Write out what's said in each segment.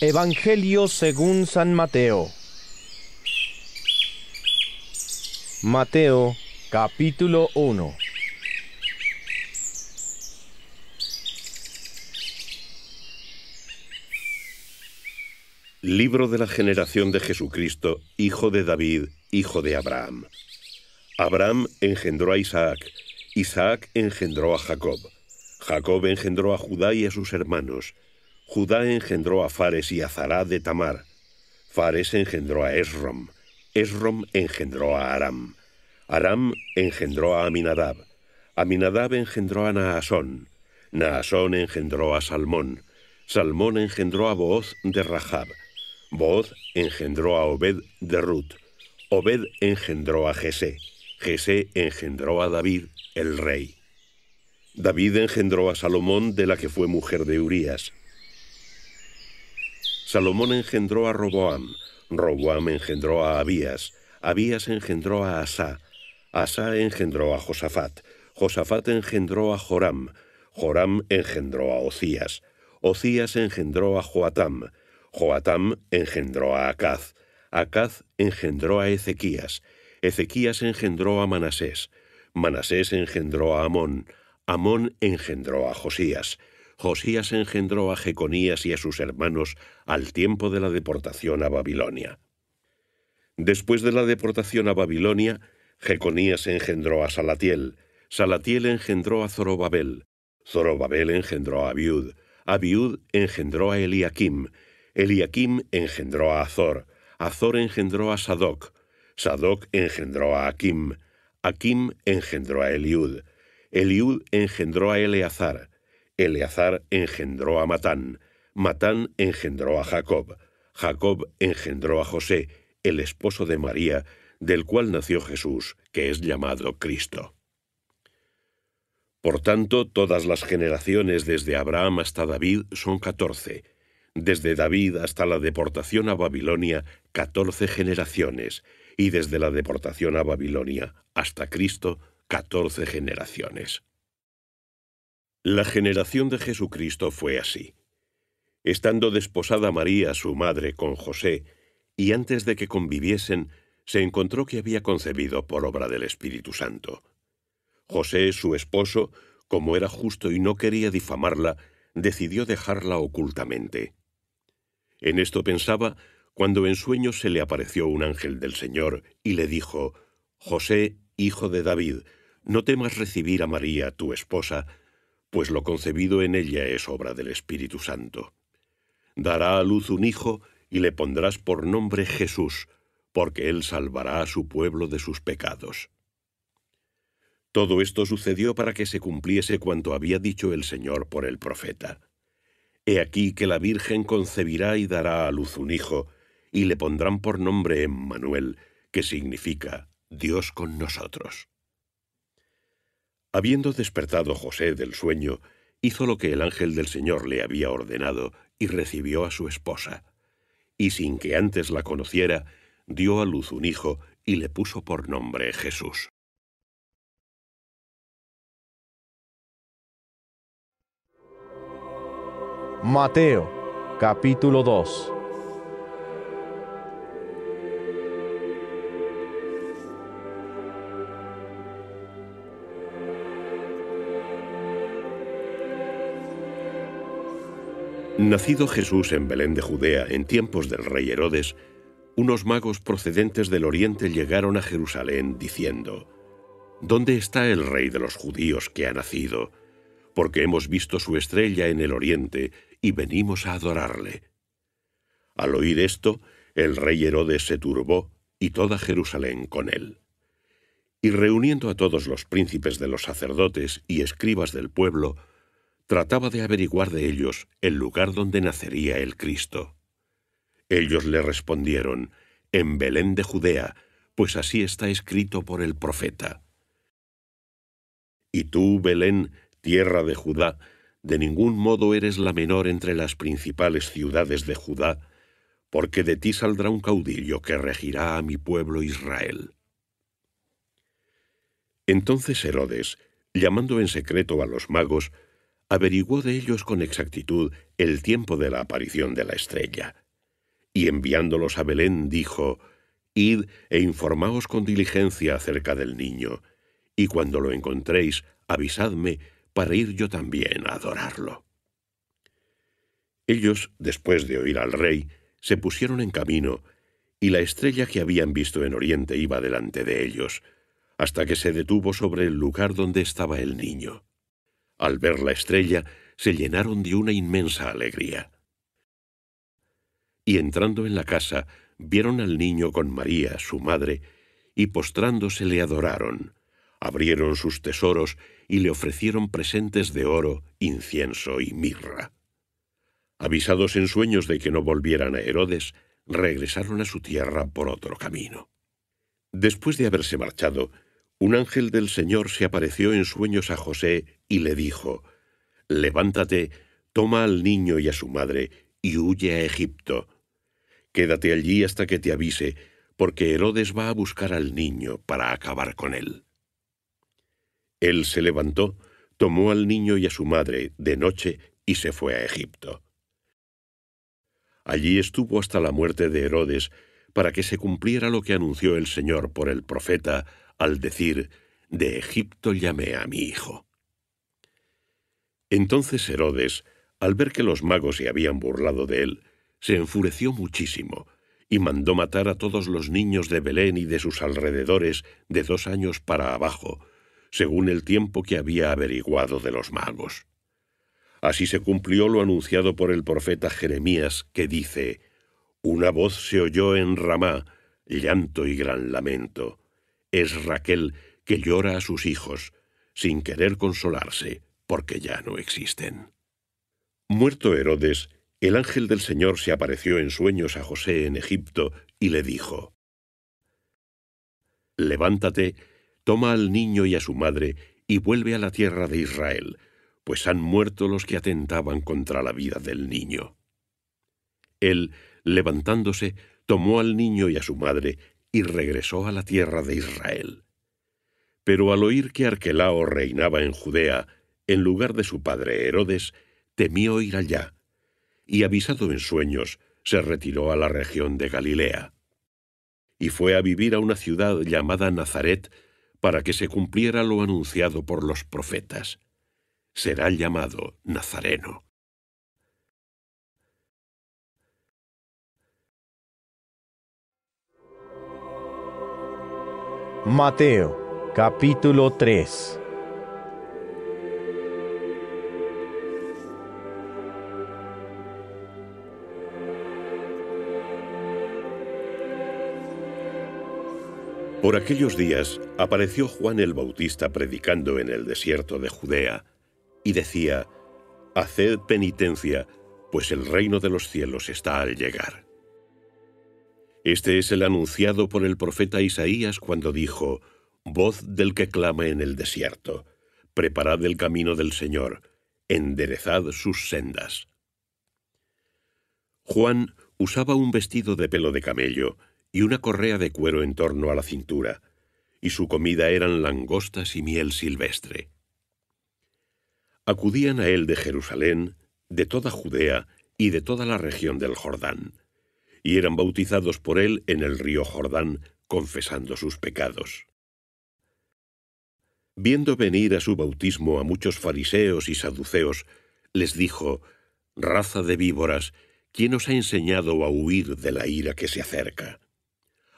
Evangelio según San Mateo. Mateo capítulo 1. Libro de la generación de Jesucristo, hijo de David, hijo de Abraham. Abraham engendró a Isaac, Isaac engendró a Jacob, Jacob engendró a Judá y a sus hermanos, Judá engendró a Fares y a Zará de Tamar. Fares engendró a Esrom. Esrom engendró a Aram. Aram engendró a Aminadab. Aminadab engendró a Naasón. Naasón engendró a Salmón. Salmón engendró a Booz de Rahab. Booz engendró a Obed de Rut. Obed engendró a Jesé. Jesé engendró a David, el rey. David engendró a Salomón, de la que fue mujer de Urías. Salomón engendró a Roboam, Roboam engendró a Abías, Abías engendró a Asá, Asá engendró a Josafat, Josafat engendró a Joram, Joram engendró a Ocías, Ocías engendró a Joatam, Joatam engendró a Acaz, Acaz engendró a Ezequías, Ezequías engendró a Manasés, Manasés engendró a Amón, Amón engendró a Josías, Josías engendró a Jeconías y a sus hermanos al tiempo de la deportación a Babilonia. Después de la deportación a Babilonia, Jeconías engendró a Salatiel, Salatiel engendró a Zorobabel, Zorobabel engendró a Abiud, Abiud engendró a Eliakim, Eliakim engendró a Azor, Azor engendró a Sadoc, Sadoc engendró a Akim, Akim engendró a Eliud, Eliud engendró a Eleazar, Eleazar engendró a Matán, Matán engendró a Jacob, Jacob engendró a José, el esposo de María, del cual nació Jesús, que es llamado Cristo. Por tanto, todas las generaciones desde Abraham hasta David son catorce, desde David hasta la deportación a Babilonia, catorce generaciones, y desde la deportación a Babilonia hasta Cristo, catorce generaciones. La generación de Jesucristo fue así. Estando desposada María, su madre, con José, y antes de que conviviesen, se encontró que había concebido por obra del Espíritu Santo. José, su esposo, como era justo y no quería difamarla, decidió dejarla ocultamente. En esto pensaba cuando en sueños se le apareció un ángel del Señor y le dijo, José, hijo de David, no temas recibir a María, tu esposa, pues lo concebido en ella es obra del Espíritu Santo. Dará a luz un hijo y le pondrás por nombre Jesús, porque él salvará a su pueblo de sus pecados. Todo esto sucedió para que se cumpliese cuanto había dicho el Señor por el profeta. He aquí que la Virgen concebirá y dará a luz un hijo, y le pondrán por nombre Emmanuel, que significa Dios con nosotros. Habiendo despertado José del sueño, hizo lo que el ángel del Señor le había ordenado y recibió a su esposa. Y sin que antes la conociera, dio a luz un hijo y le puso por nombre Jesús. Mateo capítulo 2 Nacido Jesús en Belén de Judea en tiempos del rey Herodes, unos magos procedentes del oriente llegaron a Jerusalén diciendo, ¿Dónde está el rey de los judíos que ha nacido? Porque hemos visto su estrella en el oriente y venimos a adorarle. Al oír esto, el rey Herodes se turbó y toda Jerusalén con él. Y reuniendo a todos los príncipes de los sacerdotes y escribas del pueblo, trataba de averiguar de ellos el lugar donde nacería el Cristo. Ellos le respondieron, en Belén de Judea, pues así está escrito por el profeta. Y tú, Belén, tierra de Judá, de ningún modo eres la menor entre las principales ciudades de Judá, porque de ti saldrá un caudillo que regirá a mi pueblo Israel. Entonces Herodes, llamando en secreto a los magos, averiguó de ellos con exactitud el tiempo de la aparición de la estrella. Y enviándolos a Belén dijo, Id e informaos con diligencia acerca del niño, y cuando lo encontréis, avisadme para ir yo también a adorarlo. Ellos, después de oír al rey, se pusieron en camino, y la estrella que habían visto en Oriente iba delante de ellos, hasta que se detuvo sobre el lugar donde estaba el niño al ver la estrella, se llenaron de una inmensa alegría. Y entrando en la casa, vieron al niño con María, su madre, y postrándose le adoraron. Abrieron sus tesoros y le ofrecieron presentes de oro, incienso y mirra. Avisados en sueños de que no volvieran a Herodes, regresaron a su tierra por otro camino. Después de haberse marchado, un ángel del Señor se apareció en sueños a José y le dijo, Levántate, toma al niño y a su madre, y huye a Egipto. Quédate allí hasta que te avise, porque Herodes va a buscar al niño para acabar con él. Él se levantó, tomó al niño y a su madre de noche y se fue a Egipto. Allí estuvo hasta la muerte de Herodes, para que se cumpliera lo que anunció el Señor por el profeta al decir, De Egipto llamé a mi hijo. Entonces Herodes, al ver que los magos se habían burlado de él, se enfureció muchísimo y mandó matar a todos los niños de Belén y de sus alrededores de dos años para abajo, según el tiempo que había averiguado de los magos. Así se cumplió lo anunciado por el profeta Jeremías, que dice, Una voz se oyó en Ramá, llanto y gran lamento. Es Raquel que llora a sus hijos, sin querer consolarse, porque ya no existen. Muerto Herodes, el ángel del Señor se apareció en sueños a José en Egipto y le dijo, Levántate, toma al niño y a su madre, y vuelve a la tierra de Israel, pues han muerto los que atentaban contra la vida del niño. Él, levantándose, tomó al niño y a su madre, y regresó a la tierra de Israel. Pero al oír que Arquelao reinaba en Judea, en lugar de su padre Herodes, temió ir allá, y avisado en sueños, se retiró a la región de Galilea. Y fue a vivir a una ciudad llamada Nazaret, para que se cumpliera lo anunciado por los profetas. Será llamado Nazareno. Mateo capítulo 3 Por aquellos días apareció Juan el Bautista predicando en el desierto de Judea y decía, Haced penitencia, pues el reino de los cielos está al llegar. Este es el anunciado por el profeta Isaías cuando dijo, Voz del que clama en el desierto, preparad el camino del Señor, enderezad sus sendas. Juan usaba un vestido de pelo de camello y una correa de cuero en torno a la cintura, y su comida eran langostas y miel silvestre. Acudían a él de Jerusalén, de toda Judea y de toda la región del Jordán y eran bautizados por él en el río Jordán, confesando sus pecados. Viendo venir a su bautismo a muchos fariseos y saduceos, les dijo, Raza de víboras, ¿quién os ha enseñado a huir de la ira que se acerca?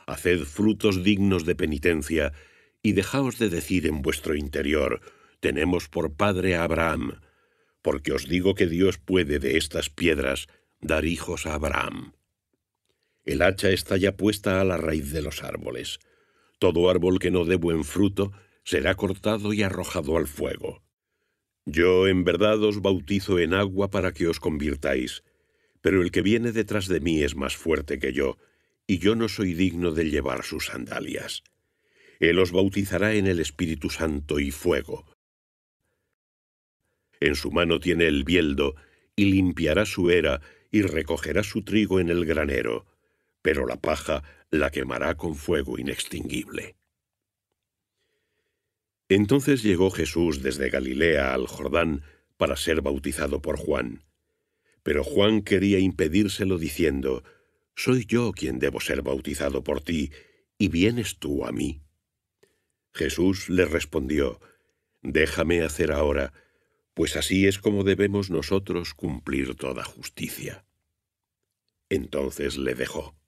Haced frutos dignos de penitencia, y dejaos de decir en vuestro interior, tenemos por padre a Abraham, porque os digo que Dios puede de estas piedras dar hijos a Abraham. El hacha está ya puesta a la raíz de los árboles. Todo árbol que no dé buen fruto será cortado y arrojado al fuego. Yo en verdad os bautizo en agua para que os convirtáis, pero el que viene detrás de mí es más fuerte que yo, y yo no soy digno de llevar sus sandalias. Él os bautizará en el Espíritu Santo y fuego. En su mano tiene el bieldo, y limpiará su era, y recogerá su trigo en el granero, pero la paja la quemará con fuego inextinguible. Entonces llegó Jesús desde Galilea al Jordán para ser bautizado por Juan. Pero Juan quería impedírselo diciendo, Soy yo quien debo ser bautizado por ti, y vienes tú a mí. Jesús le respondió, Déjame hacer ahora, pues así es como debemos nosotros cumplir toda justicia. Entonces le dejó.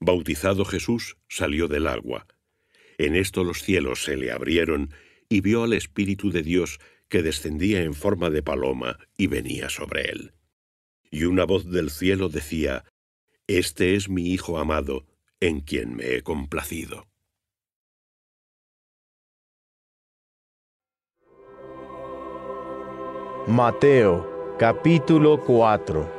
Bautizado Jesús salió del agua. En esto los cielos se le abrieron y vio al Espíritu de Dios que descendía en forma de paloma y venía sobre él. Y una voz del cielo decía, Este es mi Hijo amado, en quien me he complacido. Mateo capítulo 4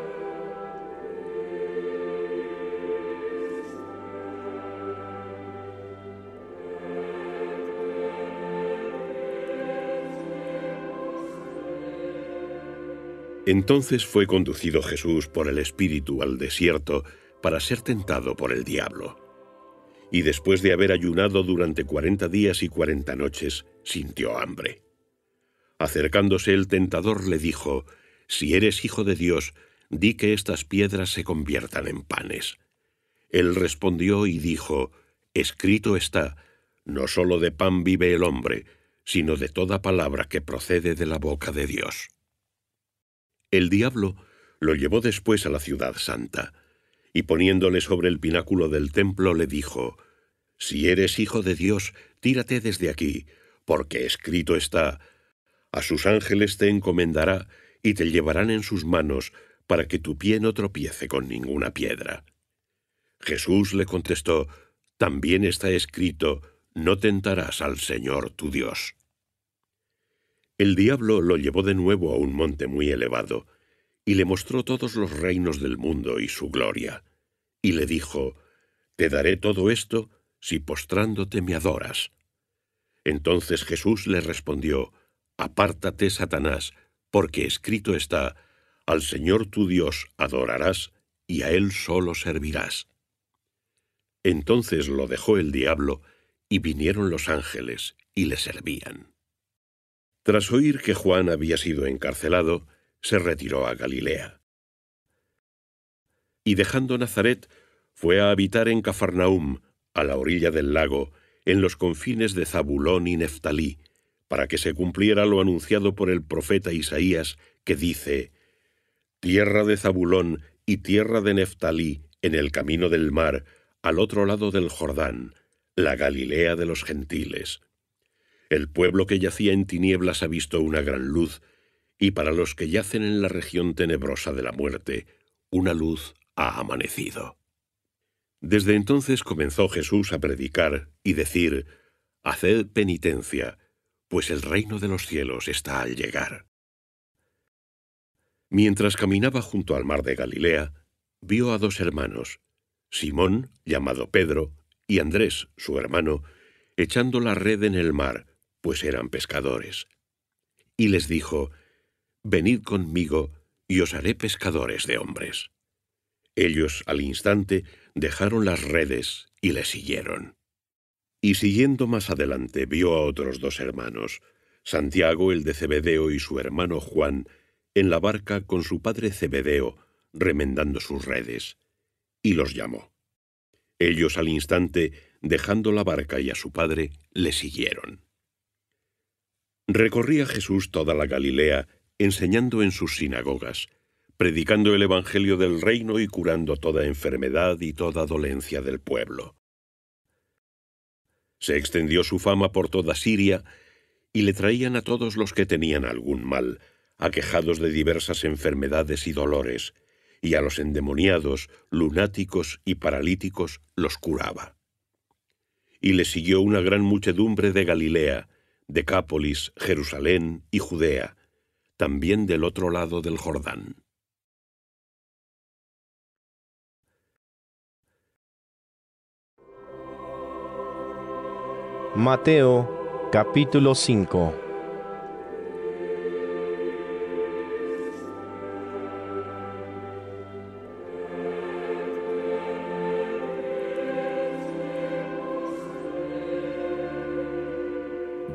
Entonces fue conducido Jesús por el Espíritu al desierto para ser tentado por el diablo. Y después de haber ayunado durante cuarenta días y cuarenta noches, sintió hambre. Acercándose el tentador le dijo, Si eres hijo de Dios, di que estas piedras se conviertan en panes. Él respondió y dijo, Escrito está, no sólo de pan vive el hombre, sino de toda palabra que procede de la boca de Dios. El diablo lo llevó después a la ciudad santa, y poniéndole sobre el pináculo del templo le dijo, Si eres hijo de Dios, tírate desde aquí, porque escrito está, A sus ángeles te encomendará, y te llevarán en sus manos, para que tu pie no tropiece con ninguna piedra. Jesús le contestó, También está escrito, No tentarás al Señor tu Dios. El diablo lo llevó de nuevo a un monte muy elevado, y le mostró todos los reinos del mundo y su gloria, y le dijo, Te daré todo esto si postrándote me adoras. Entonces Jesús le respondió, Apártate, Satanás, porque escrito está, Al Señor tu Dios adorarás, y a Él solo servirás. Entonces lo dejó el diablo, y vinieron los ángeles, y le servían. Tras oír que Juan había sido encarcelado, se retiró a Galilea. Y dejando Nazaret, fue a habitar en Cafarnaum, a la orilla del lago, en los confines de Zabulón y Neftalí, para que se cumpliera lo anunciado por el profeta Isaías, que dice, Tierra de Zabulón y tierra de Neftalí, en el camino del mar, al otro lado del Jordán, la Galilea de los gentiles. El pueblo que yacía en tinieblas ha visto una gran luz, y para los que yacen en la región tenebrosa de la muerte, una luz ha amanecido. Desde entonces comenzó Jesús a predicar y decir, Haced penitencia, pues el reino de los cielos está al llegar. Mientras caminaba junto al mar de Galilea, vio a dos hermanos, Simón, llamado Pedro, y Andrés, su hermano, echando la red en el mar, pues eran pescadores. Y les dijo, Venid conmigo y os haré pescadores de hombres. Ellos al instante dejaron las redes y le siguieron. Y siguiendo más adelante vio a otros dos hermanos, Santiago el de Cebedeo y su hermano Juan, en la barca con su padre Cebedeo, remendando sus redes, y los llamó. Ellos al instante, dejando la barca y a su padre, le siguieron. Recorría Jesús toda la Galilea, enseñando en sus sinagogas, predicando el Evangelio del reino y curando toda enfermedad y toda dolencia del pueblo. Se extendió su fama por toda Siria y le traían a todos los que tenían algún mal, aquejados de diversas enfermedades y dolores, y a los endemoniados, lunáticos y paralíticos los curaba. Y le siguió una gran muchedumbre de Galilea, Decápolis, Jerusalén y Judea, también del otro lado del Jordán. Mateo capítulo 5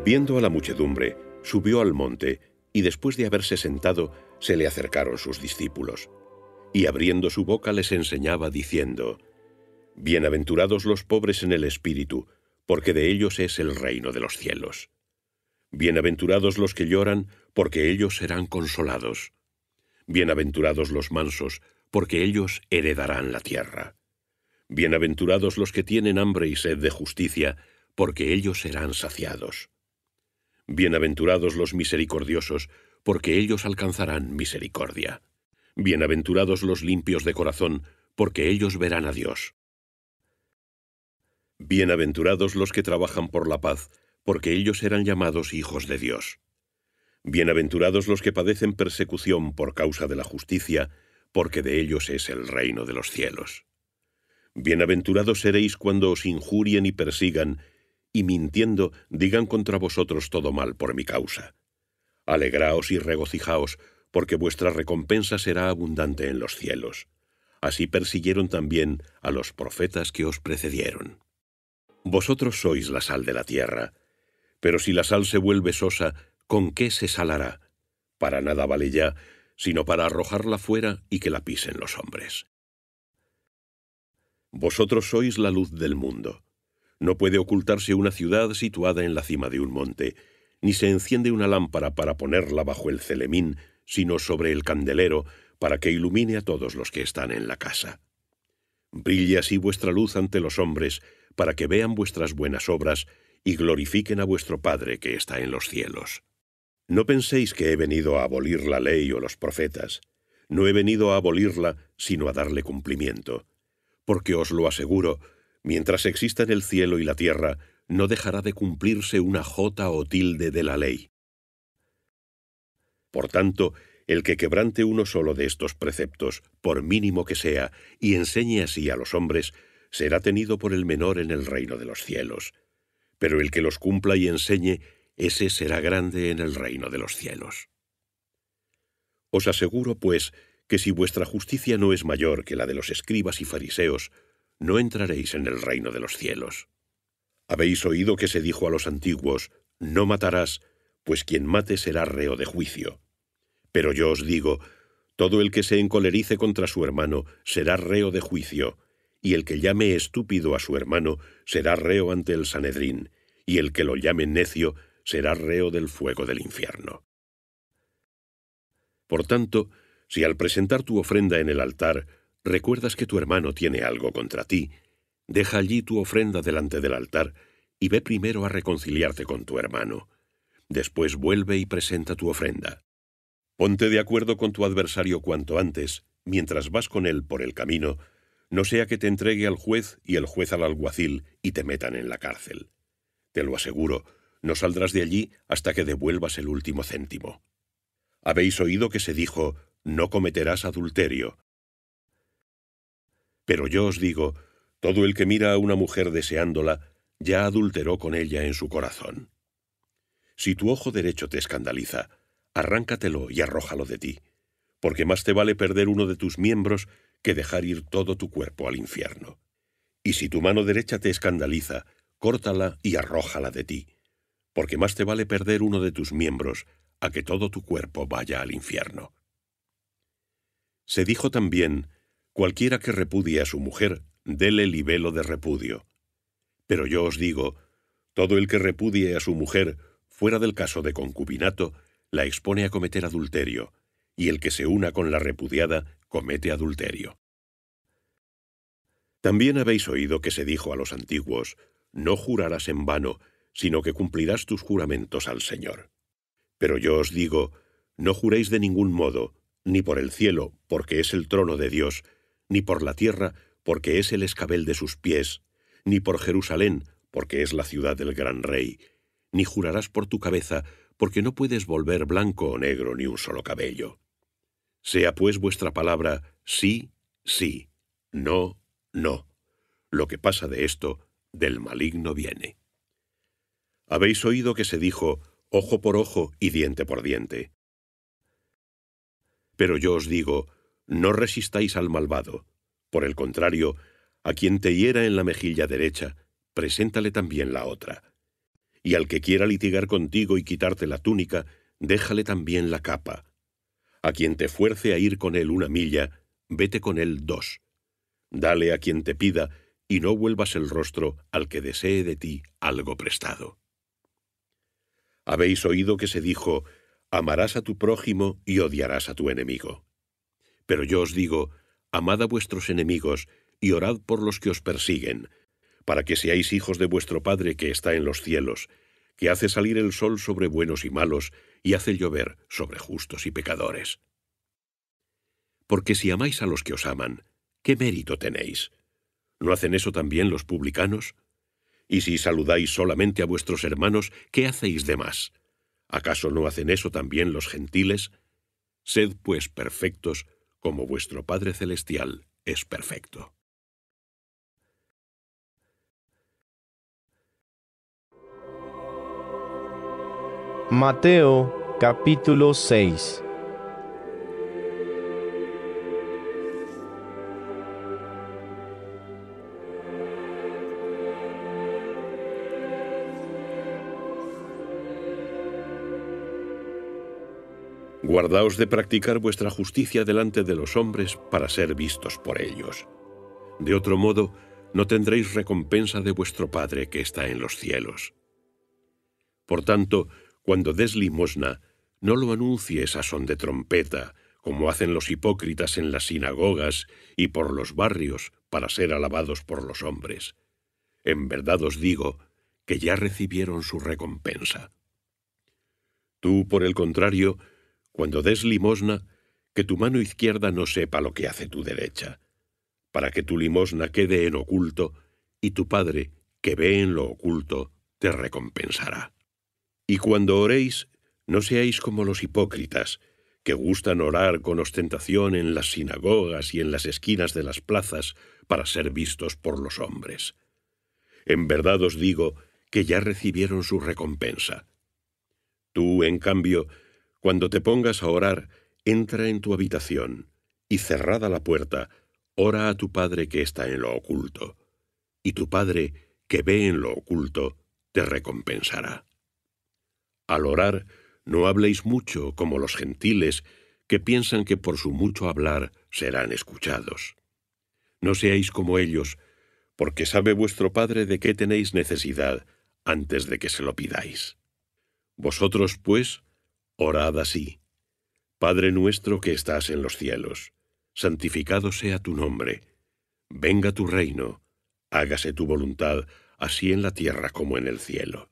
Viendo a la muchedumbre, subió al monte, y después de haberse sentado, se le acercaron sus discípulos. Y abriendo su boca les enseñaba diciendo, Bienaventurados los pobres en el espíritu, porque de ellos es el reino de los cielos. Bienaventurados los que lloran, porque ellos serán consolados. Bienaventurados los mansos, porque ellos heredarán la tierra. Bienaventurados los que tienen hambre y sed de justicia, porque ellos serán saciados. Bienaventurados los misericordiosos, porque ellos alcanzarán misericordia. Bienaventurados los limpios de corazón, porque ellos verán a Dios. Bienaventurados los que trabajan por la paz, porque ellos serán llamados hijos de Dios. Bienaventurados los que padecen persecución por causa de la justicia, porque de ellos es el reino de los cielos. Bienaventurados seréis cuando os injurien y persigan, y mintiendo digan contra vosotros todo mal por mi causa. Alegraos y regocijaos, porque vuestra recompensa será abundante en los cielos. Así persiguieron también a los profetas que os precedieron. Vosotros sois la sal de la tierra, pero si la sal se vuelve sosa, ¿con qué se salará? Para nada vale ya, sino para arrojarla fuera y que la pisen los hombres. Vosotros sois la luz del mundo. No puede ocultarse una ciudad situada en la cima de un monte, ni se enciende una lámpara para ponerla bajo el celemín, sino sobre el candelero, para que ilumine a todos los que están en la casa. Brille así vuestra luz ante los hombres, para que vean vuestras buenas obras y glorifiquen a vuestro Padre que está en los cielos. No penséis que he venido a abolir la ley o los profetas. No he venido a abolirla, sino a darle cumplimiento. Porque os lo aseguro, mientras existan el cielo y la tierra, no dejará de cumplirse una jota o tilde de la ley. Por tanto, el que quebrante uno solo de estos preceptos, por mínimo que sea, y enseñe así a los hombres, será tenido por el menor en el reino de los cielos. Pero el que los cumpla y enseñe, ese será grande en el reino de los cielos. Os aseguro, pues, que si vuestra justicia no es mayor que la de los escribas y fariseos, no entraréis en el reino de los cielos. Habéis oído que se dijo a los antiguos, no matarás, pues quien mate será reo de juicio. Pero yo os digo, todo el que se encolerice contra su hermano será reo de juicio, y el que llame estúpido a su hermano será reo ante el Sanedrín, y el que lo llame necio será reo del fuego del infierno. Por tanto, si al presentar tu ofrenda en el altar recuerdas que tu hermano tiene algo contra ti, deja allí tu ofrenda delante del altar y ve primero a reconciliarte con tu hermano. Después vuelve y presenta tu ofrenda. Ponte de acuerdo con tu adversario cuanto antes, mientras vas con él por el camino, no sea que te entregue al juez y el juez al alguacil y te metan en la cárcel. Te lo aseguro, no saldrás de allí hasta que devuelvas el último céntimo. Habéis oído que se dijo, no cometerás adulterio. Pero yo os digo, todo el que mira a una mujer deseándola, ya adulteró con ella en su corazón. Si tu ojo derecho te escandaliza, arráncatelo y arrójalo de ti, porque más te vale perder uno de tus miembros que dejar ir todo tu cuerpo al infierno. Y si tu mano derecha te escandaliza, córtala y arrójala de ti, porque más te vale perder uno de tus miembros a que todo tu cuerpo vaya al infierno. Se dijo también, Cualquiera que repudie a su mujer, dele libelo de repudio. Pero yo os digo, todo el que repudie a su mujer, fuera del caso de concubinato, la expone a cometer adulterio, y el que se una con la repudiada comete adulterio. También habéis oído que se dijo a los antiguos, no jurarás en vano, sino que cumplirás tus juramentos al Señor. Pero yo os digo, no juréis de ningún modo, ni por el cielo, porque es el trono de Dios, ni por la tierra, porque es el escabel de sus pies, ni por Jerusalén, porque es la ciudad del gran rey, ni jurarás por tu cabeza, porque no puedes volver blanco o negro ni un solo cabello. Sea pues vuestra palabra sí, sí, no, no. Lo que pasa de esto, del maligno viene. Habéis oído que se dijo, ojo por ojo y diente por diente. Pero yo os digo, no resistáis al malvado. Por el contrario, a quien te hiera en la mejilla derecha, preséntale también la otra. Y al que quiera litigar contigo y quitarte la túnica, déjale también la capa. A quien te fuerce a ir con él una milla, vete con él dos. Dale a quien te pida, y no vuelvas el rostro al que desee de ti algo prestado. Habéis oído que se dijo, amarás a tu prójimo y odiarás a tu enemigo. Pero yo os digo, amad a vuestros enemigos y orad por los que os persiguen, para que seáis hijos de vuestro Padre que está en los cielos, que hace salir el sol sobre buenos y malos, y hace llover sobre justos y pecadores. Porque si amáis a los que os aman, ¿qué mérito tenéis? ¿No hacen eso también los publicanos? Y si saludáis solamente a vuestros hermanos, ¿qué hacéis de más? ¿Acaso no hacen eso también los gentiles? Sed pues perfectos, como vuestro Padre Celestial es perfecto. Mateo capítulo 6 Guardaos de practicar vuestra justicia delante de los hombres para ser vistos por ellos. De otro modo, no tendréis recompensa de vuestro Padre que está en los cielos. Por tanto, cuando des limosna, no lo anuncies a son de trompeta, como hacen los hipócritas en las sinagogas y por los barrios para ser alabados por los hombres. En verdad os digo que ya recibieron su recompensa. Tú, por el contrario, cuando des limosna, que tu mano izquierda no sepa lo que hace tu derecha, para que tu limosna quede en oculto, y tu Padre, que ve en lo oculto, te recompensará. Y cuando oréis, no seáis como los hipócritas, que gustan orar con ostentación en las sinagogas y en las esquinas de las plazas para ser vistos por los hombres. En verdad os digo que ya recibieron su recompensa. Tú, en cambio, cuando te pongas a orar, entra en tu habitación y cerrada la puerta, ora a tu Padre que está en lo oculto, y tu Padre que ve en lo oculto te recompensará. Al orar, no habléis mucho como los gentiles, que piensan que por su mucho hablar serán escuchados. No seáis como ellos, porque sabe vuestro Padre de qué tenéis necesidad antes de que se lo pidáis. Vosotros, pues, Orad así. Padre nuestro que estás en los cielos, santificado sea tu nombre. Venga tu reino, hágase tu voluntad, así en la tierra como en el cielo.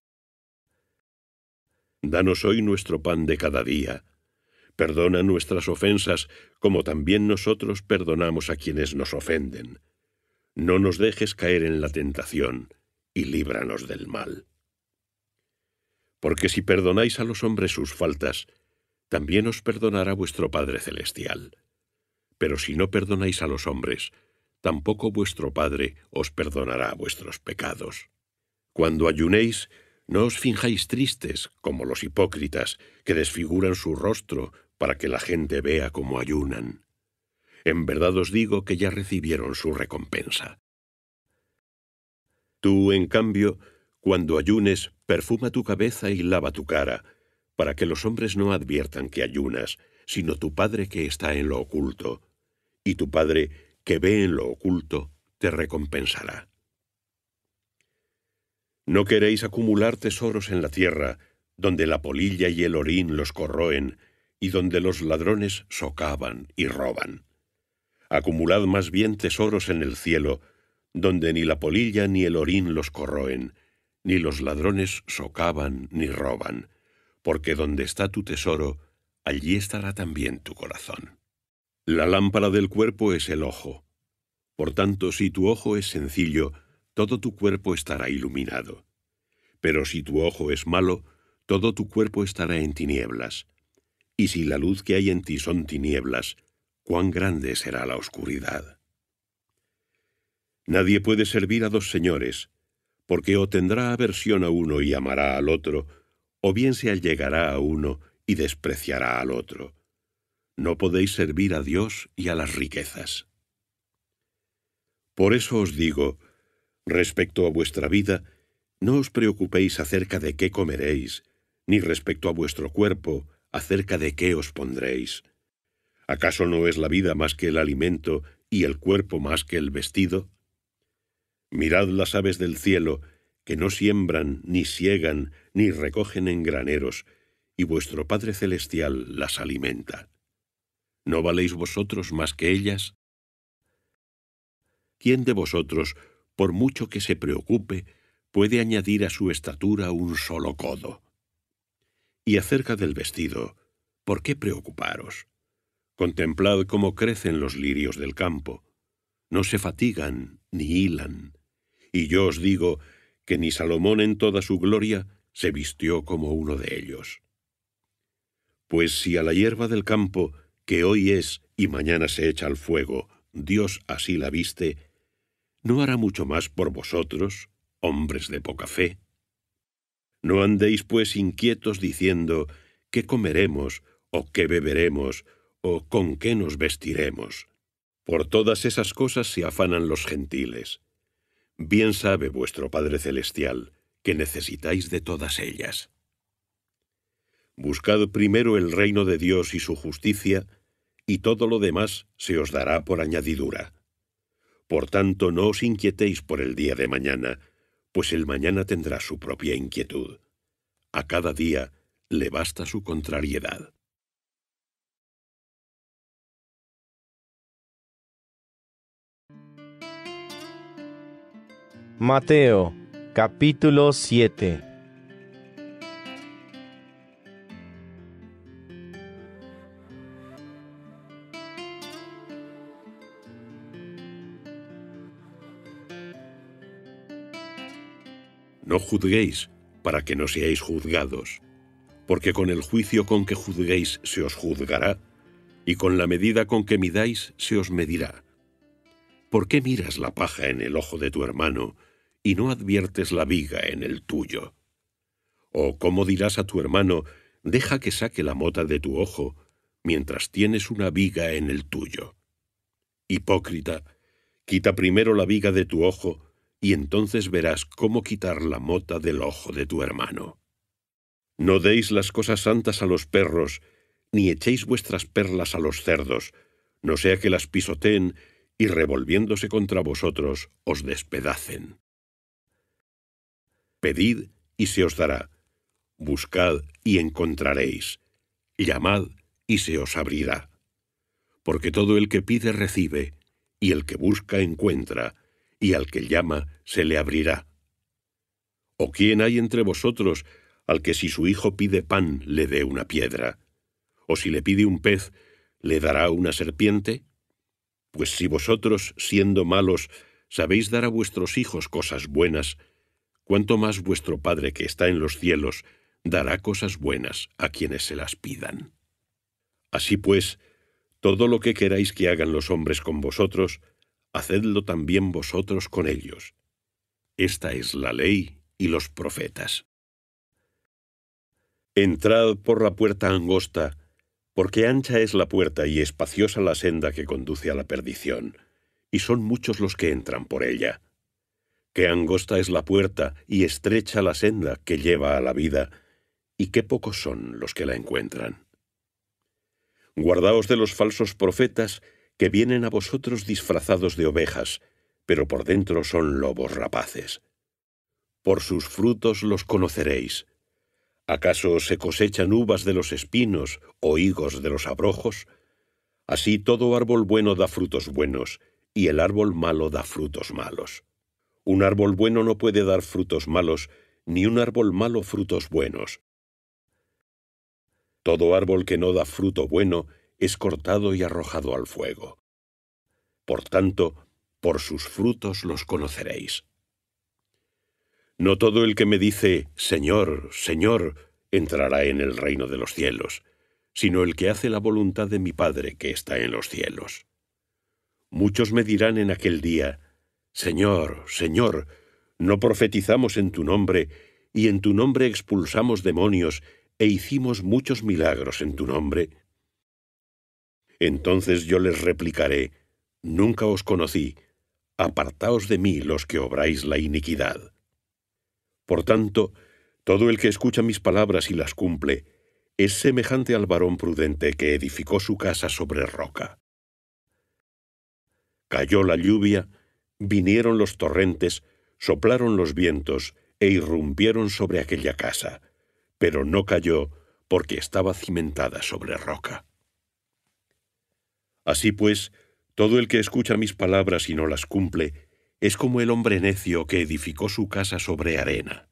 Danos hoy nuestro pan de cada día. Perdona nuestras ofensas, como también nosotros perdonamos a quienes nos ofenden. No nos dejes caer en la tentación, y líbranos del mal porque si perdonáis a los hombres sus faltas, también os perdonará vuestro Padre Celestial. Pero si no perdonáis a los hombres, tampoco vuestro Padre os perdonará vuestros pecados. Cuando ayunéis, no os finjáis tristes, como los hipócritas, que desfiguran su rostro para que la gente vea cómo ayunan. En verdad os digo que ya recibieron su recompensa. Tú, en cambio, cuando ayunes, perfuma tu cabeza y lava tu cara, para que los hombres no adviertan que ayunas, sino tu Padre que está en lo oculto. Y tu Padre que ve en lo oculto, te recompensará. No queréis acumular tesoros en la tierra, donde la polilla y el orín los corroen, y donde los ladrones socavan y roban. Acumulad más bien tesoros en el cielo, donde ni la polilla ni el orín los corroen, ni los ladrones socavan ni roban, porque donde está tu tesoro, allí estará también tu corazón. La lámpara del cuerpo es el ojo. Por tanto, si tu ojo es sencillo, todo tu cuerpo estará iluminado. Pero si tu ojo es malo, todo tu cuerpo estará en tinieblas. Y si la luz que hay en ti son tinieblas, cuán grande será la oscuridad. Nadie puede servir a dos señores, porque o tendrá aversión a uno y amará al otro, o bien se allegará a uno y despreciará al otro. No podéis servir a Dios y a las riquezas. Por eso os digo, respecto a vuestra vida, no os preocupéis acerca de qué comeréis, ni respecto a vuestro cuerpo, acerca de qué os pondréis. ¿Acaso no es la vida más que el alimento y el cuerpo más que el vestido? Mirad las aves del cielo, que no siembran, ni siegan, ni recogen en graneros, y vuestro Padre Celestial las alimenta. ¿No valéis vosotros más que ellas? ¿Quién de vosotros, por mucho que se preocupe, puede añadir a su estatura un solo codo? Y acerca del vestido, ¿por qué preocuparos? Contemplad cómo crecen los lirios del campo. No se fatigan ni hilan y yo os digo que ni Salomón en toda su gloria se vistió como uno de ellos. Pues si a la hierba del campo, que hoy es y mañana se echa al fuego, Dios así la viste, ¿no hará mucho más por vosotros, hombres de poca fe? No andéis pues inquietos diciendo, ¿qué comeremos, o qué beberemos, o con qué nos vestiremos? Por todas esas cosas se afanan los gentiles. Bien sabe vuestro Padre Celestial que necesitáis de todas ellas. Buscad primero el reino de Dios y su justicia, y todo lo demás se os dará por añadidura. Por tanto, no os inquietéis por el día de mañana, pues el mañana tendrá su propia inquietud. A cada día le basta su contrariedad. Mateo capítulo 7 No juzguéis para que no seáis juzgados, porque con el juicio con que juzguéis se os juzgará, y con la medida con que midáis se os medirá. ¿Por qué miras la paja en el ojo de tu hermano y no adviertes la viga en el tuyo? ¿O cómo dirás a tu hermano, deja que saque la mota de tu ojo, mientras tienes una viga en el tuyo? Hipócrita, quita primero la viga de tu ojo, y entonces verás cómo quitar la mota del ojo de tu hermano. No deis las cosas santas a los perros, ni echéis vuestras perlas a los cerdos, no sea que las pisoteen y revolviéndose contra vosotros os despedacen. Pedid y se os dará. Buscad y encontraréis. Llamad y se os abrirá. Porque todo el que pide recibe, y el que busca encuentra, y al que llama se le abrirá. ¿O quién hay entre vosotros al que si su hijo pide pan le dé una piedra? ¿O si le pide un pez le dará una serpiente? Pues si vosotros, siendo malos, sabéis dar a vuestros hijos cosas buenas, cuanto más vuestro Padre que está en los cielos dará cosas buenas a quienes se las pidan. Así pues, todo lo que queráis que hagan los hombres con vosotros, hacedlo también vosotros con ellos. Esta es la ley y los profetas. Entrad por la puerta angosta, porque ancha es la puerta y espaciosa la senda que conduce a la perdición, y son muchos los que entran por ella Qué angosta es la puerta y estrecha la senda que lleva a la vida, y qué pocos son los que la encuentran. Guardaos de los falsos profetas que vienen a vosotros disfrazados de ovejas, pero por dentro son lobos rapaces. Por sus frutos los conoceréis. ¿Acaso se cosechan uvas de los espinos o higos de los abrojos? Así todo árbol bueno da frutos buenos, y el árbol malo da frutos malos. Un árbol bueno no puede dar frutos malos, ni un árbol malo frutos buenos. Todo árbol que no da fruto bueno es cortado y arrojado al fuego. Por tanto, por sus frutos los conoceréis. No todo el que me dice, Señor, Señor, entrará en el reino de los cielos, sino el que hace la voluntad de mi Padre que está en los cielos. Muchos me dirán en aquel día, Señor, Señor, ¿no profetizamos en tu nombre, y en tu nombre expulsamos demonios, e hicimos muchos milagros en tu nombre? Entonces yo les replicaré, Nunca os conocí, apartaos de mí los que obráis la iniquidad. Por tanto, todo el que escucha mis palabras y las cumple, es semejante al varón prudente que edificó su casa sobre roca. Cayó la lluvia, Vinieron los torrentes, soplaron los vientos e irrumpieron sobre aquella casa, pero no cayó porque estaba cimentada sobre roca. Así pues, todo el que escucha mis palabras y no las cumple, es como el hombre necio que edificó su casa sobre arena.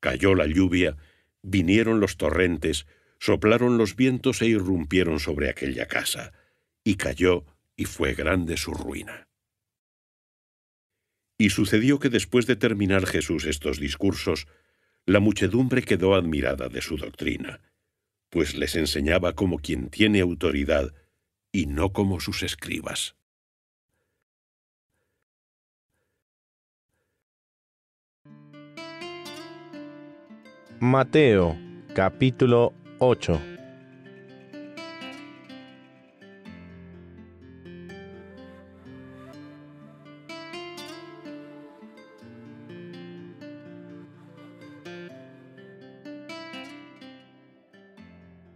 Cayó la lluvia, vinieron los torrentes, soplaron los vientos e irrumpieron sobre aquella casa, y cayó y fue grande su ruina. Y sucedió que después de terminar Jesús estos discursos, la muchedumbre quedó admirada de su doctrina, pues les enseñaba como quien tiene autoridad y no como sus escribas. Mateo capítulo 8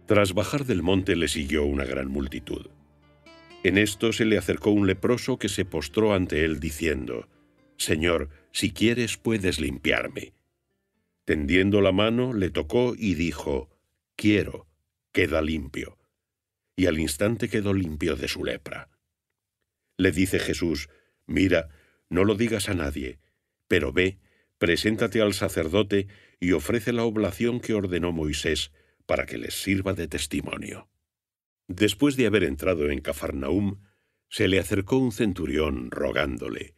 Tras bajar del monte le siguió una gran multitud. En esto se le acercó un leproso que se postró ante él diciendo, Señor, si quieres puedes limpiarme. Tendiendo la mano le tocó y dijo, Quiero, queda limpio. Y al instante quedó limpio de su lepra. Le dice Jesús, Mira, no lo digas a nadie, pero ve, preséntate al sacerdote y ofrece la oblación que ordenó Moisés para que les sirva de testimonio. Después de haber entrado en Cafarnaum, se le acercó un centurión rogándole,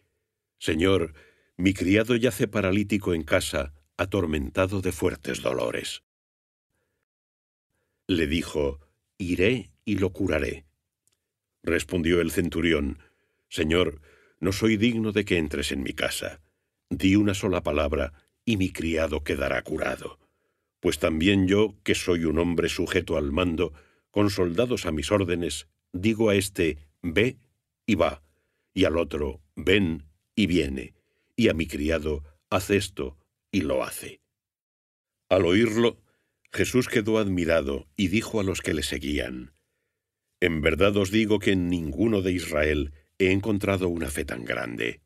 Señor, mi criado yace paralítico en casa, atormentado de fuertes dolores. Le dijo, Iré y lo curaré. Respondió el centurión, Señor, no soy digno de que entres en mi casa. Di una sola palabra y mi criado quedará curado pues también yo, que soy un hombre sujeto al mando, con soldados a mis órdenes, digo a este, ve y va, y al otro, ven y viene, y a mi criado, haz esto y lo hace. Al oírlo, Jesús quedó admirado y dijo a los que le seguían, En verdad os digo que en ninguno de Israel he encontrado una fe tan grande.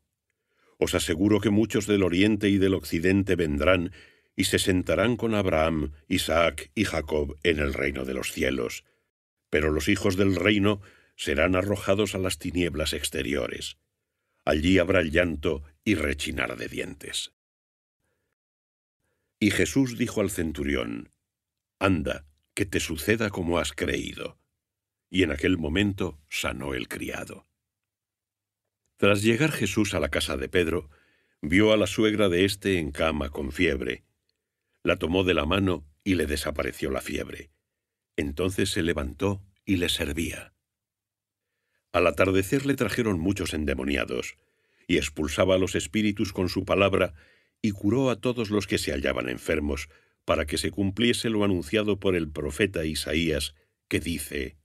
Os aseguro que muchos del oriente y del occidente vendrán y se sentarán con Abraham, Isaac y Jacob en el reino de los cielos. Pero los hijos del reino serán arrojados a las tinieblas exteriores. Allí habrá llanto y rechinar de dientes. Y Jesús dijo al centurión, Anda, que te suceda como has creído. Y en aquel momento sanó el criado. Tras llegar Jesús a la casa de Pedro, vio a la suegra de éste en cama con fiebre, la tomó de la mano y le desapareció la fiebre. Entonces se levantó y le servía. Al atardecer le trajeron muchos endemoniados, y expulsaba a los espíritus con su palabra, y curó a todos los que se hallaban enfermos, para que se cumpliese lo anunciado por el profeta Isaías, que dice,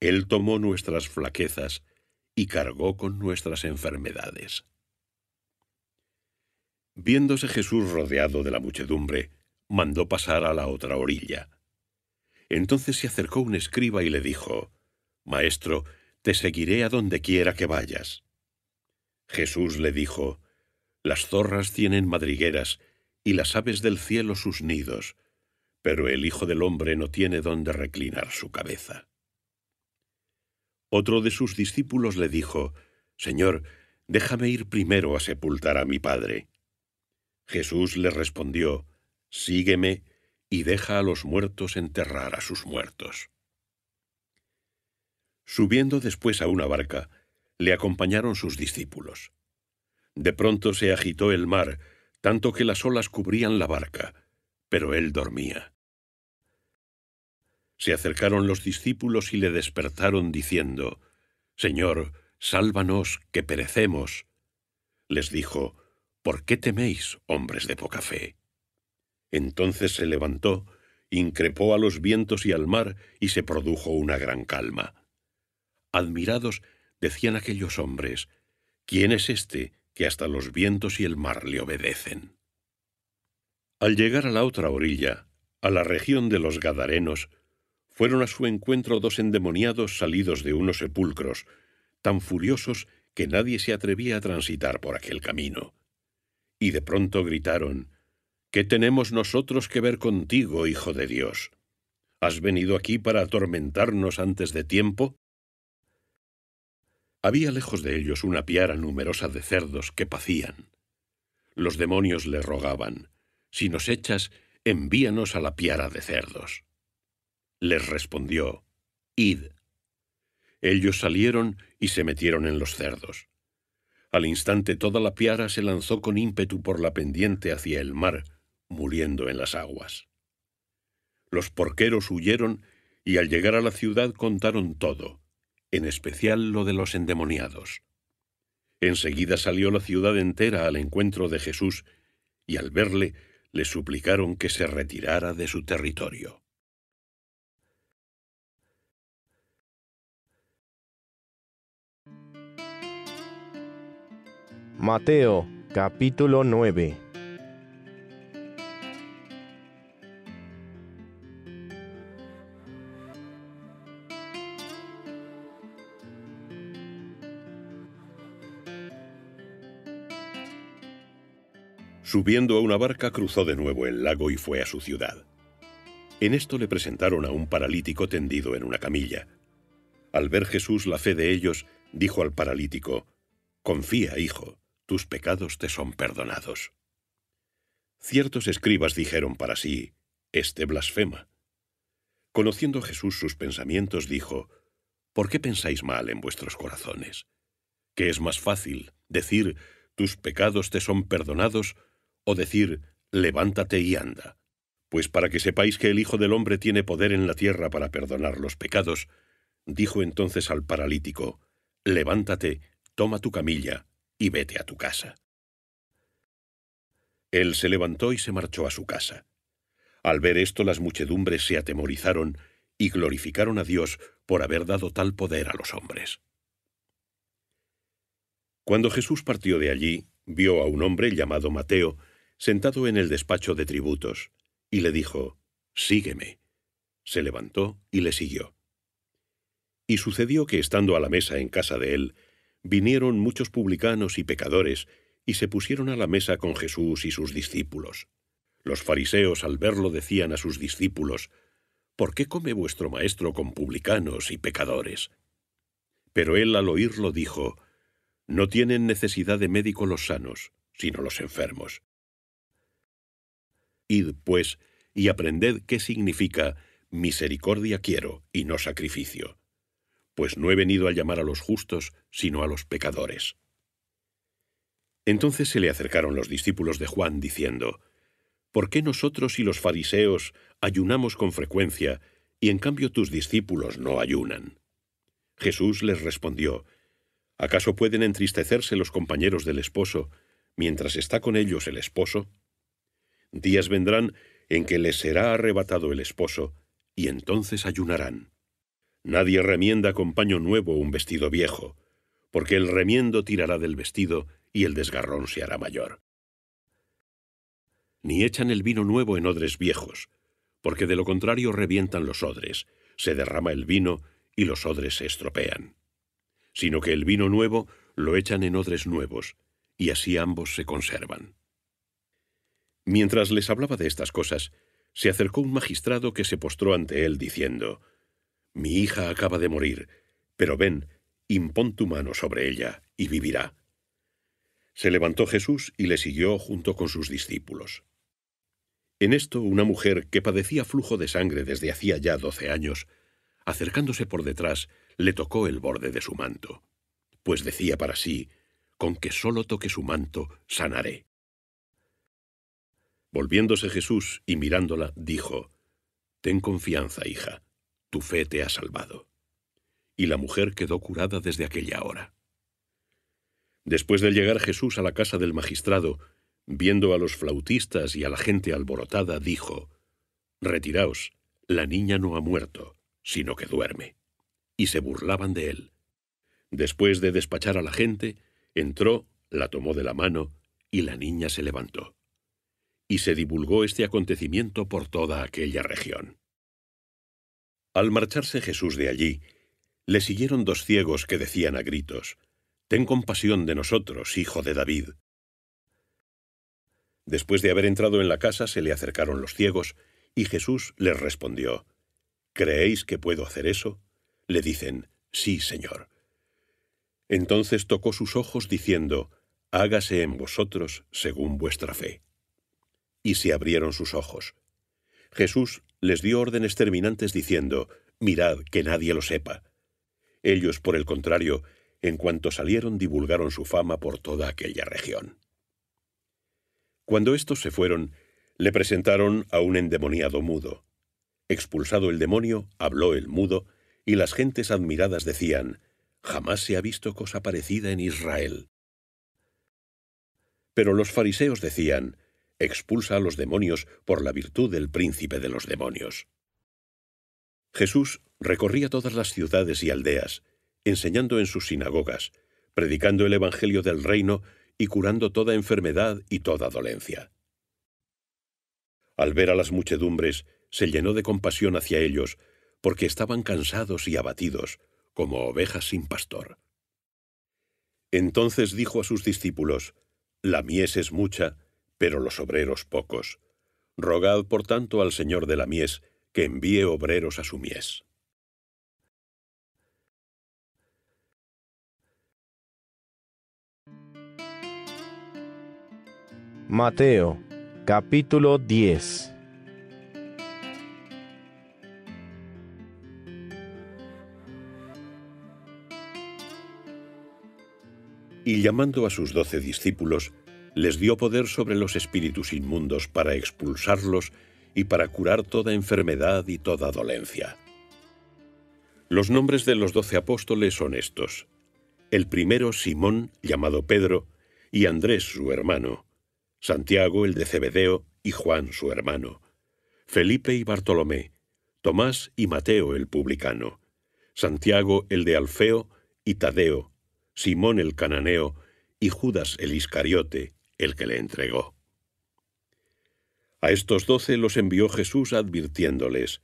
Él tomó nuestras flaquezas y cargó con nuestras enfermedades. Viéndose Jesús rodeado de la muchedumbre, mandó pasar a la otra orilla. Entonces se acercó un escriba y le dijo, Maestro, te seguiré a donde quiera que vayas. Jesús le dijo, Las zorras tienen madrigueras y las aves del cielo sus nidos, pero el Hijo del Hombre no tiene donde reclinar su cabeza. Otro de sus discípulos le dijo, Señor, déjame ir primero a sepultar a mi Padre. Jesús le respondió, Sígueme y deja a los muertos enterrar a sus muertos. Subiendo después a una barca, le acompañaron sus discípulos. De pronto se agitó el mar, tanto que las olas cubrían la barca, pero él dormía. Se acercaron los discípulos y le despertaron diciendo, Señor, sálvanos, que perecemos. Les dijo, ¿Por qué teméis, hombres de poca fe? Entonces se levantó, increpó a los vientos y al mar, y se produjo una gran calma. Admirados decían aquellos hombres, ¿quién es este que hasta los vientos y el mar le obedecen? Al llegar a la otra orilla, a la región de los Gadarenos, fueron a su encuentro dos endemoniados salidos de unos sepulcros, tan furiosos que nadie se atrevía a transitar por aquel camino y de pronto gritaron, ¿Qué tenemos nosotros que ver contigo, Hijo de Dios? ¿Has venido aquí para atormentarnos antes de tiempo? Había lejos de ellos una piara numerosa de cerdos que pacían. Los demonios le rogaban, Si nos echas, envíanos a la piara de cerdos. Les respondió, Id. Ellos salieron y se metieron en los cerdos. Al instante toda la piara se lanzó con ímpetu por la pendiente hacia el mar, muriendo en las aguas. Los porqueros huyeron y al llegar a la ciudad contaron todo, en especial lo de los endemoniados. Enseguida salió la ciudad entera al encuentro de Jesús y al verle le suplicaron que se retirara de su territorio. Mateo capítulo 9 Subiendo a una barca cruzó de nuevo el lago y fue a su ciudad. En esto le presentaron a un paralítico tendido en una camilla. Al ver Jesús la fe de ellos, dijo al paralítico, Confía, hijo, tus pecados te son perdonados. Ciertos escribas dijeron para sí, Este blasfema. Conociendo Jesús sus pensamientos, dijo, ¿Por qué pensáis mal en vuestros corazones? ¿Qué es más fácil, decir, tus pecados te son perdonados, o decir, levántate y anda? Pues para que sepáis que el Hijo del Hombre tiene poder en la tierra para perdonar los pecados, dijo entonces al paralítico, levántate, toma tu camilla y vete a tu casa. Él se levantó y se marchó a su casa. Al ver esto las muchedumbres se atemorizaron y glorificaron a Dios por haber dado tal poder a los hombres. Cuando Jesús partió de allí, vio a un hombre llamado Mateo sentado en el despacho de tributos, y le dijo, Sígueme. Se levantó y le siguió. Y sucedió que estando a la mesa en casa de él, vinieron muchos publicanos y pecadores, y se pusieron a la mesa con Jesús y sus discípulos. Los fariseos al verlo decían a sus discípulos, ¿Por qué come vuestro maestro con publicanos y pecadores? Pero él al oírlo dijo, No tienen necesidad de médico los sanos, sino los enfermos. Id, pues, y aprended qué significa misericordia quiero y no sacrificio pues no he venido a llamar a los justos, sino a los pecadores. Entonces se le acercaron los discípulos de Juan diciendo, ¿Por qué nosotros y los fariseos ayunamos con frecuencia y en cambio tus discípulos no ayunan? Jesús les respondió, ¿acaso pueden entristecerse los compañeros del esposo mientras está con ellos el esposo? Días vendrán en que les será arrebatado el esposo, y entonces ayunarán. Nadie remienda con paño nuevo un vestido viejo, porque el remiendo tirará del vestido y el desgarrón se hará mayor. Ni echan el vino nuevo en odres viejos, porque de lo contrario revientan los odres, se derrama el vino y los odres se estropean. Sino que el vino nuevo lo echan en odres nuevos, y así ambos se conservan. Mientras les hablaba de estas cosas, se acercó un magistrado que se postró ante él diciendo, mi hija acaba de morir, pero ven, impón tu mano sobre ella, y vivirá. Se levantó Jesús y le siguió junto con sus discípulos. En esto una mujer que padecía flujo de sangre desde hacía ya doce años, acercándose por detrás, le tocó el borde de su manto, pues decía para sí, con que solo toque su manto, sanaré. Volviéndose Jesús y mirándola, dijo, Ten confianza, hija, tu fe te ha salvado. Y la mujer quedó curada desde aquella hora. Después de llegar Jesús a la casa del magistrado, viendo a los flautistas y a la gente alborotada, dijo, Retiraos, la niña no ha muerto, sino que duerme. Y se burlaban de él. Después de despachar a la gente, entró, la tomó de la mano, y la niña se levantó. Y se divulgó este acontecimiento por toda aquella región. Al marcharse Jesús de allí, le siguieron dos ciegos que decían a gritos, Ten compasión de nosotros, hijo de David. Después de haber entrado en la casa se le acercaron los ciegos, y Jesús les respondió, ¿Creéis que puedo hacer eso? Le dicen, Sí, Señor. Entonces tocó sus ojos diciendo, Hágase en vosotros según vuestra fe. Y se abrieron sus ojos. Jesús les dio órdenes terminantes diciendo, Mirad que nadie lo sepa. Ellos, por el contrario, en cuanto salieron divulgaron su fama por toda aquella región. Cuando estos se fueron, le presentaron a un endemoniado mudo. Expulsado el demonio, habló el mudo, y las gentes admiradas decían, Jamás se ha visto cosa parecida en Israel. Pero los fariseos decían, expulsa a los demonios por la virtud del príncipe de los demonios. Jesús recorría todas las ciudades y aldeas, enseñando en sus sinagogas, predicando el Evangelio del reino y curando toda enfermedad y toda dolencia. Al ver a las muchedumbres, se llenó de compasión hacia ellos, porque estaban cansados y abatidos, como ovejas sin pastor. Entonces dijo a sus discípulos, La mies es mucha, pero los obreros pocos. Rogad, por tanto, al Señor de la mies que envíe obreros a su mies. Mateo capítulo 10 Y llamando a sus doce discípulos, les dio poder sobre los espíritus inmundos para expulsarlos y para curar toda enfermedad y toda dolencia. Los nombres de los doce apóstoles son estos. El primero Simón, llamado Pedro, y Andrés su hermano, Santiago el de Cebedeo y Juan su hermano, Felipe y Bartolomé, Tomás y Mateo el publicano, Santiago el de Alfeo y Tadeo, Simón el cananeo y Judas el Iscariote, el que le entregó. A estos doce los envió Jesús advirtiéndoles,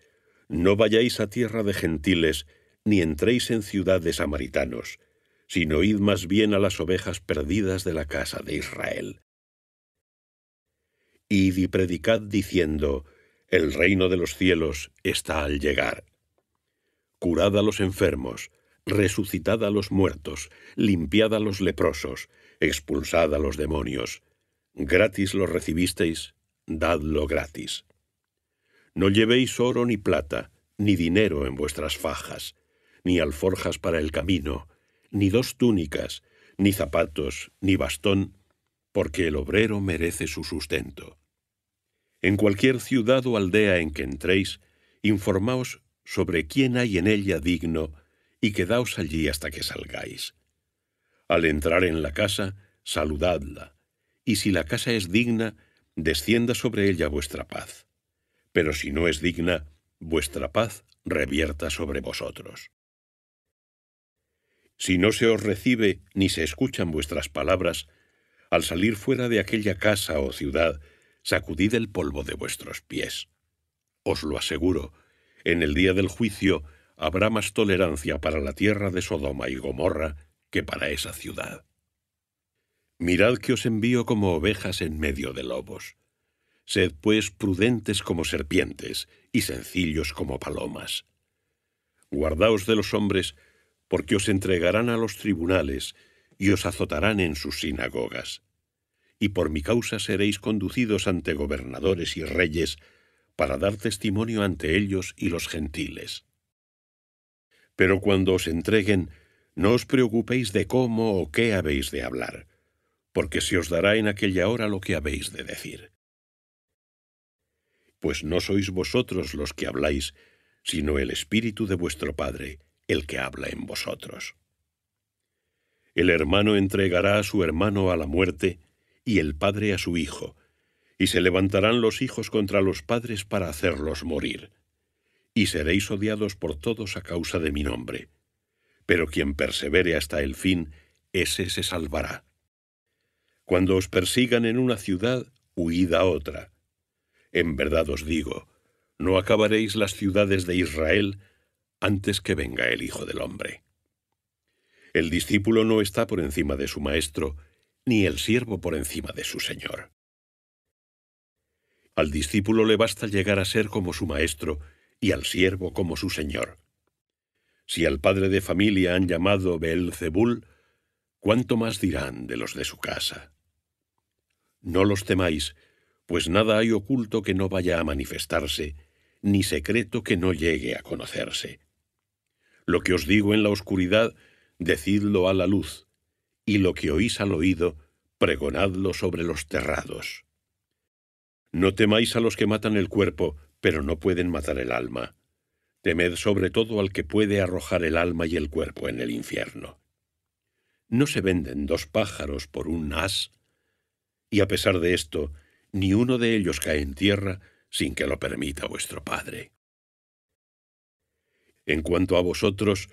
No vayáis a tierra de gentiles, ni entréis en ciudades de samaritanos, sino id más bien a las ovejas perdidas de la casa de Israel. Id y predicad diciendo, El reino de los cielos está al llegar. Curad a los enfermos, resucitad a los muertos, limpiad a los leprosos, expulsad a los demonios. Gratis lo recibisteis, dadlo gratis. No llevéis oro ni plata, ni dinero en vuestras fajas, ni alforjas para el camino, ni dos túnicas, ni zapatos, ni bastón, porque el obrero merece su sustento. En cualquier ciudad o aldea en que entréis, informaos sobre quién hay en ella digno y quedaos allí hasta que salgáis. Al entrar en la casa, saludadla, y si la casa es digna, descienda sobre ella vuestra paz. Pero si no es digna, vuestra paz revierta sobre vosotros. Si no se os recibe ni se escuchan vuestras palabras, al salir fuera de aquella casa o ciudad, sacudid el polvo de vuestros pies. Os lo aseguro, en el día del juicio habrá más tolerancia para la tierra de Sodoma y Gomorra que para esa ciudad. Mirad que os envío como ovejas en medio de lobos. Sed pues prudentes como serpientes y sencillos como palomas. Guardaos de los hombres, porque os entregarán a los tribunales y os azotarán en sus sinagogas. Y por mi causa seréis conducidos ante gobernadores y reyes para dar testimonio ante ellos y los gentiles. Pero cuando os entreguen, no os preocupéis de cómo o qué habéis de hablar, porque se os dará en aquella hora lo que habéis de decir. Pues no sois vosotros los que habláis, sino el Espíritu de vuestro Padre, el que habla en vosotros. El hermano entregará a su hermano a la muerte, y el padre a su hijo, y se levantarán los hijos contra los padres para hacerlos morir, y seréis odiados por todos a causa de mi nombre pero quien persevere hasta el fin, ese se salvará. Cuando os persigan en una ciudad, huid a otra. En verdad os digo, no acabaréis las ciudades de Israel antes que venga el Hijo del Hombre. El discípulo no está por encima de su maestro, ni el siervo por encima de su señor. Al discípulo le basta llegar a ser como su maestro y al siervo como su señor. Si al padre de familia han llamado Beelzebul, ¿cuánto más dirán de los de su casa? No los temáis, pues nada hay oculto que no vaya a manifestarse, ni secreto que no llegue a conocerse. Lo que os digo en la oscuridad, decidlo a la luz, y lo que oís al oído, pregonadlo sobre los terrados. No temáis a los que matan el cuerpo, pero no pueden matar el alma. Temed sobre todo al que puede arrojar el alma y el cuerpo en el infierno. No se venden dos pájaros por un as, y a pesar de esto, ni uno de ellos cae en tierra sin que lo permita vuestro Padre. En cuanto a vosotros,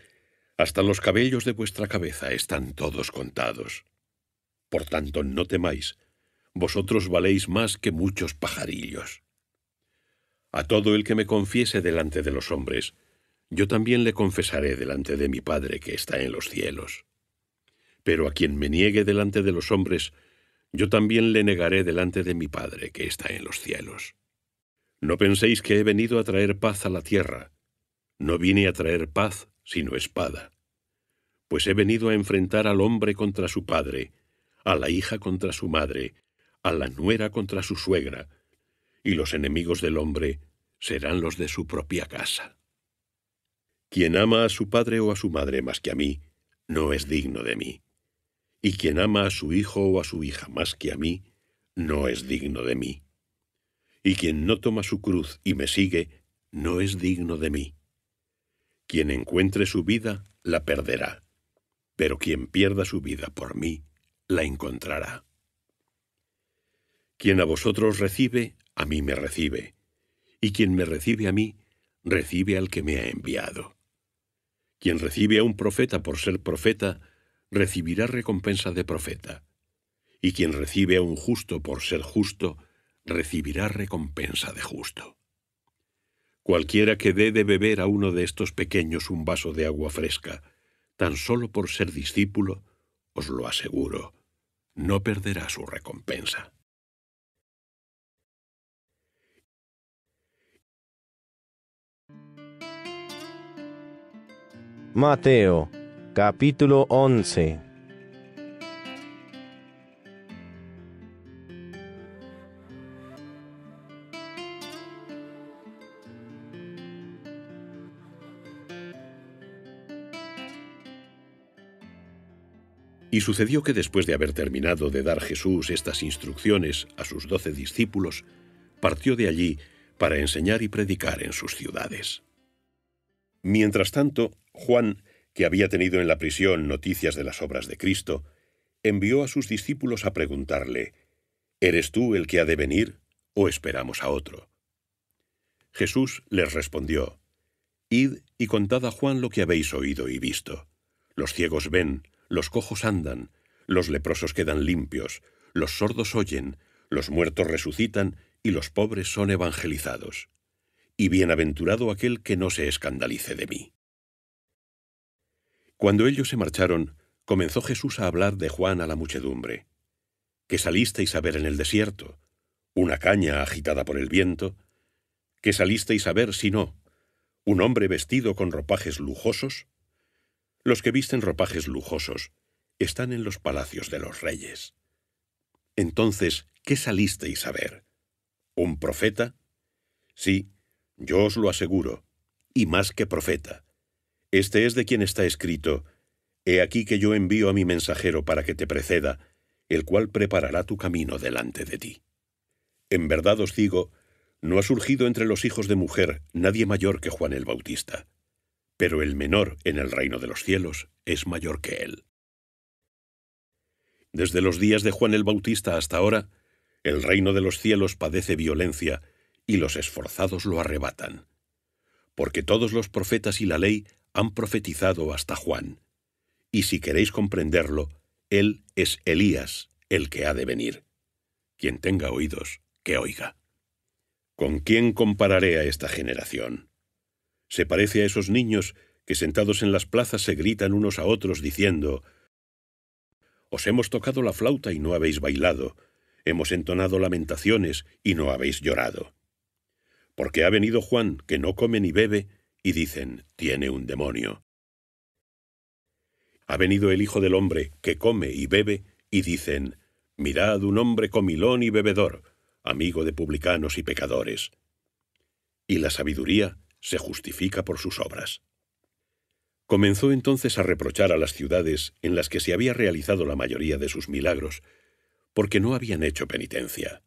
hasta los cabellos de vuestra cabeza están todos contados. Por tanto, no temáis, vosotros valéis más que muchos pajarillos. A todo el que me confiese delante de los hombres, yo también le confesaré delante de mi Padre que está en los cielos. Pero a quien me niegue delante de los hombres, yo también le negaré delante de mi Padre que está en los cielos. No penséis que he venido a traer paz a la tierra. No vine a traer paz, sino espada. Pues he venido a enfrentar al hombre contra su padre, a la hija contra su madre, a la nuera contra su suegra, y los enemigos del hombre serán los de su propia casa. Quien ama a su padre o a su madre más que a mí, no es digno de mí. Y quien ama a su hijo o a su hija más que a mí, no es digno de mí. Y quien no toma su cruz y me sigue, no es digno de mí. Quien encuentre su vida, la perderá. Pero quien pierda su vida por mí, la encontrará. Quien a vosotros recibe, a mí me recibe, y quien me recibe a mí, recibe al que me ha enviado. Quien recibe a un profeta por ser profeta, recibirá recompensa de profeta, y quien recibe a un justo por ser justo, recibirá recompensa de justo. Cualquiera que dé de beber a uno de estos pequeños un vaso de agua fresca, tan solo por ser discípulo, os lo aseguro, no perderá su recompensa. Mateo capítulo 11 Y sucedió que después de haber terminado de dar Jesús estas instrucciones a sus doce discípulos, partió de allí para enseñar y predicar en sus ciudades. Mientras tanto, Juan, que había tenido en la prisión noticias de las obras de Cristo, envió a sus discípulos a preguntarle, ¿Eres tú el que ha de venir o esperamos a otro? Jesús les respondió, Id y contad a Juan lo que habéis oído y visto. Los ciegos ven, los cojos andan, los leprosos quedan limpios, los sordos oyen, los muertos resucitan y los pobres son evangelizados. Y bienaventurado aquel que no se escandalice de mí. Cuando ellos se marcharon, comenzó Jesús a hablar de Juan a la muchedumbre. ¿Qué salisteis a ver en el desierto, una caña agitada por el viento. ¿Qué salisteis a ver si no, un hombre vestido con ropajes lujosos. Los que visten ropajes lujosos están en los palacios de los reyes. Entonces, ¿qué salisteis a ver? ¿Un profeta? Sí, yo os lo aseguro, y más que profeta. Este es de quien está escrito, He aquí que yo envío a mi mensajero para que te preceda, el cual preparará tu camino delante de ti. En verdad os digo, no ha surgido entre los hijos de mujer nadie mayor que Juan el Bautista, pero el menor en el reino de los cielos es mayor que él. Desde los días de Juan el Bautista hasta ahora, el reino de los cielos padece violencia y los esforzados lo arrebatan. Porque todos los profetas y la ley han profetizado hasta Juan. Y si queréis comprenderlo, él es Elías, el que ha de venir. Quien tenga oídos, que oiga. ¿Con quién compararé a esta generación? Se parece a esos niños que sentados en las plazas se gritan unos a otros diciendo, Os hemos tocado la flauta y no habéis bailado, hemos entonado lamentaciones y no habéis llorado. Porque ha venido Juan, que no come ni bebe, y dicen, tiene un demonio. Ha venido el Hijo del Hombre, que come y bebe, y dicen, mirad un hombre comilón y bebedor, amigo de publicanos y pecadores. Y la sabiduría se justifica por sus obras. Comenzó entonces a reprochar a las ciudades en las que se había realizado la mayoría de sus milagros, porque no habían hecho penitencia.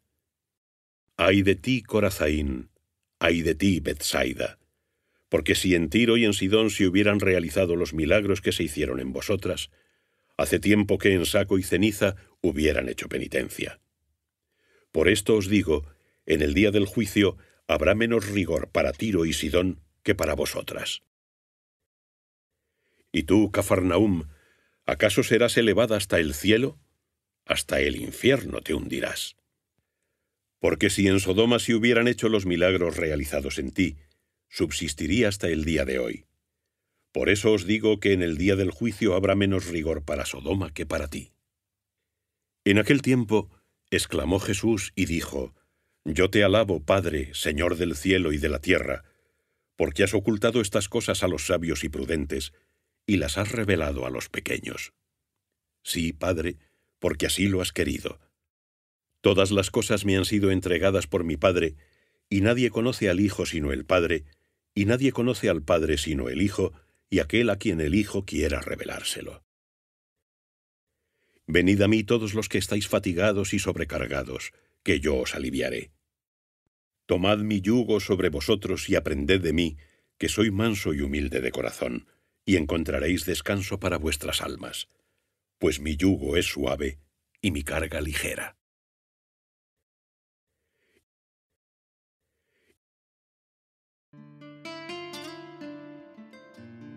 ¡Ay de ti, Corazaín! ¡Ay de ti, Betsaida! porque si en Tiro y en Sidón se hubieran realizado los milagros que se hicieron en vosotras, hace tiempo que en saco y ceniza hubieran hecho penitencia. Por esto os digo, en el día del juicio habrá menos rigor para Tiro y Sidón que para vosotras. ¿Y tú, Cafarnaum, acaso serás elevada hasta el cielo? Hasta el infierno te hundirás. Porque si en Sodoma se hubieran hecho los milagros realizados en ti, subsistiría hasta el día de hoy. Por eso os digo que en el día del juicio habrá menos rigor para Sodoma que para ti. En aquel tiempo exclamó Jesús y dijo, Yo te alabo, Padre, Señor del cielo y de la tierra, porque has ocultado estas cosas a los sabios y prudentes, y las has revelado a los pequeños. Sí, Padre, porque así lo has querido. Todas las cosas me han sido entregadas por mi Padre, y nadie conoce al Hijo sino el Padre, y nadie conoce al Padre sino el Hijo, y aquel a quien el Hijo quiera revelárselo. Venid a mí todos los que estáis fatigados y sobrecargados, que yo os aliviaré. Tomad mi yugo sobre vosotros y aprended de mí, que soy manso y humilde de corazón, y encontraréis descanso para vuestras almas, pues mi yugo es suave y mi carga ligera.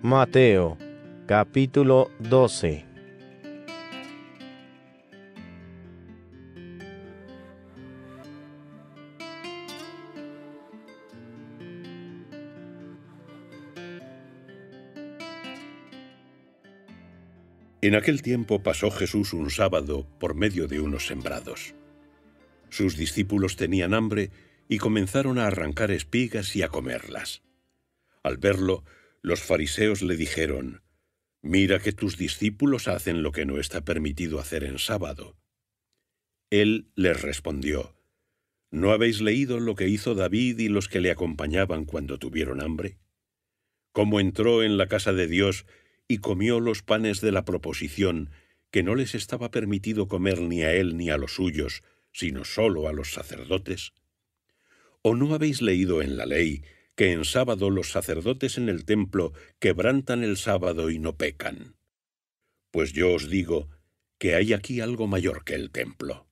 Mateo capítulo 12 En aquel tiempo pasó Jesús un sábado por medio de unos sembrados. Sus discípulos tenían hambre y comenzaron a arrancar espigas y a comerlas. Al verlo, los fariseos le dijeron, Mira que tus discípulos hacen lo que no está permitido hacer en sábado. Él les respondió, ¿No habéis leído lo que hizo David y los que le acompañaban cuando tuvieron hambre? Cómo entró en la casa de Dios y comió los panes de la proposición, que no les estaba permitido comer ni a él ni a los suyos, sino solo a los sacerdotes. ¿O no habéis leído en la ley que en sábado los sacerdotes en el templo quebrantan el sábado y no pecan. Pues yo os digo que hay aquí algo mayor que el templo.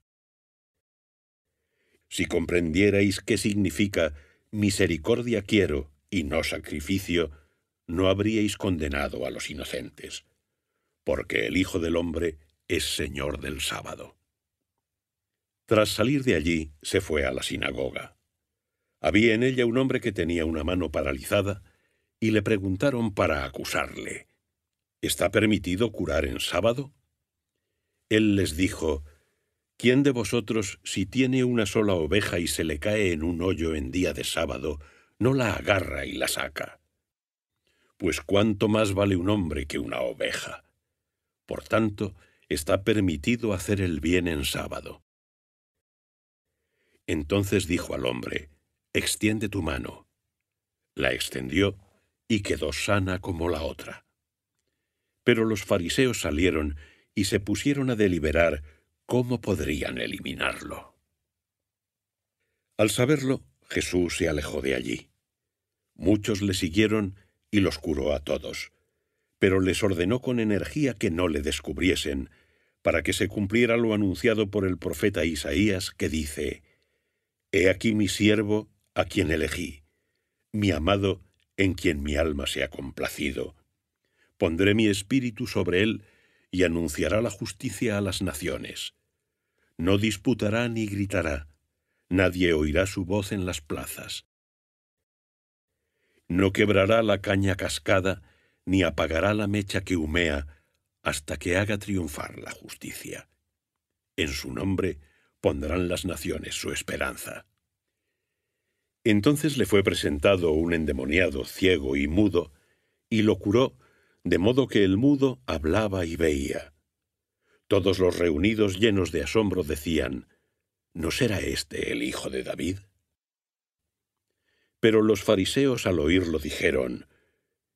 Si comprendierais qué significa misericordia quiero y no sacrificio, no habríais condenado a los inocentes, porque el Hijo del Hombre es Señor del sábado. Tras salir de allí, se fue a la sinagoga. Había en ella un hombre que tenía una mano paralizada y le preguntaron para acusarle, ¿está permitido curar en sábado? Él les dijo, ¿quién de vosotros, si tiene una sola oveja y se le cae en un hoyo en día de sábado, no la agarra y la saca? Pues cuánto más vale un hombre que una oveja. Por tanto, está permitido hacer el bien en sábado. Entonces dijo al hombre, extiende tu mano. La extendió y quedó sana como la otra. Pero los fariseos salieron y se pusieron a deliberar cómo podrían eliminarlo. Al saberlo, Jesús se alejó de allí. Muchos le siguieron y los curó a todos, pero les ordenó con energía que no le descubriesen, para que se cumpliera lo anunciado por el profeta Isaías, que dice, He aquí mi siervo, a quien elegí, mi amado en quien mi alma se ha complacido. Pondré mi espíritu sobre él y anunciará la justicia a las naciones. No disputará ni gritará, nadie oirá su voz en las plazas. No quebrará la caña cascada, ni apagará la mecha que humea, hasta que haga triunfar la justicia. En su nombre pondrán las naciones su esperanza. Entonces le fue presentado un endemoniado ciego y mudo, y lo curó, de modo que el mudo hablaba y veía. Todos los reunidos llenos de asombro decían, ¿No será este el hijo de David? Pero los fariseos al oírlo dijeron,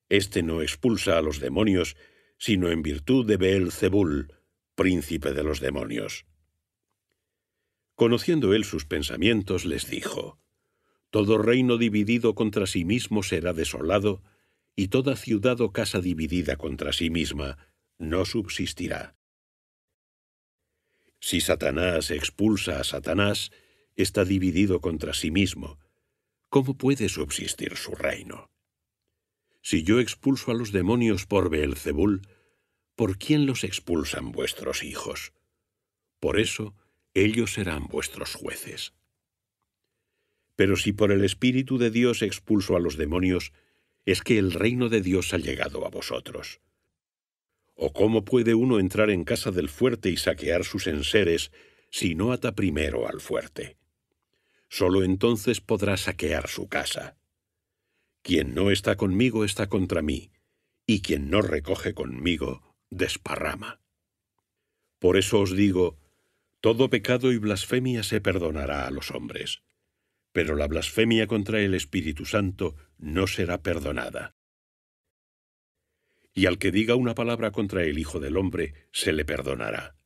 Este no expulsa a los demonios, sino en virtud de Beelzebul, príncipe de los demonios. Conociendo él sus pensamientos, les dijo, todo reino dividido contra sí mismo será desolado, y toda ciudad o casa dividida contra sí misma no subsistirá. Si Satanás expulsa a Satanás, está dividido contra sí mismo. ¿Cómo puede subsistir su reino? Si yo expulso a los demonios por Beelzebul, ¿por quién los expulsan vuestros hijos? Por eso ellos serán vuestros jueces. Pero si por el Espíritu de Dios expulso a los demonios, es que el reino de Dios ha llegado a vosotros. ¿O cómo puede uno entrar en casa del fuerte y saquear sus enseres si no ata primero al fuerte? Solo entonces podrá saquear su casa. Quien no está conmigo está contra mí, y quien no recoge conmigo desparrama. Por eso os digo, todo pecado y blasfemia se perdonará a los hombres, pero la blasfemia contra el Espíritu Santo no será perdonada. Y al que diga una palabra contra el Hijo del Hombre, se le perdonará.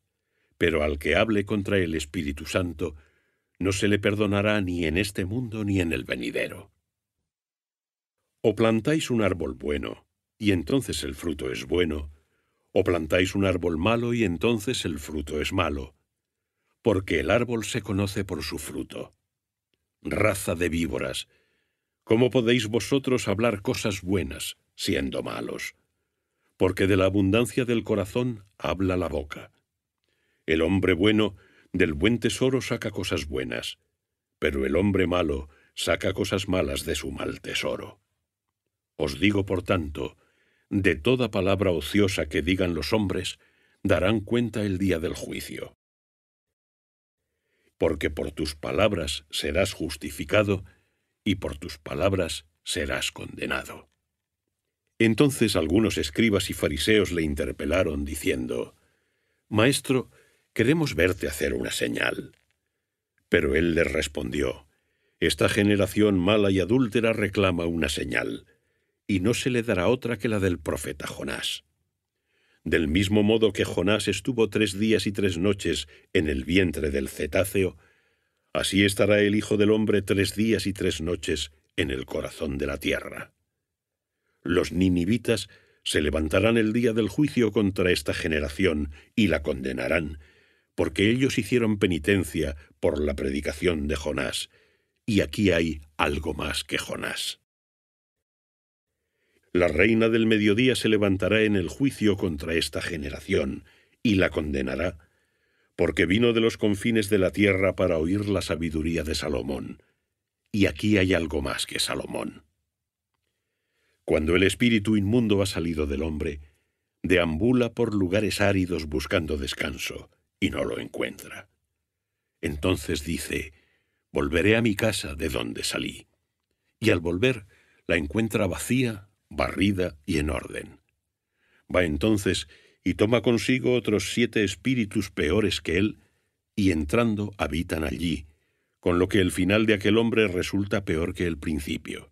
Pero al que hable contra el Espíritu Santo, no se le perdonará ni en este mundo ni en el venidero. O plantáis un árbol bueno, y entonces el fruto es bueno, o plantáis un árbol malo y entonces el fruto es malo, porque el árbol se conoce por su fruto raza de víboras, ¿cómo podéis vosotros hablar cosas buenas siendo malos? Porque de la abundancia del corazón habla la boca. El hombre bueno del buen tesoro saca cosas buenas, pero el hombre malo saca cosas malas de su mal tesoro. Os digo, por tanto, de toda palabra ociosa que digan los hombres, darán cuenta el día del juicio porque por tus palabras serás justificado y por tus palabras serás condenado. Entonces algunos escribas y fariseos le interpelaron diciendo, Maestro, queremos verte hacer una señal. Pero él les respondió, Esta generación mala y adúltera reclama una señal, y no se le dará otra que la del profeta Jonás. Del mismo modo que Jonás estuvo tres días y tres noches en el vientre del cetáceo, así estará el Hijo del Hombre tres días y tres noches en el corazón de la tierra. Los ninivitas se levantarán el día del juicio contra esta generación y la condenarán, porque ellos hicieron penitencia por la predicación de Jonás, y aquí hay algo más que Jonás. La reina del mediodía se levantará en el juicio contra esta generación y la condenará, porque vino de los confines de la tierra para oír la sabiduría de Salomón. Y aquí hay algo más que Salomón. Cuando el espíritu inmundo ha salido del hombre, deambula por lugares áridos buscando descanso, y no lo encuentra. Entonces dice, Volveré a mi casa de donde salí. Y al volver, la encuentra vacía barrida y en orden. Va entonces y toma consigo otros siete espíritus peores que él, y entrando habitan allí, con lo que el final de aquel hombre resulta peor que el principio.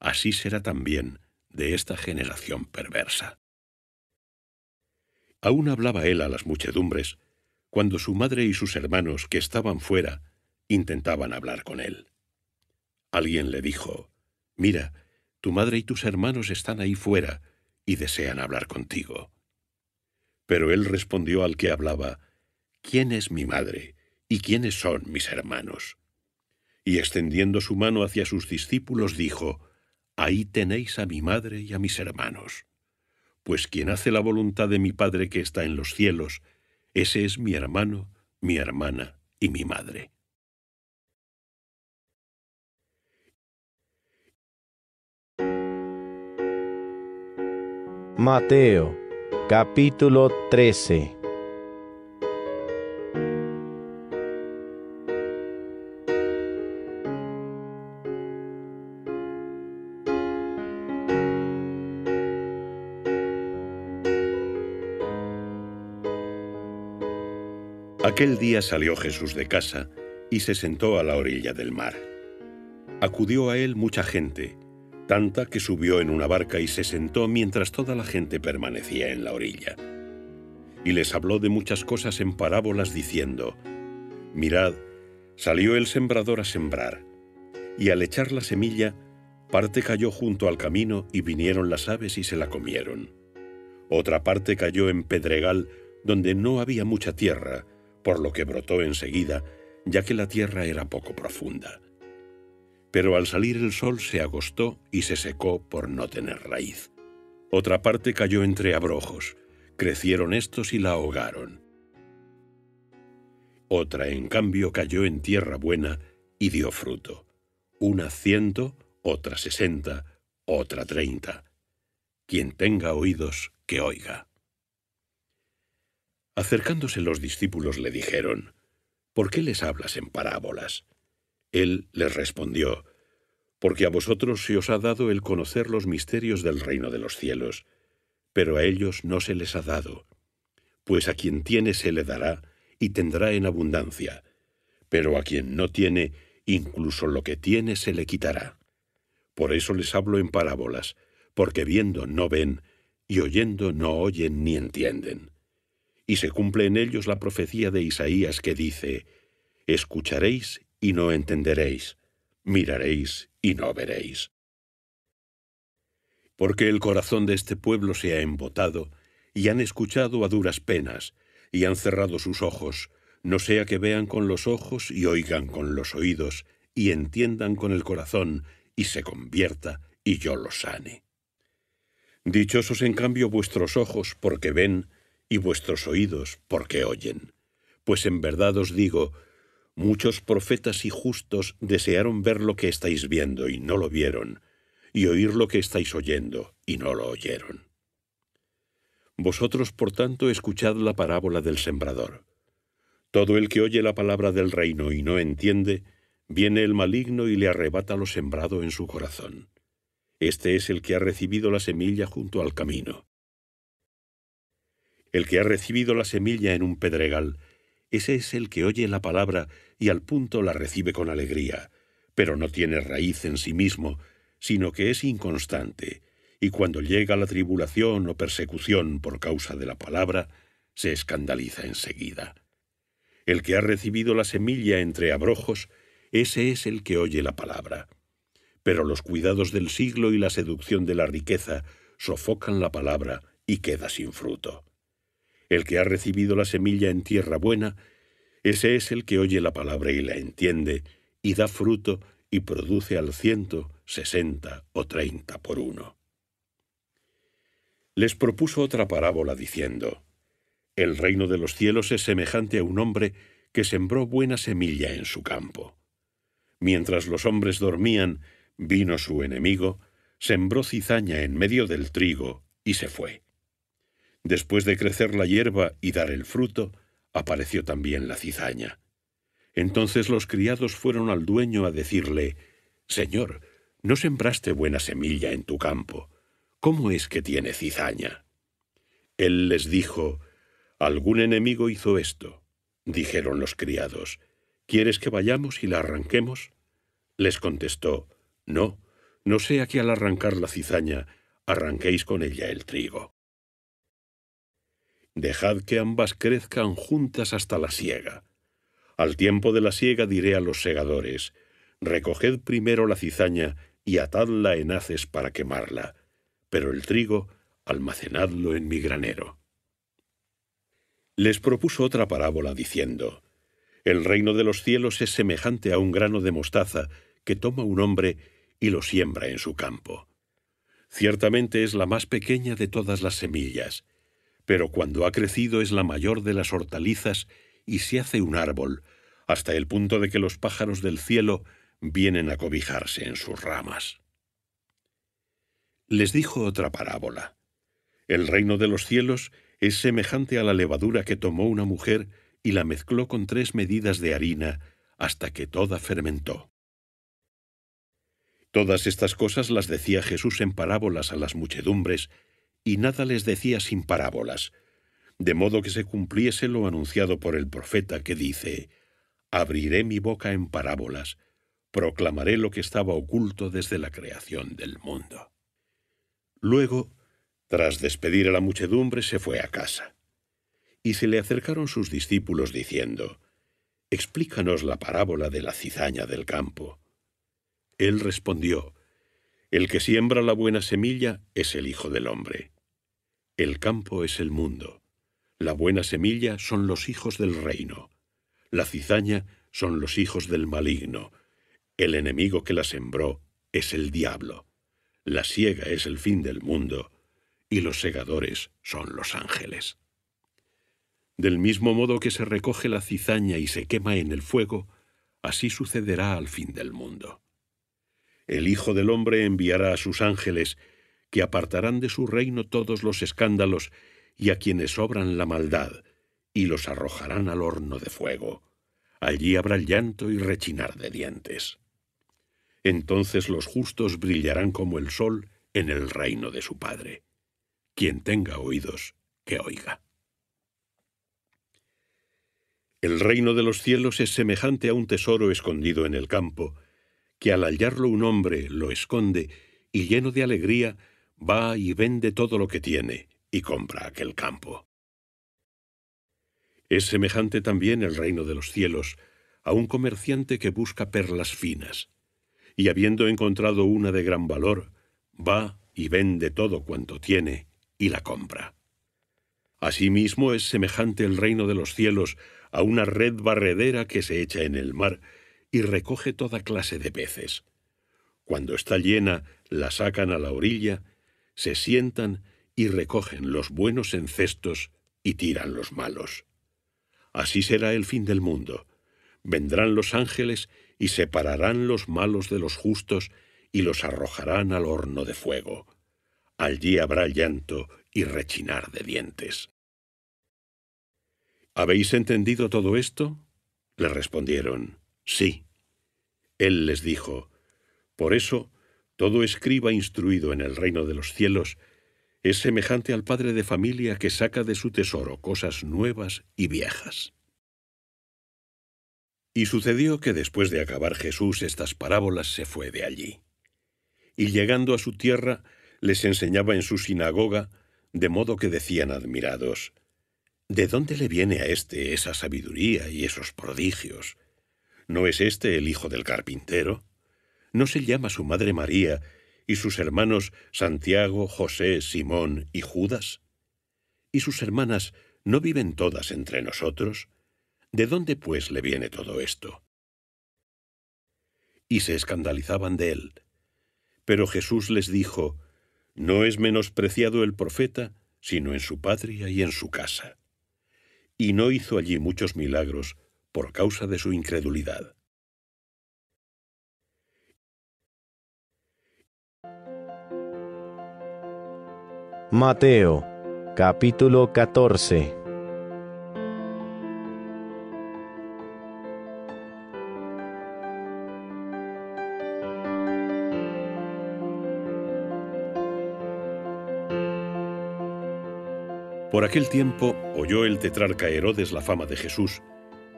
Así será también de esta generación perversa. Aún hablaba él a las muchedumbres, cuando su madre y sus hermanos, que estaban fuera, intentaban hablar con él. Alguien le dijo, Mira, tu madre y tus hermanos están ahí fuera y desean hablar contigo. Pero él respondió al que hablaba, ¿Quién es mi madre y quiénes son mis hermanos? Y extendiendo su mano hacia sus discípulos dijo, Ahí tenéis a mi madre y a mis hermanos. Pues quien hace la voluntad de mi Padre que está en los cielos, ese es mi hermano, mi hermana y mi madre. Mateo capítulo 13 Aquel día salió Jesús de casa y se sentó a la orilla del mar. Acudió a él mucha gente tanta que subió en una barca y se sentó mientras toda la gente permanecía en la orilla. Y les habló de muchas cosas en parábolas diciendo, Mirad, salió el sembrador a sembrar, y al echar la semilla, parte cayó junto al camino y vinieron las aves y se la comieron. Otra parte cayó en pedregal donde no había mucha tierra, por lo que brotó enseguida, ya que la tierra era poco profunda pero al salir el sol se agostó y se secó por no tener raíz. Otra parte cayó entre abrojos, crecieron estos y la ahogaron. Otra, en cambio, cayó en tierra buena y dio fruto. Una ciento, otra sesenta, otra treinta. Quien tenga oídos, que oiga. Acercándose los discípulos le dijeron, ¿Por qué les hablas en parábolas? Él les respondió, Porque a vosotros se os ha dado el conocer los misterios del reino de los cielos, pero a ellos no se les ha dado. Pues a quien tiene se le dará, y tendrá en abundancia, pero a quien no tiene, incluso lo que tiene se le quitará. Por eso les hablo en parábolas, porque viendo no ven, y oyendo no oyen ni entienden. Y se cumple en ellos la profecía de Isaías que dice, Escucharéis y no entenderéis, miraréis y no veréis. Porque el corazón de este pueblo se ha embotado, y han escuchado a duras penas, y han cerrado sus ojos, no sea que vean con los ojos y oigan con los oídos, y entiendan con el corazón, y se convierta, y yo los sane. Dichosos en cambio vuestros ojos porque ven, y vuestros oídos porque oyen. Pues en verdad os digo Muchos profetas y justos desearon ver lo que estáis viendo y no lo vieron, y oír lo que estáis oyendo y no lo oyeron. Vosotros, por tanto, escuchad la parábola del sembrador. Todo el que oye la palabra del reino y no entiende, viene el maligno y le arrebata lo sembrado en su corazón. Este es el que ha recibido la semilla junto al camino. El que ha recibido la semilla en un pedregal ese es el que oye la palabra y al punto la recibe con alegría, pero no tiene raíz en sí mismo, sino que es inconstante, y cuando llega la tribulación o persecución por causa de la palabra, se escandaliza enseguida. El que ha recibido la semilla entre abrojos, ese es el que oye la palabra. Pero los cuidados del siglo y la seducción de la riqueza sofocan la palabra y queda sin fruto. El que ha recibido la semilla en tierra buena, ese es el que oye la palabra y la entiende, y da fruto y produce al ciento, sesenta o treinta por uno. Les propuso otra parábola diciendo, El reino de los cielos es semejante a un hombre que sembró buena semilla en su campo. Mientras los hombres dormían, vino su enemigo, sembró cizaña en medio del trigo y se fue. Después de crecer la hierba y dar el fruto, apareció también la cizaña. Entonces los criados fueron al dueño a decirle, Señor, no sembraste buena semilla en tu campo. ¿Cómo es que tiene cizaña? Él les dijo, Algún enemigo hizo esto. Dijeron los criados, ¿Quieres que vayamos y la arranquemos? Les contestó, No, no sea que al arrancar la cizaña arranquéis con ella el trigo. Dejad que ambas crezcan juntas hasta la siega. Al tiempo de la siega diré a los segadores, recoged primero la cizaña y atadla en haces para quemarla, pero el trigo almacenadlo en mi granero. Les propuso otra parábola diciendo, El reino de los cielos es semejante a un grano de mostaza que toma un hombre y lo siembra en su campo. Ciertamente es la más pequeña de todas las semillas, pero cuando ha crecido es la mayor de las hortalizas y se hace un árbol, hasta el punto de que los pájaros del cielo vienen a cobijarse en sus ramas. Les dijo otra parábola. El reino de los cielos es semejante a la levadura que tomó una mujer y la mezcló con tres medidas de harina hasta que toda fermentó. Todas estas cosas las decía Jesús en parábolas a las muchedumbres y nada les decía sin parábolas, de modo que se cumpliese lo anunciado por el profeta que dice, Abriré mi boca en parábolas, proclamaré lo que estaba oculto desde la creación del mundo. Luego, tras despedir a la muchedumbre, se fue a casa. Y se le acercaron sus discípulos diciendo, Explícanos la parábola de la cizaña del campo. Él respondió, El que siembra la buena semilla es el Hijo del Hombre. El campo es el mundo. La buena semilla son los hijos del reino. La cizaña son los hijos del maligno. El enemigo que la sembró es el diablo. La siega es el fin del mundo. Y los segadores son los ángeles. Del mismo modo que se recoge la cizaña y se quema en el fuego, así sucederá al fin del mundo. El Hijo del Hombre enviará a sus ángeles que apartarán de su reino todos los escándalos y a quienes sobran la maldad, y los arrojarán al horno de fuego. Allí habrá llanto y rechinar de dientes. Entonces los justos brillarán como el sol en el reino de su Padre. Quien tenga oídos, que oiga. El reino de los cielos es semejante a un tesoro escondido en el campo, que al hallarlo un hombre lo esconde y lleno de alegría va y vende todo lo que tiene y compra aquel campo. Es semejante también el reino de los cielos a un comerciante que busca perlas finas, y habiendo encontrado una de gran valor, va y vende todo cuanto tiene y la compra. Asimismo es semejante el reino de los cielos a una red barredera que se echa en el mar y recoge toda clase de peces. Cuando está llena, la sacan a la orilla se sientan y recogen los buenos en cestos y tiran los malos. Así será el fin del mundo. Vendrán los ángeles y separarán los malos de los justos y los arrojarán al horno de fuego. Allí habrá llanto y rechinar de dientes. ¿Habéis entendido todo esto? Le respondieron, sí. Él les dijo, por eso todo escriba instruido en el reino de los cielos es semejante al padre de familia que saca de su tesoro cosas nuevas y viejas. Y sucedió que después de acabar Jesús estas parábolas se fue de allí. Y llegando a su tierra, les enseñaba en su sinagoga, de modo que decían admirados, ¿De dónde le viene a éste esa sabiduría y esos prodigios? ¿No es éste el hijo del carpintero? ¿No se llama su madre María y sus hermanos Santiago, José, Simón y Judas? ¿Y sus hermanas no viven todas entre nosotros? ¿De dónde pues le viene todo esto? Y se escandalizaban de él. Pero Jesús les dijo, No es menospreciado el profeta, sino en su patria y en su casa. Y no hizo allí muchos milagros por causa de su incredulidad. Mateo, capítulo 14. Por aquel tiempo oyó el tetrarca Herodes la fama de Jesús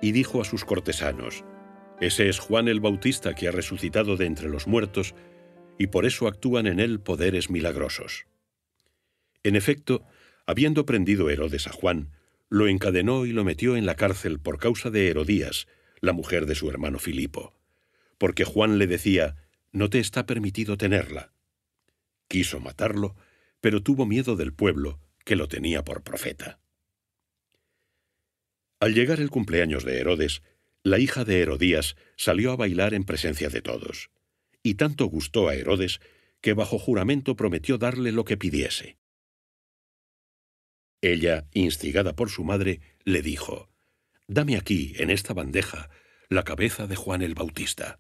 y dijo a sus cortesanos, Ese es Juan el Bautista que ha resucitado de entre los muertos, y por eso actúan en él poderes milagrosos. En efecto, habiendo prendido Herodes a Juan, lo encadenó y lo metió en la cárcel por causa de Herodías, la mujer de su hermano Filipo, porque Juan le decía, No te está permitido tenerla. Quiso matarlo, pero tuvo miedo del pueblo, que lo tenía por profeta. Al llegar el cumpleaños de Herodes, la hija de Herodías salió a bailar en presencia de todos, y tanto gustó a Herodes que bajo juramento prometió darle lo que pidiese. Ella, instigada por su madre, le dijo, Dame aquí, en esta bandeja, la cabeza de Juan el Bautista.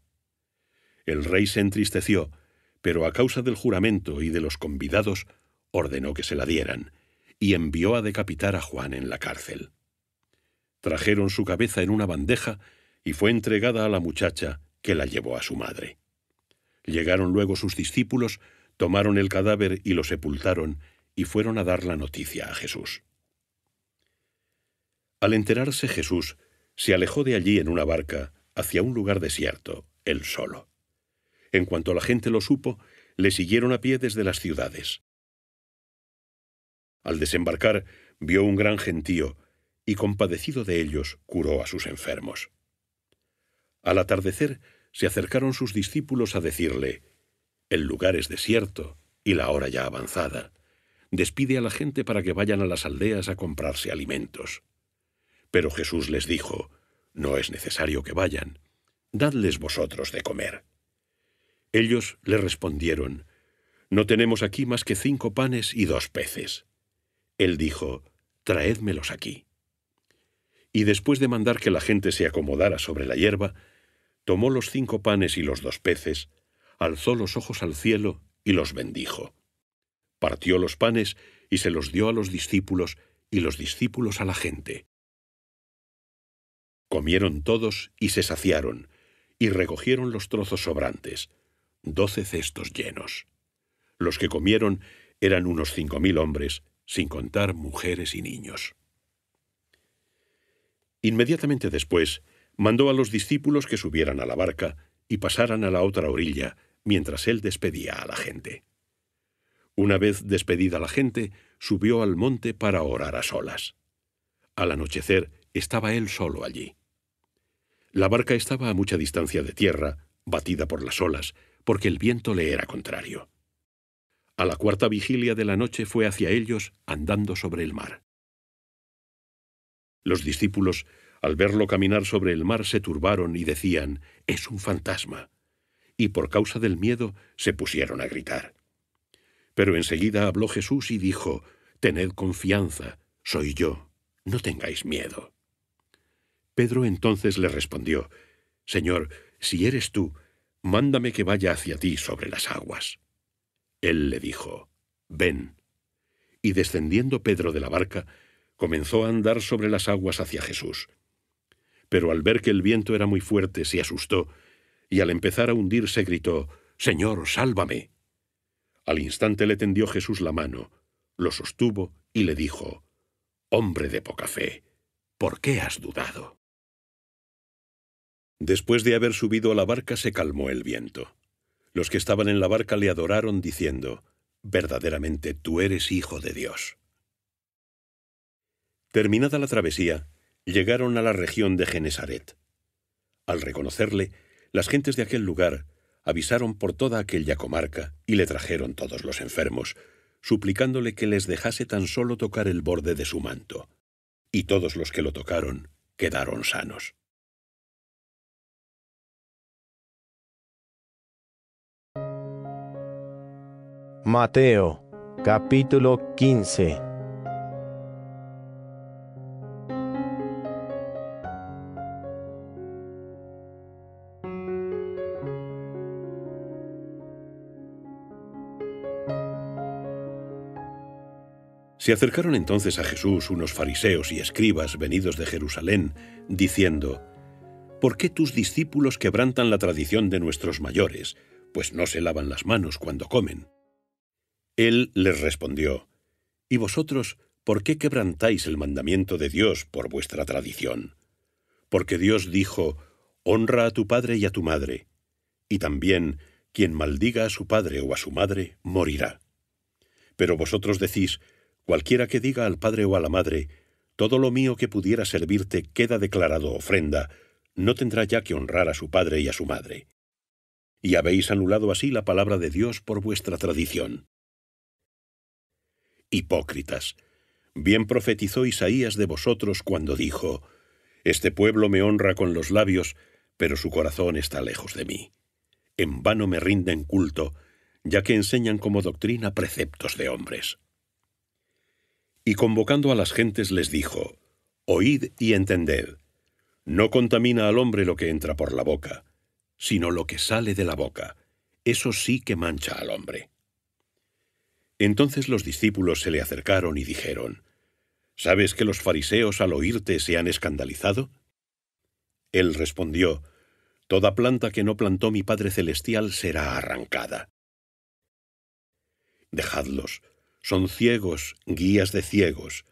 El rey se entristeció, pero a causa del juramento y de los convidados, ordenó que se la dieran, y envió a decapitar a Juan en la cárcel. Trajeron su cabeza en una bandeja y fue entregada a la muchacha que la llevó a su madre. Llegaron luego sus discípulos, tomaron el cadáver y lo sepultaron y fueron a dar la noticia a Jesús. Al enterarse Jesús, se alejó de allí en una barca hacia un lugar desierto, él solo. En cuanto la gente lo supo, le siguieron a pie desde las ciudades. Al desembarcar, vio un gran gentío, y compadecido de ellos, curó a sus enfermos. Al atardecer, se acercaron sus discípulos a decirle, El lugar es desierto, y la hora ya avanzada despide a la gente para que vayan a las aldeas a comprarse alimentos. Pero Jesús les dijo, No es necesario que vayan, dadles vosotros de comer. Ellos le respondieron, No tenemos aquí más que cinco panes y dos peces. Él dijo, Traédmelos aquí. Y después de mandar que la gente se acomodara sobre la hierba, tomó los cinco panes y los dos peces, alzó los ojos al cielo y los bendijo partió los panes y se los dio a los discípulos y los discípulos a la gente. Comieron todos y se saciaron, y recogieron los trozos sobrantes, doce cestos llenos. Los que comieron eran unos cinco mil hombres, sin contar mujeres y niños. Inmediatamente después, mandó a los discípulos que subieran a la barca y pasaran a la otra orilla, mientras él despedía a la gente. Una vez despedida la gente, subió al monte para orar a solas. Al anochecer estaba él solo allí. La barca estaba a mucha distancia de tierra, batida por las olas, porque el viento le era contrario. A la cuarta vigilia de la noche fue hacia ellos andando sobre el mar. Los discípulos, al verlo caminar sobre el mar, se turbaron y decían, Es un fantasma. Y por causa del miedo se pusieron a gritar. Pero enseguida habló Jesús y dijo, Tened confianza, soy yo, no tengáis miedo. Pedro entonces le respondió, Señor, si eres tú, mándame que vaya hacia ti sobre las aguas. Él le dijo, Ven. Y descendiendo Pedro de la barca, comenzó a andar sobre las aguas hacia Jesús. Pero al ver que el viento era muy fuerte, se asustó, y al empezar a hundirse gritó, Señor, sálvame. Al instante le tendió Jesús la mano, lo sostuvo y le dijo, Hombre de poca fe, ¿por qué has dudado? Después de haber subido a la barca se calmó el viento. Los que estaban en la barca le adoraron diciendo, Verdaderamente tú eres hijo de Dios. Terminada la travesía, llegaron a la región de Genesaret. Al reconocerle, las gentes de aquel lugar avisaron por toda aquella comarca y le trajeron todos los enfermos, suplicándole que les dejase tan solo tocar el borde de su manto. Y todos los que lo tocaron quedaron sanos. Mateo capítulo 15 Se acercaron entonces a Jesús unos fariseos y escribas venidos de Jerusalén, diciendo, ¿Por qué tus discípulos quebrantan la tradición de nuestros mayores, pues no se lavan las manos cuando comen? Él les respondió, ¿Y vosotros por qué quebrantáis el mandamiento de Dios por vuestra tradición? Porque Dios dijo, Honra a tu padre y a tu madre, y también, quien maldiga a su padre o a su madre, morirá. Pero vosotros decís, Cualquiera que diga al padre o a la madre, todo lo mío que pudiera servirte queda declarado ofrenda, no tendrá ya que honrar a su padre y a su madre. Y habéis anulado así la palabra de Dios por vuestra tradición. Hipócritas, bien profetizó Isaías de vosotros cuando dijo, Este pueblo me honra con los labios, pero su corazón está lejos de mí. En vano me rinden culto, ya que enseñan como doctrina preceptos de hombres y convocando a las gentes les dijo, Oíd y entended, no contamina al hombre lo que entra por la boca, sino lo que sale de la boca, eso sí que mancha al hombre. Entonces los discípulos se le acercaron y dijeron, ¿Sabes que los fariseos al oírte se han escandalizado? Él respondió, Toda planta que no plantó mi Padre Celestial será arrancada. Dejadlos, son ciegos, guías de ciegos,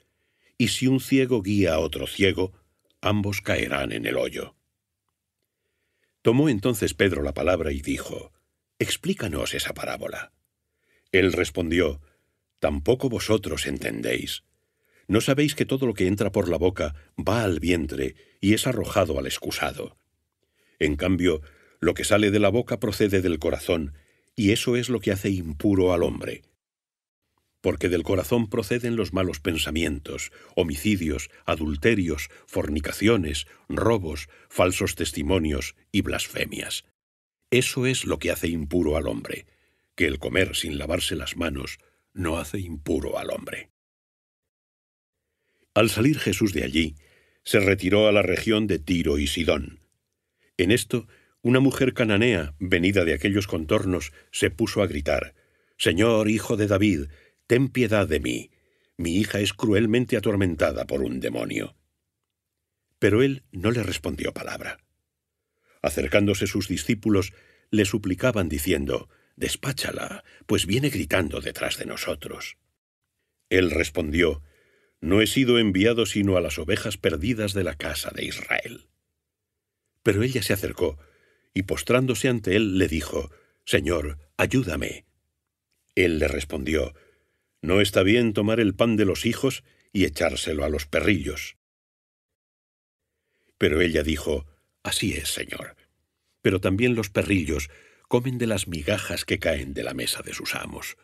y si un ciego guía a otro ciego, ambos caerán en el hoyo. Tomó entonces Pedro la palabra y dijo, Explícanos esa parábola. Él respondió, Tampoco vosotros entendéis. ¿No sabéis que todo lo que entra por la boca va al vientre y es arrojado al excusado? En cambio, lo que sale de la boca procede del corazón, y eso es lo que hace impuro al hombre porque del corazón proceden los malos pensamientos, homicidios, adulterios, fornicaciones, robos, falsos testimonios y blasfemias. Eso es lo que hace impuro al hombre, que el comer sin lavarse las manos no hace impuro al hombre. Al salir Jesús de allí, se retiró a la región de Tiro y Sidón. En esto, una mujer cananea, venida de aquellos contornos, se puso a gritar, Señor, hijo de David, Ten piedad de mí, mi hija es cruelmente atormentada por un demonio. Pero él no le respondió palabra. Acercándose sus discípulos, le suplicaban diciendo, Despáchala, pues viene gritando detrás de nosotros. Él respondió, No he sido enviado sino a las ovejas perdidas de la casa de Israel. Pero ella se acercó, y postrándose ante él le dijo, Señor, ayúdame. Él le respondió, no está bien tomar el pan de los hijos y echárselo a los perrillos. Pero ella dijo, Así es, señor. Pero también los perrillos comen de las migajas que caen de la mesa de sus amos.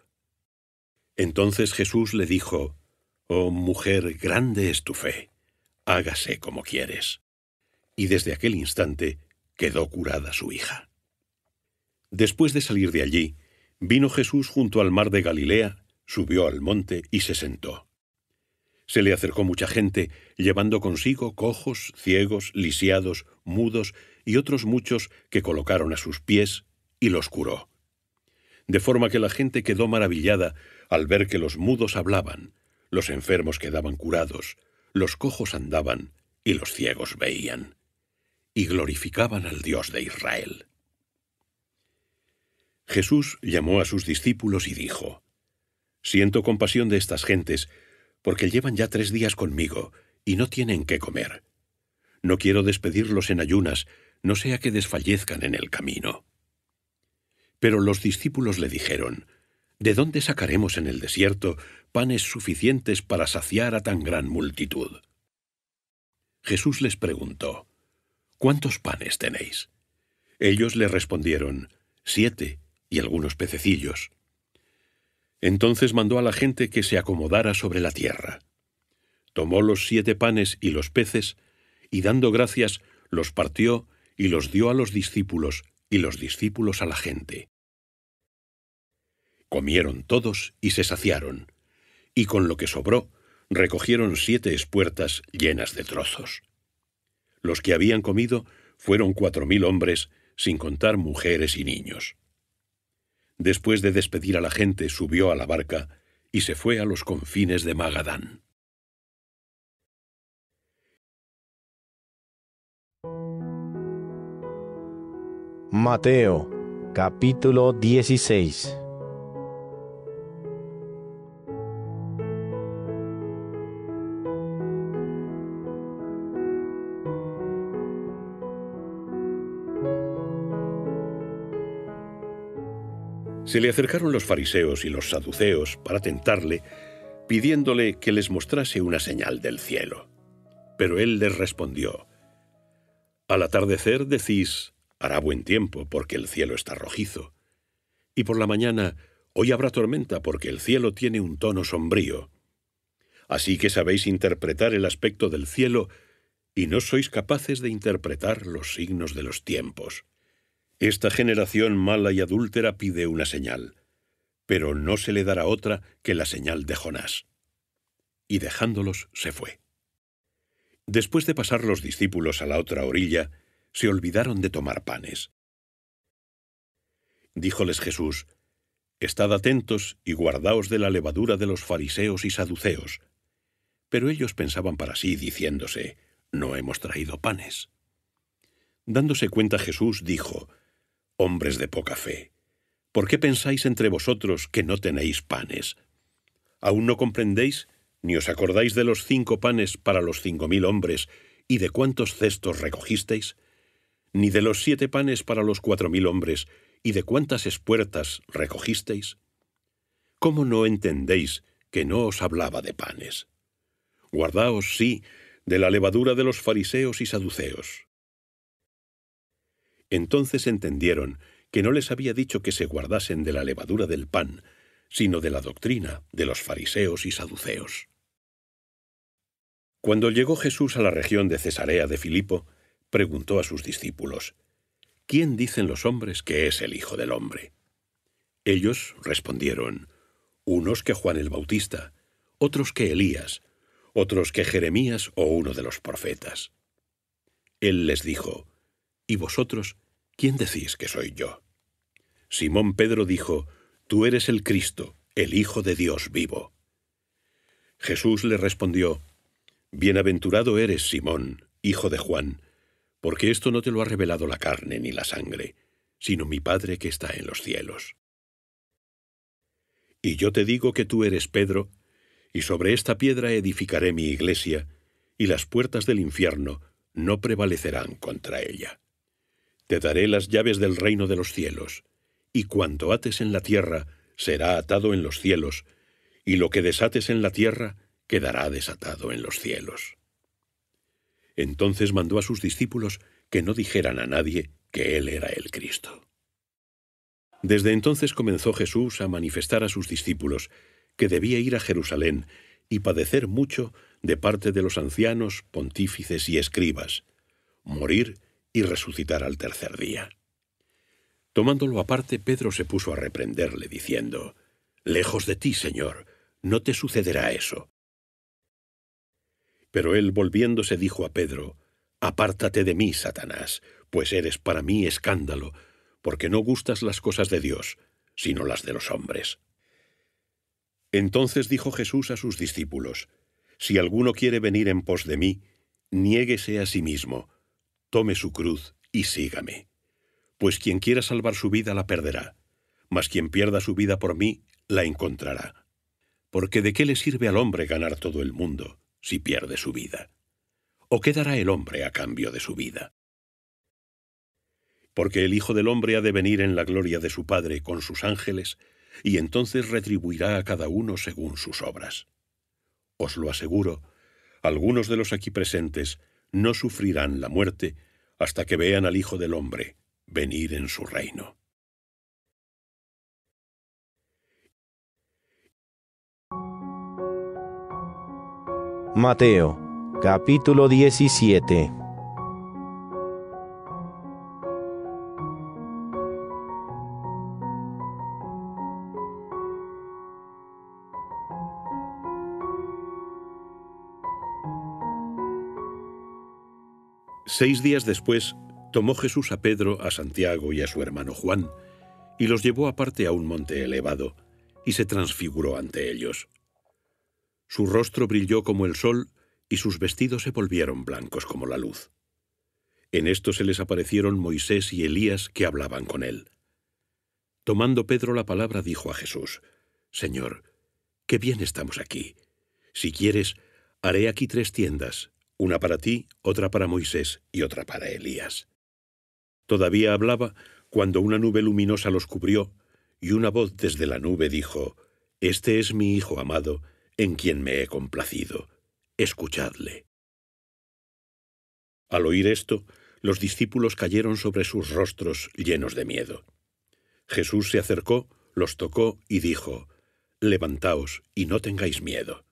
Entonces Jesús le dijo, Oh mujer, grande es tu fe, hágase como quieres. Y desde aquel instante quedó curada su hija. Después de salir de allí, vino Jesús junto al mar de Galilea Subió al monte y se sentó. Se le acercó mucha gente, llevando consigo cojos, ciegos, lisiados, mudos y otros muchos que colocaron a sus pies y los curó. De forma que la gente quedó maravillada al ver que los mudos hablaban, los enfermos quedaban curados, los cojos andaban y los ciegos veían, y glorificaban al Dios de Israel. Jesús llamó a sus discípulos y dijo, Siento compasión de estas gentes, porque llevan ya tres días conmigo y no tienen qué comer. No quiero despedirlos en ayunas, no sea que desfallezcan en el camino. Pero los discípulos le dijeron, ¿De dónde sacaremos en el desierto panes suficientes para saciar a tan gran multitud? Jesús les preguntó, ¿Cuántos panes tenéis? Ellos le respondieron, siete y algunos pececillos. Entonces mandó a la gente que se acomodara sobre la tierra. Tomó los siete panes y los peces, y dando gracias, los partió y los dio a los discípulos, y los discípulos a la gente. Comieron todos y se saciaron, y con lo que sobró, recogieron siete espuertas llenas de trozos. Los que habían comido fueron cuatro mil hombres, sin contar mujeres y niños. Después de despedir a la gente, subió a la barca y se fue a los confines de Magadán. Mateo capítulo 16 Se le acercaron los fariseos y los saduceos para tentarle, pidiéndole que les mostrase una señal del cielo. Pero él les respondió, Al atardecer decís, hará buen tiempo porque el cielo está rojizo, y por la mañana, hoy habrá tormenta porque el cielo tiene un tono sombrío. Así que sabéis interpretar el aspecto del cielo y no sois capaces de interpretar los signos de los tiempos. Esta generación mala y adúltera pide una señal, pero no se le dará otra que la señal de Jonás. Y dejándolos se fue. Después de pasar los discípulos a la otra orilla, se olvidaron de tomar panes. Díjoles Jesús, Estad atentos y guardaos de la levadura de los fariseos y saduceos. Pero ellos pensaban para sí, diciéndose, No hemos traído panes. Dándose cuenta Jesús dijo, hombres de poca fe, ¿por qué pensáis entre vosotros que no tenéis panes? ¿Aún no comprendéis ni os acordáis de los cinco panes para los cinco mil hombres y de cuántos cestos recogisteis? ¿Ni de los siete panes para los cuatro mil hombres y de cuántas espuertas recogisteis? ¿Cómo no entendéis que no os hablaba de panes? Guardaos, sí, de la levadura de los fariseos y saduceos, entonces entendieron que no les había dicho que se guardasen de la levadura del pan, sino de la doctrina de los fariseos y saduceos. Cuando llegó Jesús a la región de Cesarea de Filipo, preguntó a sus discípulos, ¿Quién dicen los hombres que es el Hijo del Hombre? Ellos respondieron, unos que Juan el Bautista, otros que Elías, otros que Jeremías o uno de los profetas. Él les dijo, ¿Y vosotros, quién decís que soy yo? Simón Pedro dijo, Tú eres el Cristo, el Hijo de Dios vivo. Jesús le respondió, Bienaventurado eres, Simón, hijo de Juan, porque esto no te lo ha revelado la carne ni la sangre, sino mi Padre que está en los cielos. Y yo te digo que tú eres Pedro, y sobre esta piedra edificaré mi iglesia, y las puertas del infierno no prevalecerán contra ella. Te daré las llaves del reino de los cielos, y cuanto ates en la tierra será atado en los cielos, y lo que desates en la tierra quedará desatado en los cielos. Entonces mandó a sus discípulos que no dijeran a nadie que Él era el Cristo. Desde entonces comenzó Jesús a manifestar a sus discípulos que debía ir a Jerusalén y padecer mucho de parte de los ancianos, pontífices y escribas, morir y resucitar al tercer día. Tomándolo aparte, Pedro se puso a reprenderle, diciendo, Lejos de ti, Señor, no te sucederá eso. Pero él volviéndose dijo a Pedro, Apártate de mí, Satanás, pues eres para mí escándalo, porque no gustas las cosas de Dios, sino las de los hombres. Entonces dijo Jesús a sus discípulos, Si alguno quiere venir en pos de mí, niéguese a sí mismo, tome su cruz y sígame. Pues quien quiera salvar su vida la perderá, mas quien pierda su vida por mí la encontrará. Porque de qué le sirve al hombre ganar todo el mundo si pierde su vida? ¿O qué dará el hombre a cambio de su vida? Porque el Hijo del Hombre ha de venir en la gloria de su Padre con sus ángeles, y entonces retribuirá a cada uno según sus obras. Os lo aseguro, algunos de los aquí presentes no sufrirán la muerte hasta que vean al Hijo del Hombre venir en su reino. Mateo capítulo 17 Seis días después, tomó Jesús a Pedro, a Santiago y a su hermano Juan, y los llevó aparte a un monte elevado, y se transfiguró ante ellos. Su rostro brilló como el sol, y sus vestidos se volvieron blancos como la luz. En esto se les aparecieron Moisés y Elías que hablaban con él. Tomando Pedro la palabra, dijo a Jesús, Señor, qué bien estamos aquí. Si quieres, haré aquí tres tiendas, una para ti, otra para Moisés y otra para Elías. Todavía hablaba cuando una nube luminosa los cubrió, y una voz desde la nube dijo, Este es mi Hijo amado, en quien me he complacido. Escuchadle. Al oír esto, los discípulos cayeron sobre sus rostros llenos de miedo. Jesús se acercó, los tocó y dijo, Levantaos y no tengáis miedo.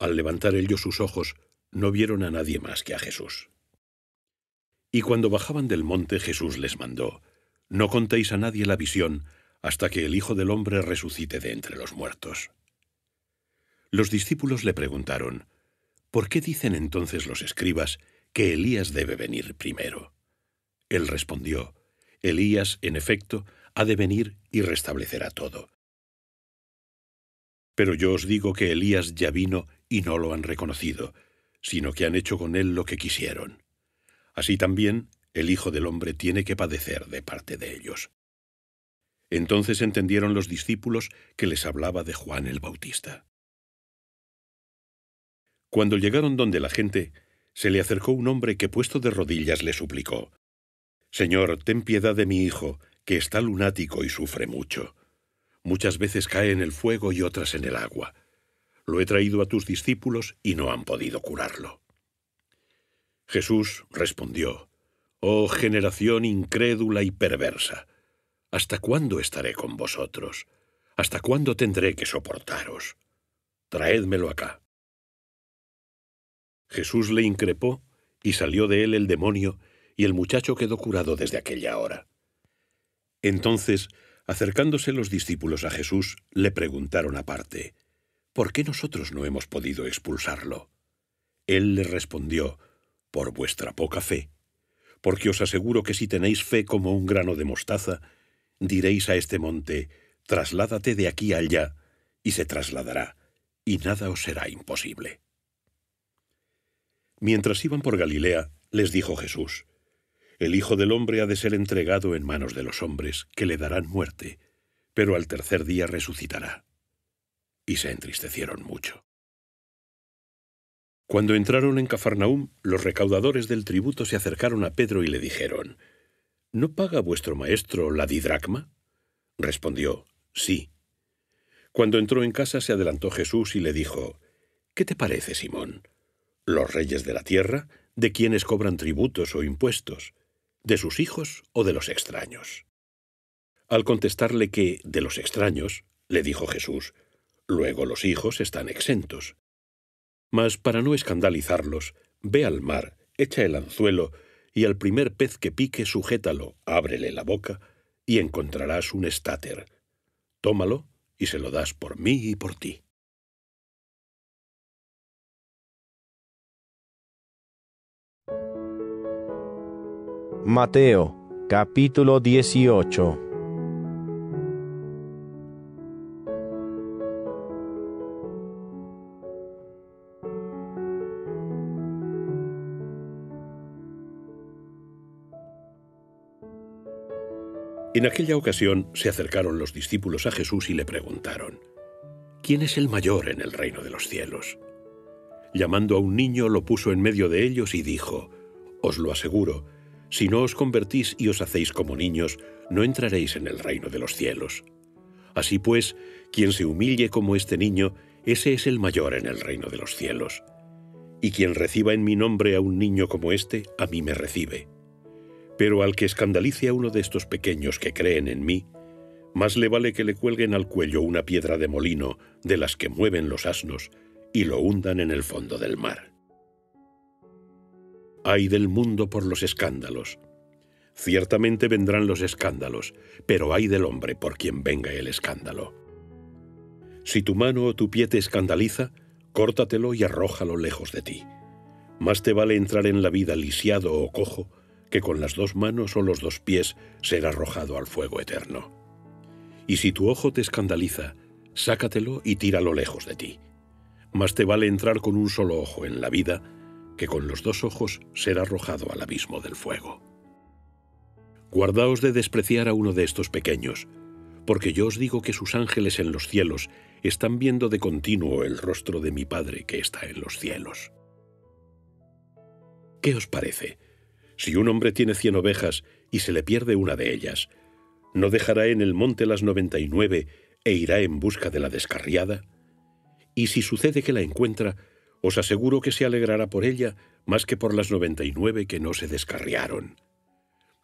Al levantar ellos sus ojos, no vieron a nadie más que a Jesús. Y cuando bajaban del monte Jesús les mandó, No contéis a nadie la visión hasta que el Hijo del Hombre resucite de entre los muertos. Los discípulos le preguntaron, ¿Por qué dicen entonces los escribas que Elías debe venir primero? Él respondió, Elías, en efecto, ha de venir y restablecerá todo. Pero yo os digo que Elías ya vino y no lo han reconocido, sino que han hecho con él lo que quisieron. Así también el Hijo del Hombre tiene que padecer de parte de ellos. Entonces entendieron los discípulos que les hablaba de Juan el Bautista. Cuando llegaron donde la gente, se le acercó un hombre que puesto de rodillas le suplicó, Señor, ten piedad de mi hijo, que está lunático y sufre mucho. Muchas veces cae en el fuego y otras en el agua. Lo he traído a tus discípulos y no han podido curarlo. Jesús respondió, Oh generación incrédula y perversa, ¿hasta cuándo estaré con vosotros? ¿Hasta cuándo tendré que soportaros? Traédmelo acá. Jesús le increpó y salió de él el demonio, y el muchacho quedó curado desde aquella hora. Entonces, acercándose los discípulos a Jesús, le preguntaron aparte, ¿por qué nosotros no hemos podido expulsarlo? Él le respondió, por vuestra poca fe, porque os aseguro que si tenéis fe como un grano de mostaza, diréis a este monte, trasládate de aquí allá, y se trasladará, y nada os será imposible. Mientras iban por Galilea, les dijo Jesús, El Hijo del Hombre ha de ser entregado en manos de los hombres, que le darán muerte, pero al tercer día resucitará y se entristecieron mucho. Cuando entraron en Cafarnaúm, los recaudadores del tributo se acercaron a Pedro y le dijeron, ¿No paga vuestro maestro la didracma? Respondió, sí. Cuando entró en casa se adelantó Jesús y le dijo, ¿Qué te parece, Simón? ¿Los reyes de la tierra? ¿De quienes cobran tributos o impuestos? ¿De sus hijos o de los extraños? Al contestarle que de los extraños, le dijo Jesús, Luego los hijos están exentos. Mas para no escandalizarlos, ve al mar, echa el anzuelo, y al primer pez que pique sujétalo, ábrele la boca, y encontrarás un estáter. Tómalo y se lo das por mí y por ti. Mateo capítulo 18 En aquella ocasión se acercaron los discípulos a Jesús y le preguntaron, ¿Quién es el mayor en el reino de los cielos? Llamando a un niño lo puso en medio de ellos y dijo, Os lo aseguro, si no os convertís y os hacéis como niños, no entraréis en el reino de los cielos. Así pues, quien se humille como este niño, ese es el mayor en el reino de los cielos. Y quien reciba en mi nombre a un niño como este, a mí me recibe. Pero al que escandalice a uno de estos pequeños que creen en mí, más le vale que le cuelguen al cuello una piedra de molino de las que mueven los asnos y lo hundan en el fondo del mar. Ay del mundo por los escándalos. Ciertamente vendrán los escándalos, pero ay del hombre por quien venga el escándalo. Si tu mano o tu pie te escandaliza, córtatelo y arrójalo lejos de ti. Más te vale entrar en la vida lisiado o cojo que con las dos manos o los dos pies será arrojado al fuego eterno. Y si tu ojo te escandaliza, sácatelo y tíralo lejos de ti. Más te vale entrar con un solo ojo en la vida que con los dos ojos ser arrojado al abismo del fuego. Guardaos de despreciar a uno de estos pequeños, porque yo os digo que sus ángeles en los cielos están viendo de continuo el rostro de mi Padre que está en los cielos. ¿Qué os parece? Si un hombre tiene cien ovejas y se le pierde una de ellas, ¿no dejará en el monte las noventa y nueve e irá en busca de la descarriada? Y si sucede que la encuentra, os aseguro que se alegrará por ella más que por las noventa y nueve que no se descarriaron.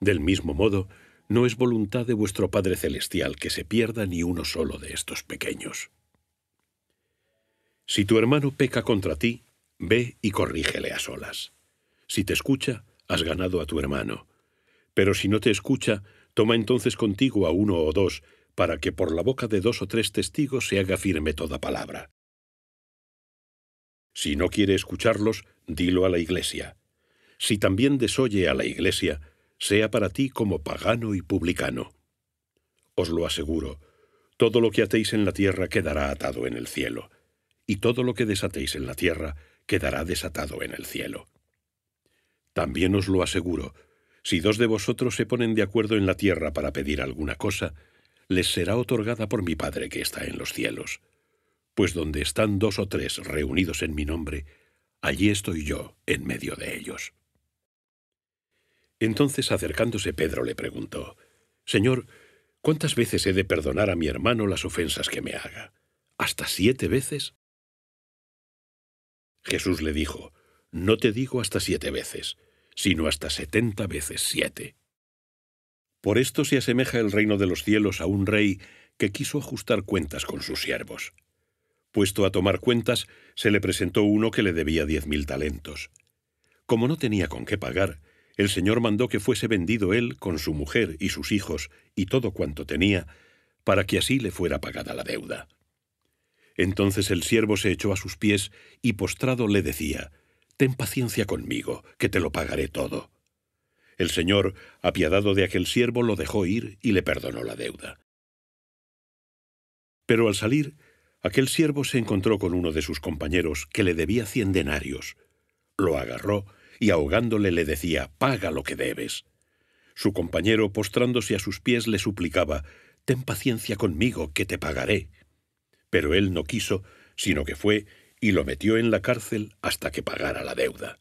Del mismo modo, no es voluntad de vuestro Padre Celestial que se pierda ni uno solo de estos pequeños. Si tu hermano peca contra ti, ve y corrígele a solas. Si te escucha, has ganado a tu hermano. Pero si no te escucha, toma entonces contigo a uno o dos, para que por la boca de dos o tres testigos se haga firme toda palabra. Si no quiere escucharlos, dilo a la iglesia. Si también desoye a la iglesia, sea para ti como pagano y publicano. Os lo aseguro, todo lo que atéis en la tierra quedará atado en el cielo, y todo lo que desatéis en la tierra quedará desatado en el cielo. También os lo aseguro, si dos de vosotros se ponen de acuerdo en la tierra para pedir alguna cosa, les será otorgada por mi Padre que está en los cielos. Pues donde están dos o tres reunidos en mi nombre, allí estoy yo en medio de ellos. Entonces acercándose Pedro le preguntó, Señor, ¿cuántas veces he de perdonar a mi hermano las ofensas que me haga? ¿Hasta siete veces? Jesús le dijo, No te digo hasta siete veces, sino hasta setenta veces siete. Por esto se asemeja el reino de los cielos a un rey que quiso ajustar cuentas con sus siervos. Puesto a tomar cuentas, se le presentó uno que le debía diez mil talentos. Como no tenía con qué pagar, el Señor mandó que fuese vendido él con su mujer y sus hijos y todo cuanto tenía, para que así le fuera pagada la deuda. Entonces el siervo se echó a sus pies y postrado le decía, Ten paciencia conmigo, que te lo pagaré todo. El señor, apiadado de aquel siervo, lo dejó ir y le perdonó la deuda. Pero al salir, aquel siervo se encontró con uno de sus compañeros que le debía cien denarios. Lo agarró y ahogándole le decía, paga lo que debes. Su compañero, postrándose a sus pies, le suplicaba, ten paciencia conmigo, que te pagaré. Pero él no quiso, sino que fue y lo metió en la cárcel hasta que pagara la deuda.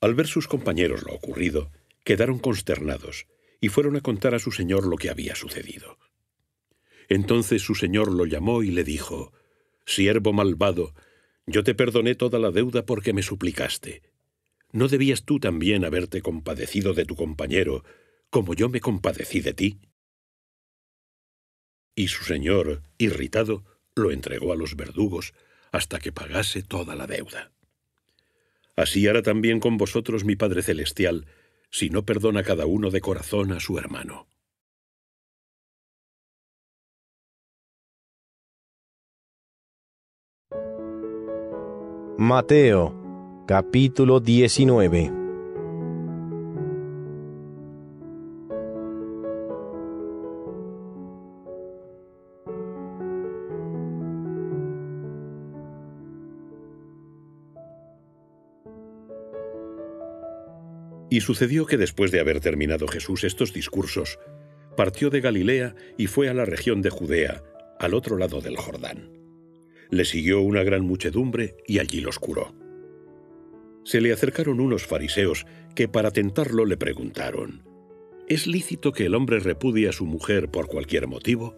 Al ver sus compañeros lo ocurrido, quedaron consternados y fueron a contar a su señor lo que había sucedido. Entonces su señor lo llamó y le dijo, Siervo malvado, yo te perdoné toda la deuda porque me suplicaste. ¿No debías tú también haberte compadecido de tu compañero, como yo me compadecí de ti? Y su señor, irritado, lo entregó a los verdugos, hasta que pagase toda la deuda. Así hará también con vosotros mi Padre Celestial, si no perdona cada uno de corazón a su hermano. Mateo capítulo 19 Y sucedió que después de haber terminado Jesús estos discursos, partió de Galilea y fue a la región de Judea, al otro lado del Jordán. Le siguió una gran muchedumbre y allí los curó. Se le acercaron unos fariseos que para tentarlo le preguntaron, ¿Es lícito que el hombre repudie a su mujer por cualquier motivo?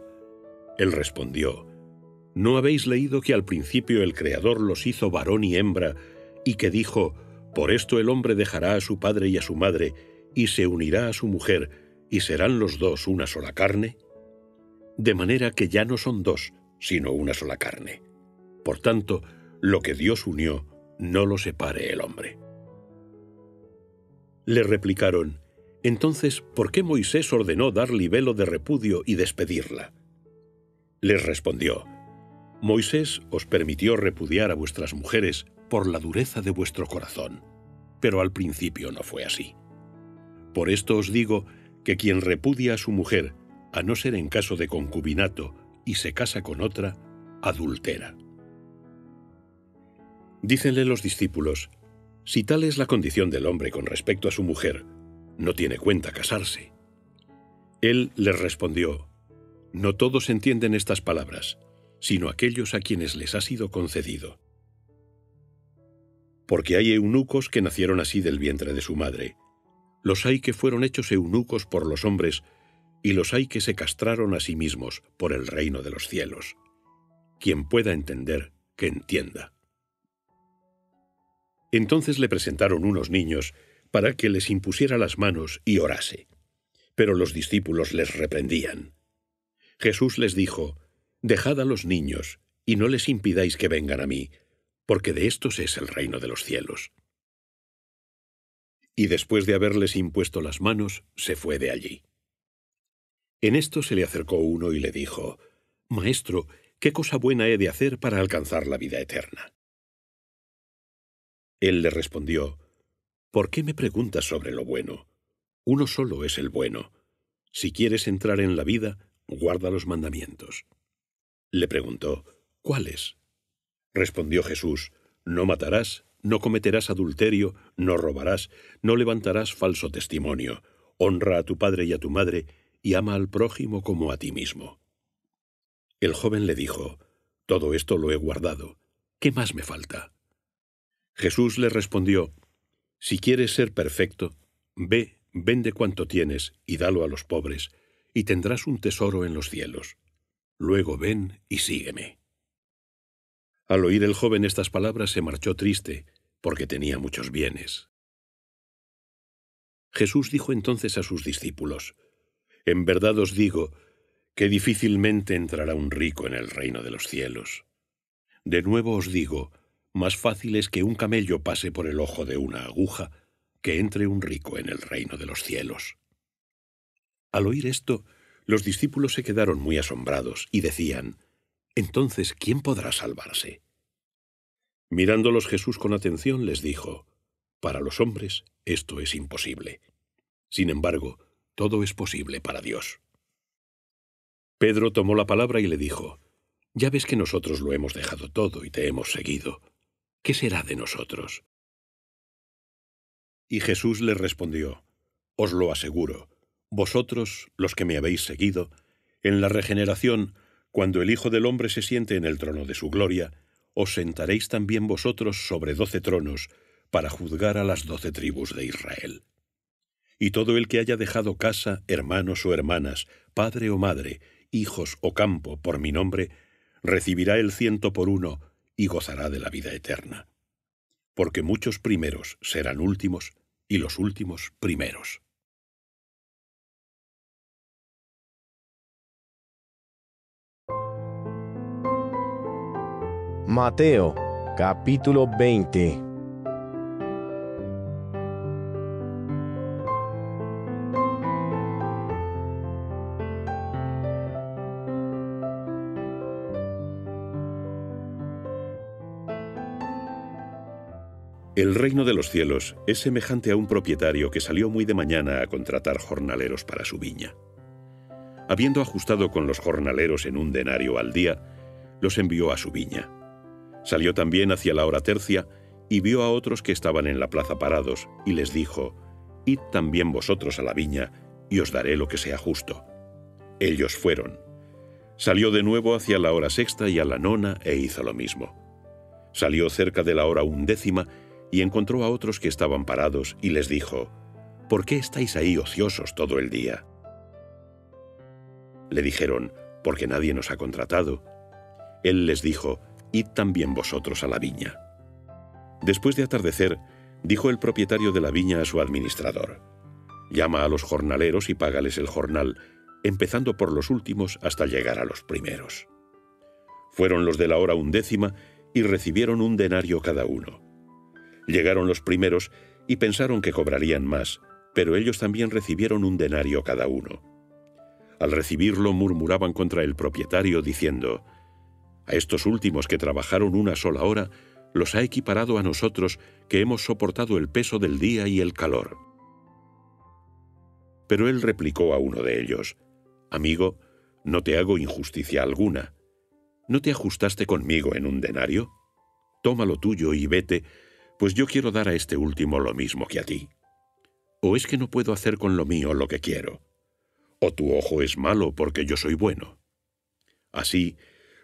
Él respondió, ¿No habéis leído que al principio el Creador los hizo varón y hembra y que dijo, por esto el hombre dejará a su padre y a su madre, y se unirá a su mujer, y serán los dos una sola carne? De manera que ya no son dos, sino una sola carne. Por tanto, lo que Dios unió, no lo separe el hombre. Le replicaron, entonces, ¿por qué Moisés ordenó dar libelo de repudio y despedirla? Les respondió, Moisés os permitió repudiar a vuestras mujeres por la dureza de vuestro corazón, pero al principio no fue así. Por esto os digo que quien repudia a su mujer, a no ser en caso de concubinato, y se casa con otra, adultera. Dícenle los discípulos, si tal es la condición del hombre con respecto a su mujer, no tiene cuenta casarse. Él les respondió, No todos entienden estas palabras, sino aquellos a quienes les ha sido concedido porque hay eunucos que nacieron así del vientre de su madre. Los hay que fueron hechos eunucos por los hombres, y los hay que se castraron a sí mismos por el reino de los cielos. Quien pueda entender, que entienda. Entonces le presentaron unos niños para que les impusiera las manos y orase. Pero los discípulos les reprendían. Jesús les dijo, Dejad a los niños, y no les impidáis que vengan a mí, porque de estos es el reino de los cielos. Y después de haberles impuesto las manos, se fue de allí. En esto se le acercó uno y le dijo, Maestro, ¿qué cosa buena he de hacer para alcanzar la vida eterna? Él le respondió, ¿Por qué me preguntas sobre lo bueno? Uno solo es el bueno. Si quieres entrar en la vida, guarda los mandamientos. Le preguntó, ¿cuáles? Respondió Jesús, No matarás, no cometerás adulterio, no robarás, no levantarás falso testimonio, honra a tu padre y a tu madre, y ama al prójimo como a ti mismo. El joven le dijo, Todo esto lo he guardado, ¿qué más me falta? Jesús le respondió, Si quieres ser perfecto, ve, vende cuanto tienes y dalo a los pobres, y tendrás un tesoro en los cielos. Luego ven y sígueme. Al oír el joven estas palabras se marchó triste, porque tenía muchos bienes. Jesús dijo entonces a sus discípulos, En verdad os digo que difícilmente entrará un rico en el reino de los cielos. De nuevo os digo, más fácil es que un camello pase por el ojo de una aguja que entre un rico en el reino de los cielos. Al oír esto, los discípulos se quedaron muy asombrados y decían, entonces, ¿quién podrá salvarse? Mirándolos Jesús con atención les dijo, Para los hombres esto es imposible. Sin embargo, todo es posible para Dios. Pedro tomó la palabra y le dijo, Ya ves que nosotros lo hemos dejado todo y te hemos seguido. ¿Qué será de nosotros? Y Jesús le respondió, Os lo aseguro, vosotros, los que me habéis seguido, en la regeneración cuando el Hijo del Hombre se siente en el trono de su gloria, os sentaréis también vosotros sobre doce tronos, para juzgar a las doce tribus de Israel. Y todo el que haya dejado casa, hermanos o hermanas, padre o madre, hijos o campo, por mi nombre, recibirá el ciento por uno y gozará de la vida eterna. Porque muchos primeros serán últimos y los últimos primeros. Mateo capítulo 20 El reino de los cielos es semejante a un propietario que salió muy de mañana a contratar jornaleros para su viña. Habiendo ajustado con los jornaleros en un denario al día, los envió a su viña. Salió también hacia la hora tercia y vio a otros que estaban en la plaza parados, y les dijo, Id también vosotros a la viña, y os daré lo que sea justo. Ellos fueron. Salió de nuevo hacia la hora sexta y a la nona e hizo lo mismo. Salió cerca de la hora undécima y encontró a otros que estaban parados y les dijo, ¿Por qué estáis ahí ociosos todo el día? Le dijeron, porque nadie nos ha contratado. Él les dijo, id también vosotros a la viña. Después de atardecer, dijo el propietario de la viña a su administrador, llama a los jornaleros y págales el jornal, empezando por los últimos hasta llegar a los primeros. Fueron los de la hora undécima y recibieron un denario cada uno. Llegaron los primeros y pensaron que cobrarían más, pero ellos también recibieron un denario cada uno. Al recibirlo murmuraban contra el propietario diciendo, a estos últimos que trabajaron una sola hora, los ha equiparado a nosotros que hemos soportado el peso del día y el calor. Pero él replicó a uno de ellos, Amigo, no te hago injusticia alguna. ¿No te ajustaste conmigo en un denario? Toma lo tuyo y vete, pues yo quiero dar a este último lo mismo que a ti. ¿O es que no puedo hacer con lo mío lo que quiero? ¿O tu ojo es malo porque yo soy bueno? Así,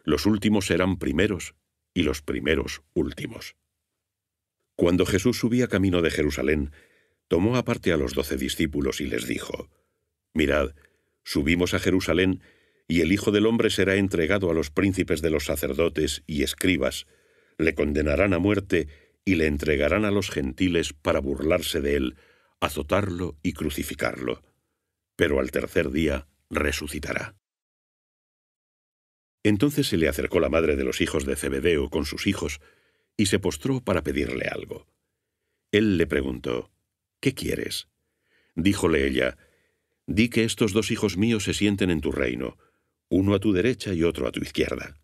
los últimos serán primeros y los primeros últimos. Cuando Jesús subía camino de Jerusalén, tomó aparte a los doce discípulos y les dijo, Mirad, subimos a Jerusalén, y el Hijo del Hombre será entregado a los príncipes de los sacerdotes y escribas, le condenarán a muerte y le entregarán a los gentiles para burlarse de él, azotarlo y crucificarlo. Pero al tercer día resucitará. Entonces se le acercó la madre de los hijos de Zebedeo con sus hijos y se postró para pedirle algo. Él le preguntó, ¿Qué quieres? Díjole ella, Di que estos dos hijos míos se sienten en tu reino, uno a tu derecha y otro a tu izquierda.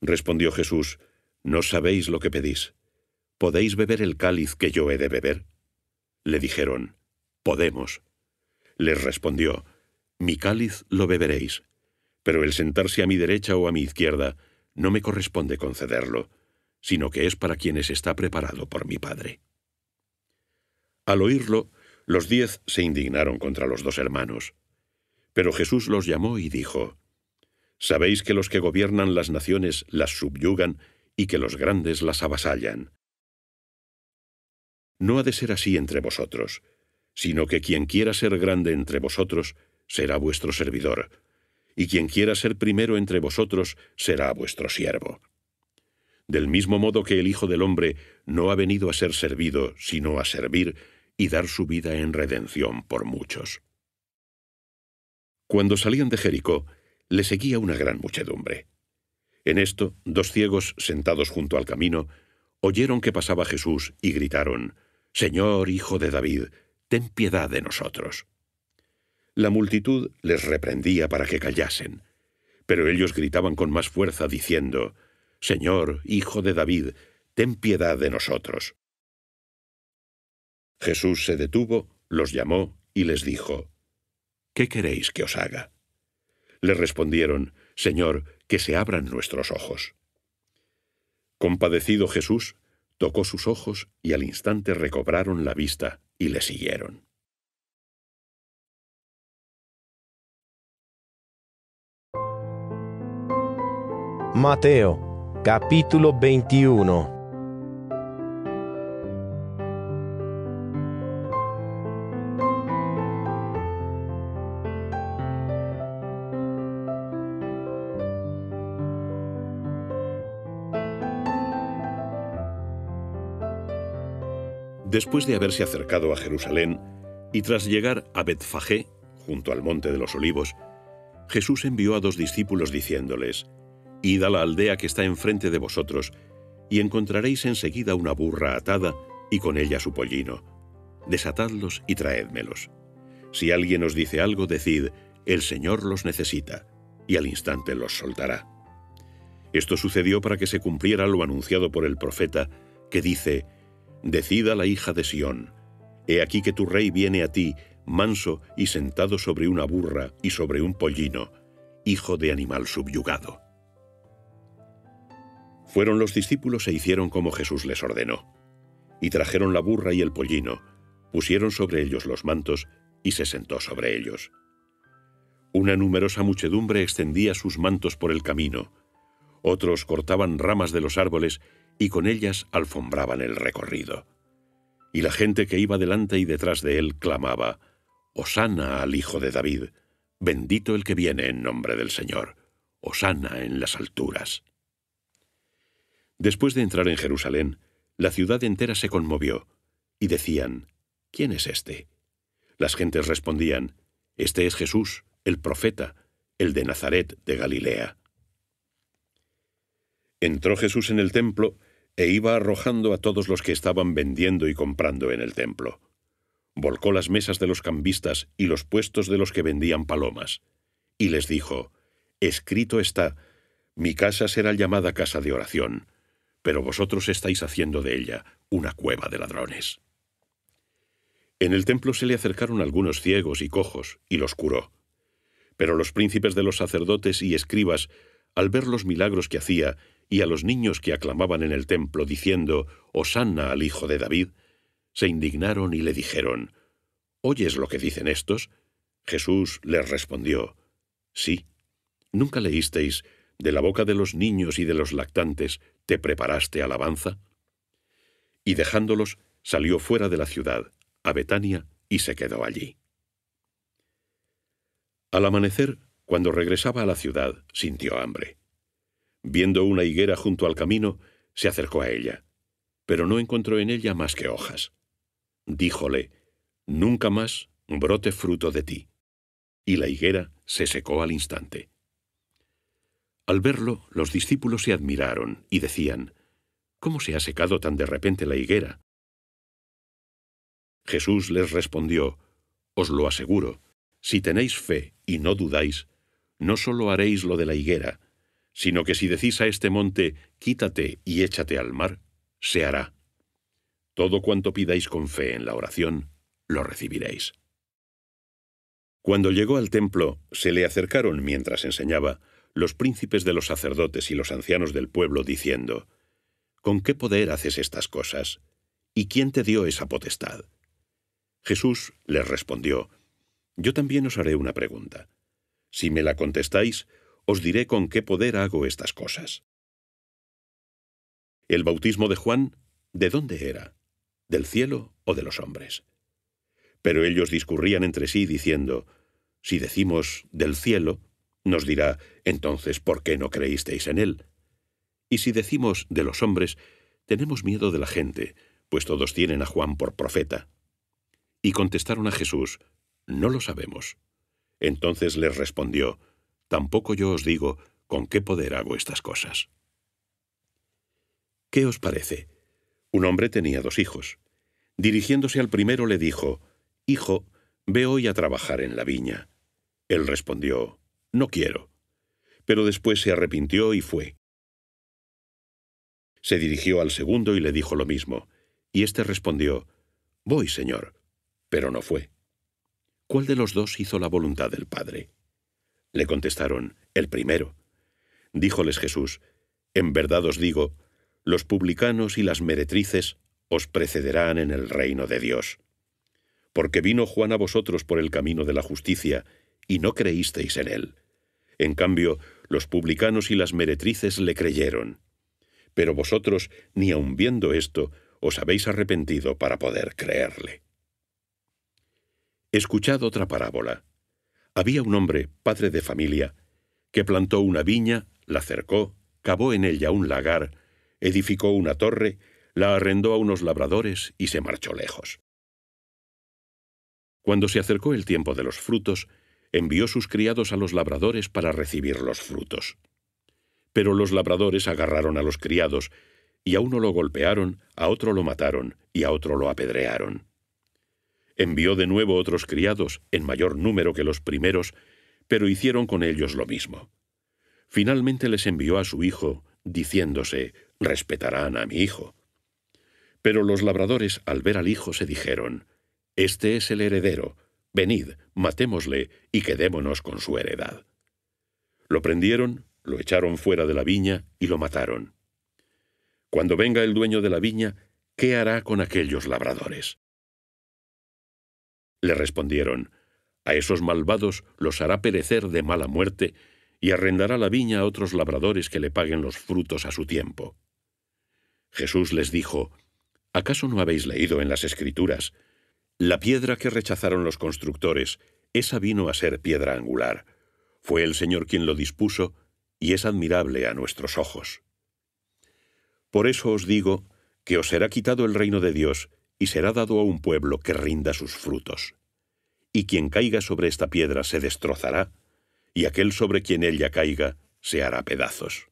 Respondió Jesús, No sabéis lo que pedís. ¿Podéis beber el cáliz que yo he de beber? Le dijeron, Podemos. Les respondió, Mi cáliz lo beberéis pero el sentarse a mi derecha o a mi izquierda no me corresponde concederlo, sino que es para quienes está preparado por mi Padre. Al oírlo, los diez se indignaron contra los dos hermanos. Pero Jesús los llamó y dijo, Sabéis que los que gobiernan las naciones las subyugan y que los grandes las avasallan. No ha de ser así entre vosotros, sino que quien quiera ser grande entre vosotros será vuestro servidor, y quien quiera ser primero entre vosotros será vuestro siervo. Del mismo modo que el Hijo del Hombre no ha venido a ser servido, sino a servir y dar su vida en redención por muchos. Cuando salían de Jericó, le seguía una gran muchedumbre. En esto, dos ciegos sentados junto al camino, oyeron que pasaba Jesús y gritaron, Señor Hijo de David, ten piedad de nosotros. La multitud les reprendía para que callasen, pero ellos gritaban con más fuerza diciendo, Señor, Hijo de David, ten piedad de nosotros. Jesús se detuvo, los llamó y les dijo, ¿Qué queréis que os haga? Le respondieron, Señor, que se abran nuestros ojos. Compadecido Jesús, tocó sus ojos y al instante recobraron la vista y le siguieron. Mateo capítulo 21 Después de haberse acercado a Jerusalén y tras llegar a Betfagé, junto al monte de los olivos, Jesús envió a dos discípulos diciéndoles, Id a la aldea que está enfrente de vosotros, y encontraréis enseguida una burra atada y con ella su pollino. Desatadlos y traédmelos. Si alguien os dice algo, decid, el Señor los necesita, y al instante los soltará. Esto sucedió para que se cumpliera lo anunciado por el profeta, que dice, Decid a la hija de Sión, he aquí que tu rey viene a ti, manso y sentado sobre una burra y sobre un pollino, hijo de animal subyugado. Fueron los discípulos e hicieron como Jesús les ordenó. Y trajeron la burra y el pollino, pusieron sobre ellos los mantos y se sentó sobre ellos. Una numerosa muchedumbre extendía sus mantos por el camino, otros cortaban ramas de los árboles y con ellas alfombraban el recorrido. Y la gente que iba delante y detrás de él clamaba, Osana al Hijo de David, bendito el que viene en nombre del Señor, Osana en las alturas. Después de entrar en Jerusalén, la ciudad entera se conmovió, y decían, ¿quién es este? Las gentes respondían, Este es Jesús, el profeta, el de Nazaret de Galilea. Entró Jesús en el templo e iba arrojando a todos los que estaban vendiendo y comprando en el templo. Volcó las mesas de los cambistas y los puestos de los que vendían palomas, y les dijo, Escrito está, mi casa será llamada casa de oración, pero vosotros estáis haciendo de ella una cueva de ladrones. En el templo se le acercaron algunos ciegos y cojos, y los curó. Pero los príncipes de los sacerdotes y escribas, al ver los milagros que hacía, y a los niños que aclamaban en el templo diciendo, Hosanna al Hijo de David, se indignaron y le dijeron, ¿Oyes lo que dicen estos? Jesús les respondió, Sí, ¿nunca leísteis, de la boca de los niños y de los lactantes, ¿Te preparaste alabanza? Y dejándolos, salió fuera de la ciudad, a Betania, y se quedó allí. Al amanecer, cuando regresaba a la ciudad, sintió hambre. Viendo una higuera junto al camino, se acercó a ella, pero no encontró en ella más que hojas. Díjole, Nunca más brote fruto de ti. Y la higuera se secó al instante. Al verlo, los discípulos se admiraron y decían, ¿Cómo se ha secado tan de repente la higuera? Jesús les respondió, Os lo aseguro, si tenéis fe y no dudáis, no sólo haréis lo de la higuera, sino que si decís a este monte, quítate y échate al mar, se hará. Todo cuanto pidáis con fe en la oración, lo recibiréis. Cuando llegó al templo, se le acercaron mientras enseñaba los príncipes de los sacerdotes y los ancianos del pueblo, diciendo, ¿Con qué poder haces estas cosas? ¿Y quién te dio esa potestad? Jesús les respondió, Yo también os haré una pregunta. Si me la contestáis, os diré con qué poder hago estas cosas. ¿El bautismo de Juan, de dónde era? ¿Del cielo o de los hombres? Pero ellos discurrían entre sí diciendo, Si decimos del cielo, nos dirá, entonces, ¿por qué no creísteis en él? Y si decimos de los hombres, tenemos miedo de la gente, pues todos tienen a Juan por profeta. Y contestaron a Jesús, no lo sabemos. Entonces les respondió, tampoco yo os digo con qué poder hago estas cosas. ¿Qué os parece? Un hombre tenía dos hijos. Dirigiéndose al primero le dijo, Hijo, ve hoy a trabajar en la viña. Él respondió, no quiero. Pero después se arrepintió y fue. Se dirigió al segundo y le dijo lo mismo, y éste respondió, Voy, señor, pero no fue. ¿Cuál de los dos hizo la voluntad del Padre? Le contestaron, el primero. Díjoles Jesús, En verdad os digo, los publicanos y las meretrices os precederán en el reino de Dios. Porque vino Juan a vosotros por el camino de la justicia, y no creísteis en él. En cambio, los publicanos y las meretrices le creyeron. Pero vosotros, ni aun viendo esto, os habéis arrepentido para poder creerle. Escuchad otra parábola. Había un hombre, padre de familia, que plantó una viña, la cercó, cavó en ella un lagar, edificó una torre, la arrendó a unos labradores y se marchó lejos. Cuando se acercó el tiempo de los frutos, envió sus criados a los labradores para recibir los frutos. Pero los labradores agarraron a los criados, y a uno lo golpearon, a otro lo mataron, y a otro lo apedrearon. Envió de nuevo otros criados, en mayor número que los primeros, pero hicieron con ellos lo mismo. Finalmente les envió a su hijo, diciéndose, respetarán a mi hijo. Pero los labradores, al ver al hijo, se dijeron, Este es el heredero, Venid, matémosle y quedémonos con su heredad. Lo prendieron, lo echaron fuera de la viña y lo mataron. Cuando venga el dueño de la viña, ¿qué hará con aquellos labradores? Le respondieron, a esos malvados los hará perecer de mala muerte y arrendará la viña a otros labradores que le paguen los frutos a su tiempo. Jesús les dijo, ¿acaso no habéis leído en las Escrituras la piedra que rechazaron los constructores, esa vino a ser piedra angular. Fue el Señor quien lo dispuso y es admirable a nuestros ojos. Por eso os digo que os será quitado el reino de Dios y será dado a un pueblo que rinda sus frutos. Y quien caiga sobre esta piedra se destrozará, y aquel sobre quien ella caiga se hará pedazos.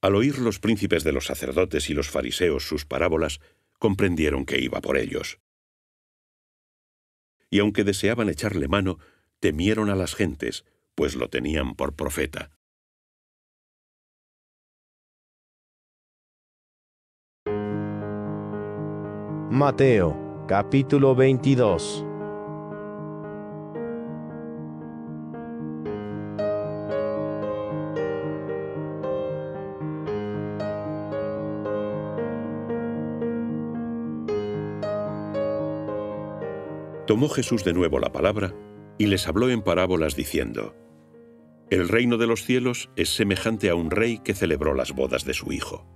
Al oír los príncipes de los sacerdotes y los fariseos sus parábolas, comprendieron que iba por ellos y aunque deseaban echarle mano, temieron a las gentes, pues lo tenían por profeta. Mateo capítulo 22 Tomó Jesús de nuevo la palabra y les habló en parábolas diciendo, El reino de los cielos es semejante a un rey que celebró las bodas de su hijo.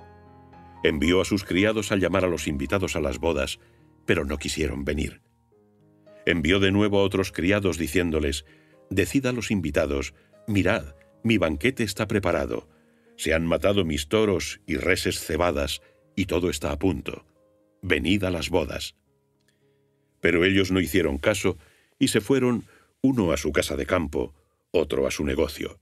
Envió a sus criados a llamar a los invitados a las bodas, pero no quisieron venir. Envió de nuevo a otros criados diciéndoles, Decid a los invitados, mirad, mi banquete está preparado, se han matado mis toros y reses cebadas, y todo está a punto. Venid a las bodas. Pero ellos no hicieron caso y se fueron uno a su casa de campo, otro a su negocio.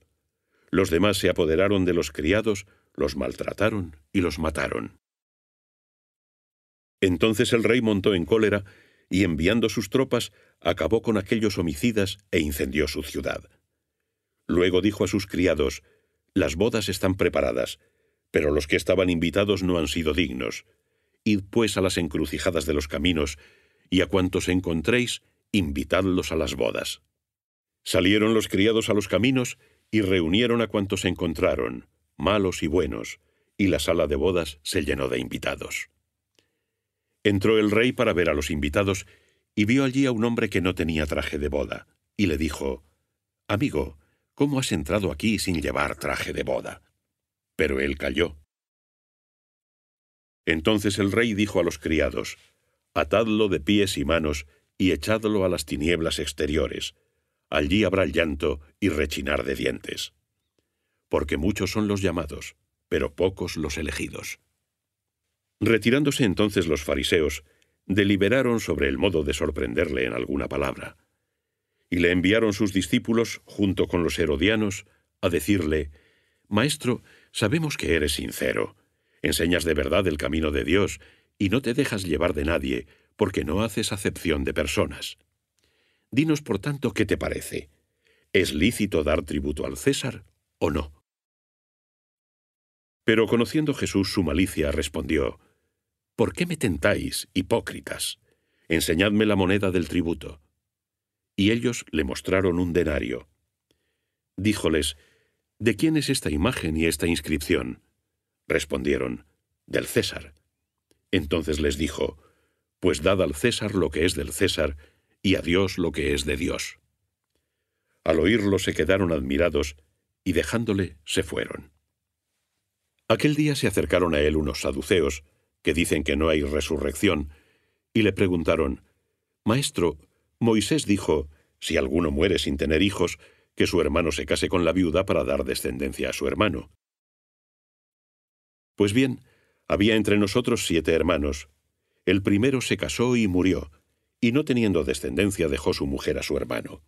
Los demás se apoderaron de los criados, los maltrataron y los mataron. Entonces el rey montó en cólera y enviando sus tropas acabó con aquellos homicidas e incendió su ciudad. Luego dijo a sus criados, Las bodas están preparadas, pero los que estaban invitados no han sido dignos. Id pues a las encrucijadas de los caminos y a cuantos encontréis, invitadlos a las bodas. Salieron los criados a los caminos y reunieron a cuantos encontraron, malos y buenos, y la sala de bodas se llenó de invitados. Entró el rey para ver a los invitados y vio allí a un hombre que no tenía traje de boda, y le dijo, Amigo, ¿cómo has entrado aquí sin llevar traje de boda? Pero él calló. Entonces el rey dijo a los criados, atadlo de pies y manos y echadlo a las tinieblas exteriores. Allí habrá llanto y rechinar de dientes. Porque muchos son los llamados, pero pocos los elegidos. Retirándose entonces los fariseos, deliberaron sobre el modo de sorprenderle en alguna palabra. Y le enviaron sus discípulos, junto con los herodianos, a decirle, Maestro, sabemos que eres sincero, enseñas de verdad el camino de Dios y no te dejas llevar de nadie, porque no haces acepción de personas. Dinos, por tanto, qué te parece. ¿Es lícito dar tributo al César o no? Pero conociendo Jesús su malicia, respondió, ¿Por qué me tentáis, hipócritas? Enseñadme la moneda del tributo. Y ellos le mostraron un denario. Díjoles, ¿De quién es esta imagen y esta inscripción? Respondieron, Del César. Entonces les dijo, Pues dad al César lo que es del César, y a Dios lo que es de Dios. Al oírlo se quedaron admirados, y dejándole se fueron. Aquel día se acercaron a él unos saduceos, que dicen que no hay resurrección, y le preguntaron, Maestro, Moisés dijo, si alguno muere sin tener hijos, que su hermano se case con la viuda para dar descendencia a su hermano. Pues bien, había entre nosotros siete hermanos. El primero se casó y murió, y no teniendo descendencia dejó su mujer a su hermano.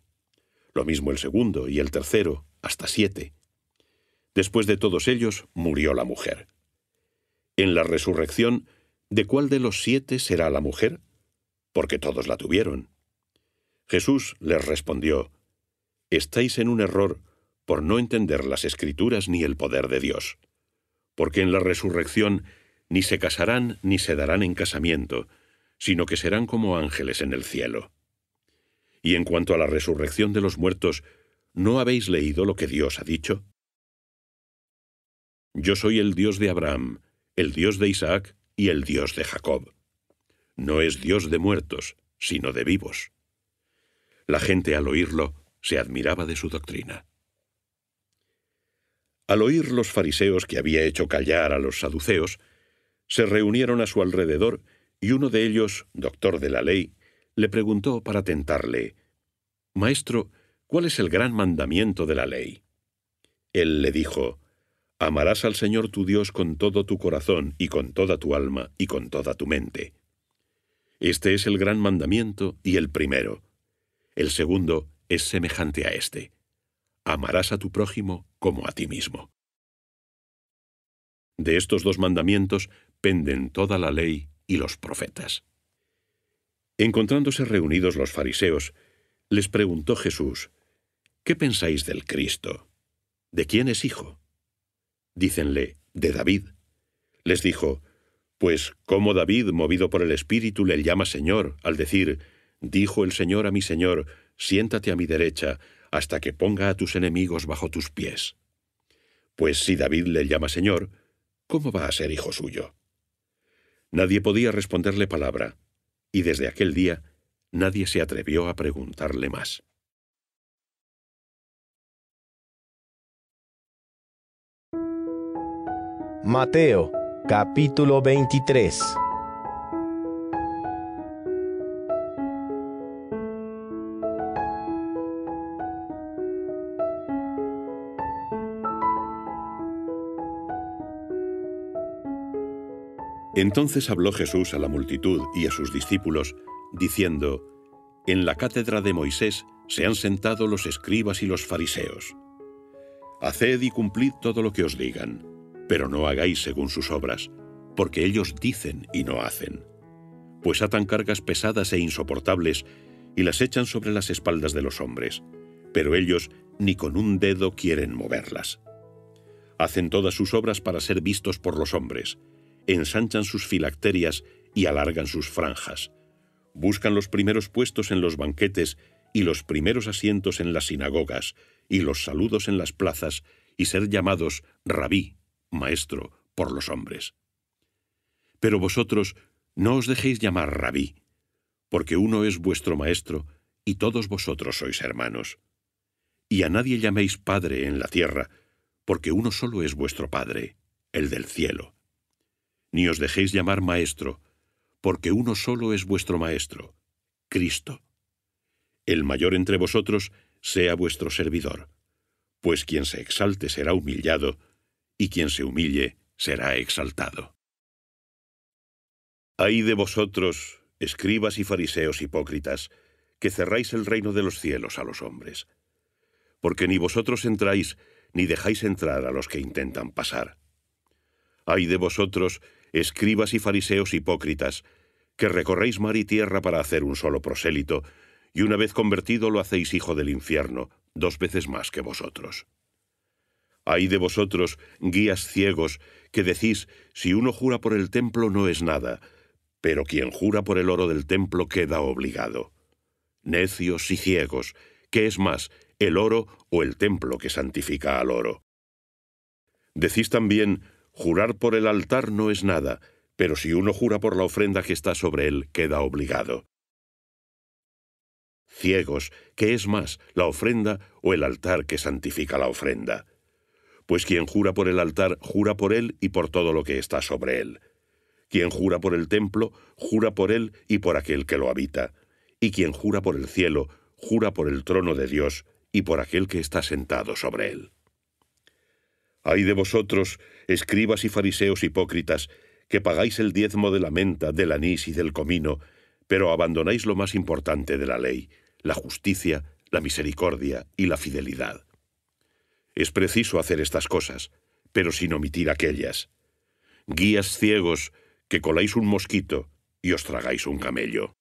Lo mismo el segundo y el tercero, hasta siete. Después de todos ellos murió la mujer. En la resurrección, ¿de cuál de los siete será la mujer? Porque todos la tuvieron. Jesús les respondió, Estáis en un error por no entender las escrituras ni el poder de Dios. Porque en la resurrección ni se casarán ni se darán en casamiento, sino que serán como ángeles en el cielo. Y en cuanto a la resurrección de los muertos, ¿no habéis leído lo que Dios ha dicho? Yo soy el Dios de Abraham, el Dios de Isaac y el Dios de Jacob. No es Dios de muertos, sino de vivos. La gente al oírlo se admiraba de su doctrina. Al oír los fariseos que había hecho callar a los saduceos, se reunieron a su alrededor y uno de ellos, doctor de la ley, le preguntó para tentarle, Maestro, ¿cuál es el gran mandamiento de la ley? Él le dijo, Amarás al Señor tu Dios con todo tu corazón y con toda tu alma y con toda tu mente. Este es el gran mandamiento y el primero. El segundo es semejante a este. Amarás a tu prójimo como a ti mismo. De estos dos mandamientos toda la ley y los profetas. Encontrándose reunidos los fariseos, les preguntó Jesús, ¿Qué pensáis del Cristo? ¿De quién es hijo? Dícenle, de David. Les dijo, Pues, ¿cómo David, movido por el Espíritu, le llama Señor, al decir, Dijo el Señor a mi Señor, siéntate a mi derecha, hasta que ponga a tus enemigos bajo tus pies? Pues si David le llama Señor, ¿cómo va a ser hijo suyo? Nadie podía responderle palabra, y desde aquel día nadie se atrevió a preguntarle más. Mateo capítulo 23 Entonces habló Jesús a la multitud y a sus discípulos, diciendo, En la cátedra de Moisés se han sentado los escribas y los fariseos. Haced y cumplid todo lo que os digan, pero no hagáis según sus obras, porque ellos dicen y no hacen. Pues atan cargas pesadas e insoportables y las echan sobre las espaldas de los hombres, pero ellos ni con un dedo quieren moverlas. Hacen todas sus obras para ser vistos por los hombres, ensanchan sus filacterias y alargan sus franjas. Buscan los primeros puestos en los banquetes y los primeros asientos en las sinagogas y los saludos en las plazas y ser llamados rabí, maestro, por los hombres. Pero vosotros no os dejéis llamar rabí, porque uno es vuestro maestro y todos vosotros sois hermanos. Y a nadie llaméis padre en la tierra, porque uno solo es vuestro padre, el del cielo ni os dejéis llamar maestro, porque uno solo es vuestro maestro, Cristo. El mayor entre vosotros sea vuestro servidor, pues quien se exalte será humillado, y quien se humille será exaltado. Ay de vosotros, escribas y fariseos hipócritas, que cerráis el reino de los cielos a los hombres, porque ni vosotros entráis ni dejáis entrar a los que intentan pasar. Ay de vosotros, escribas y fariseos hipócritas, que recorréis mar y tierra para hacer un solo prosélito, y una vez convertido lo hacéis hijo del infierno, dos veces más que vosotros. Hay de vosotros, guías ciegos, que decís, si uno jura por el templo no es nada, pero quien jura por el oro del templo queda obligado. Necios y ciegos, ¿qué es más, el oro o el templo que santifica al oro? Decís también, Jurar por el altar no es nada, pero si uno jura por la ofrenda que está sobre él, queda obligado. Ciegos, ¿qué es más, la ofrenda o el altar que santifica la ofrenda? Pues quien jura por el altar, jura por él y por todo lo que está sobre él. Quien jura por el templo, jura por él y por aquel que lo habita. Y quien jura por el cielo, jura por el trono de Dios y por aquel que está sentado sobre él. Hay de vosotros escribas y fariseos hipócritas, que pagáis el diezmo de la menta, del anís y del comino, pero abandonáis lo más importante de la ley, la justicia, la misericordia y la fidelidad. Es preciso hacer estas cosas, pero sin omitir aquellas. Guías ciegos, que coláis un mosquito y os tragáis un camello.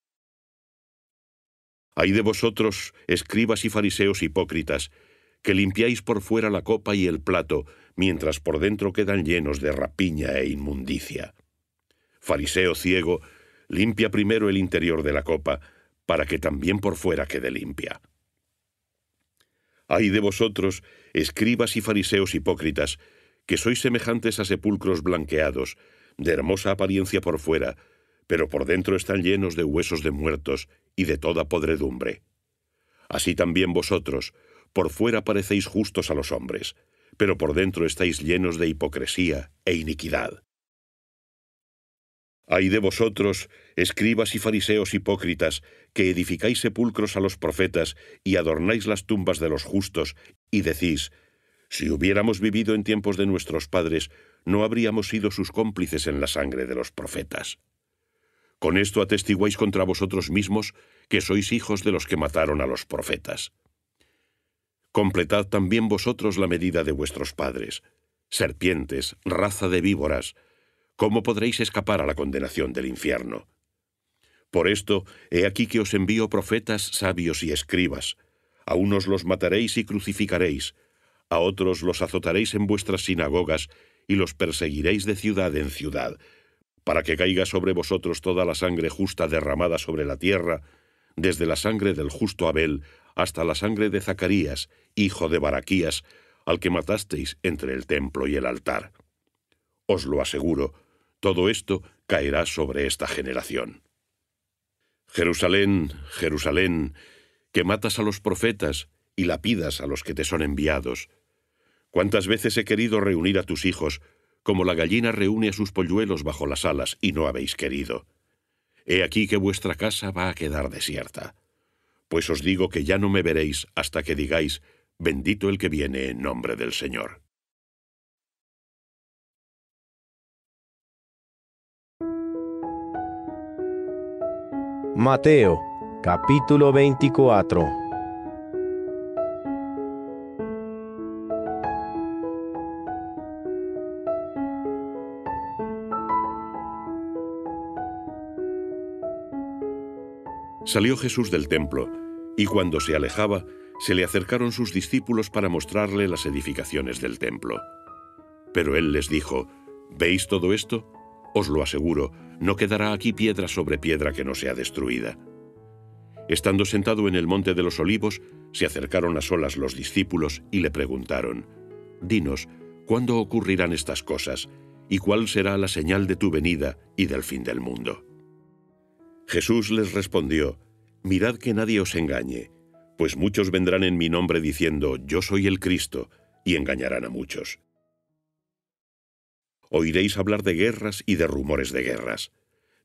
Hay de vosotros, escribas y fariseos hipócritas, que limpiáis por fuera la copa y el plato, mientras por dentro quedan llenos de rapiña e inmundicia. Fariseo ciego, limpia primero el interior de la copa, para que también por fuera quede limpia. Ay de vosotros, escribas y fariseos hipócritas, que sois semejantes a sepulcros blanqueados, de hermosa apariencia por fuera, pero por dentro están llenos de huesos de muertos y de toda podredumbre. Así también vosotros, por fuera parecéis justos a los hombres, pero por dentro estáis llenos de hipocresía e iniquidad. Ay de vosotros, escribas y fariseos hipócritas, que edificáis sepulcros a los profetas y adornáis las tumbas de los justos, y decís, si hubiéramos vivido en tiempos de nuestros padres, no habríamos sido sus cómplices en la sangre de los profetas. Con esto atestiguáis contra vosotros mismos que sois hijos de los que mataron a los profetas. Completad también vosotros la medida de vuestros padres. Serpientes, raza de víboras, ¿cómo podréis escapar a la condenación del infierno? Por esto, he aquí que os envío profetas, sabios y escribas. A unos los mataréis y crucificaréis, a otros los azotaréis en vuestras sinagogas y los perseguiréis de ciudad en ciudad, para que caiga sobre vosotros toda la sangre justa derramada sobre la tierra, desde la sangre del justo Abel hasta la sangre de Zacarías, hijo de Baraquías, al que matasteis entre el templo y el altar. Os lo aseguro, todo esto caerá sobre esta generación. Jerusalén, Jerusalén, que matas a los profetas y lapidas a los que te son enviados. Cuántas veces he querido reunir a tus hijos, como la gallina reúne a sus polluelos bajo las alas, y no habéis querido. He aquí que vuestra casa va a quedar desierta. Pues os digo que ya no me veréis hasta que digáis, bendito el que viene en nombre del Señor. Mateo, capítulo 24. Salió Jesús del templo y cuando se alejaba, se le acercaron sus discípulos para mostrarle las edificaciones del templo. Pero él les dijo, ¿Veis todo esto? Os lo aseguro, no quedará aquí piedra sobre piedra que no sea destruida. Estando sentado en el monte de los olivos, se acercaron a solas los discípulos y le preguntaron, Dinos, ¿cuándo ocurrirán estas cosas? ¿Y cuál será la señal de tu venida y del fin del mundo? Jesús les respondió, Mirad que nadie os engañe, pues muchos vendrán en mi nombre diciendo, Yo soy el Cristo, y engañarán a muchos. Oiréis hablar de guerras y de rumores de guerras.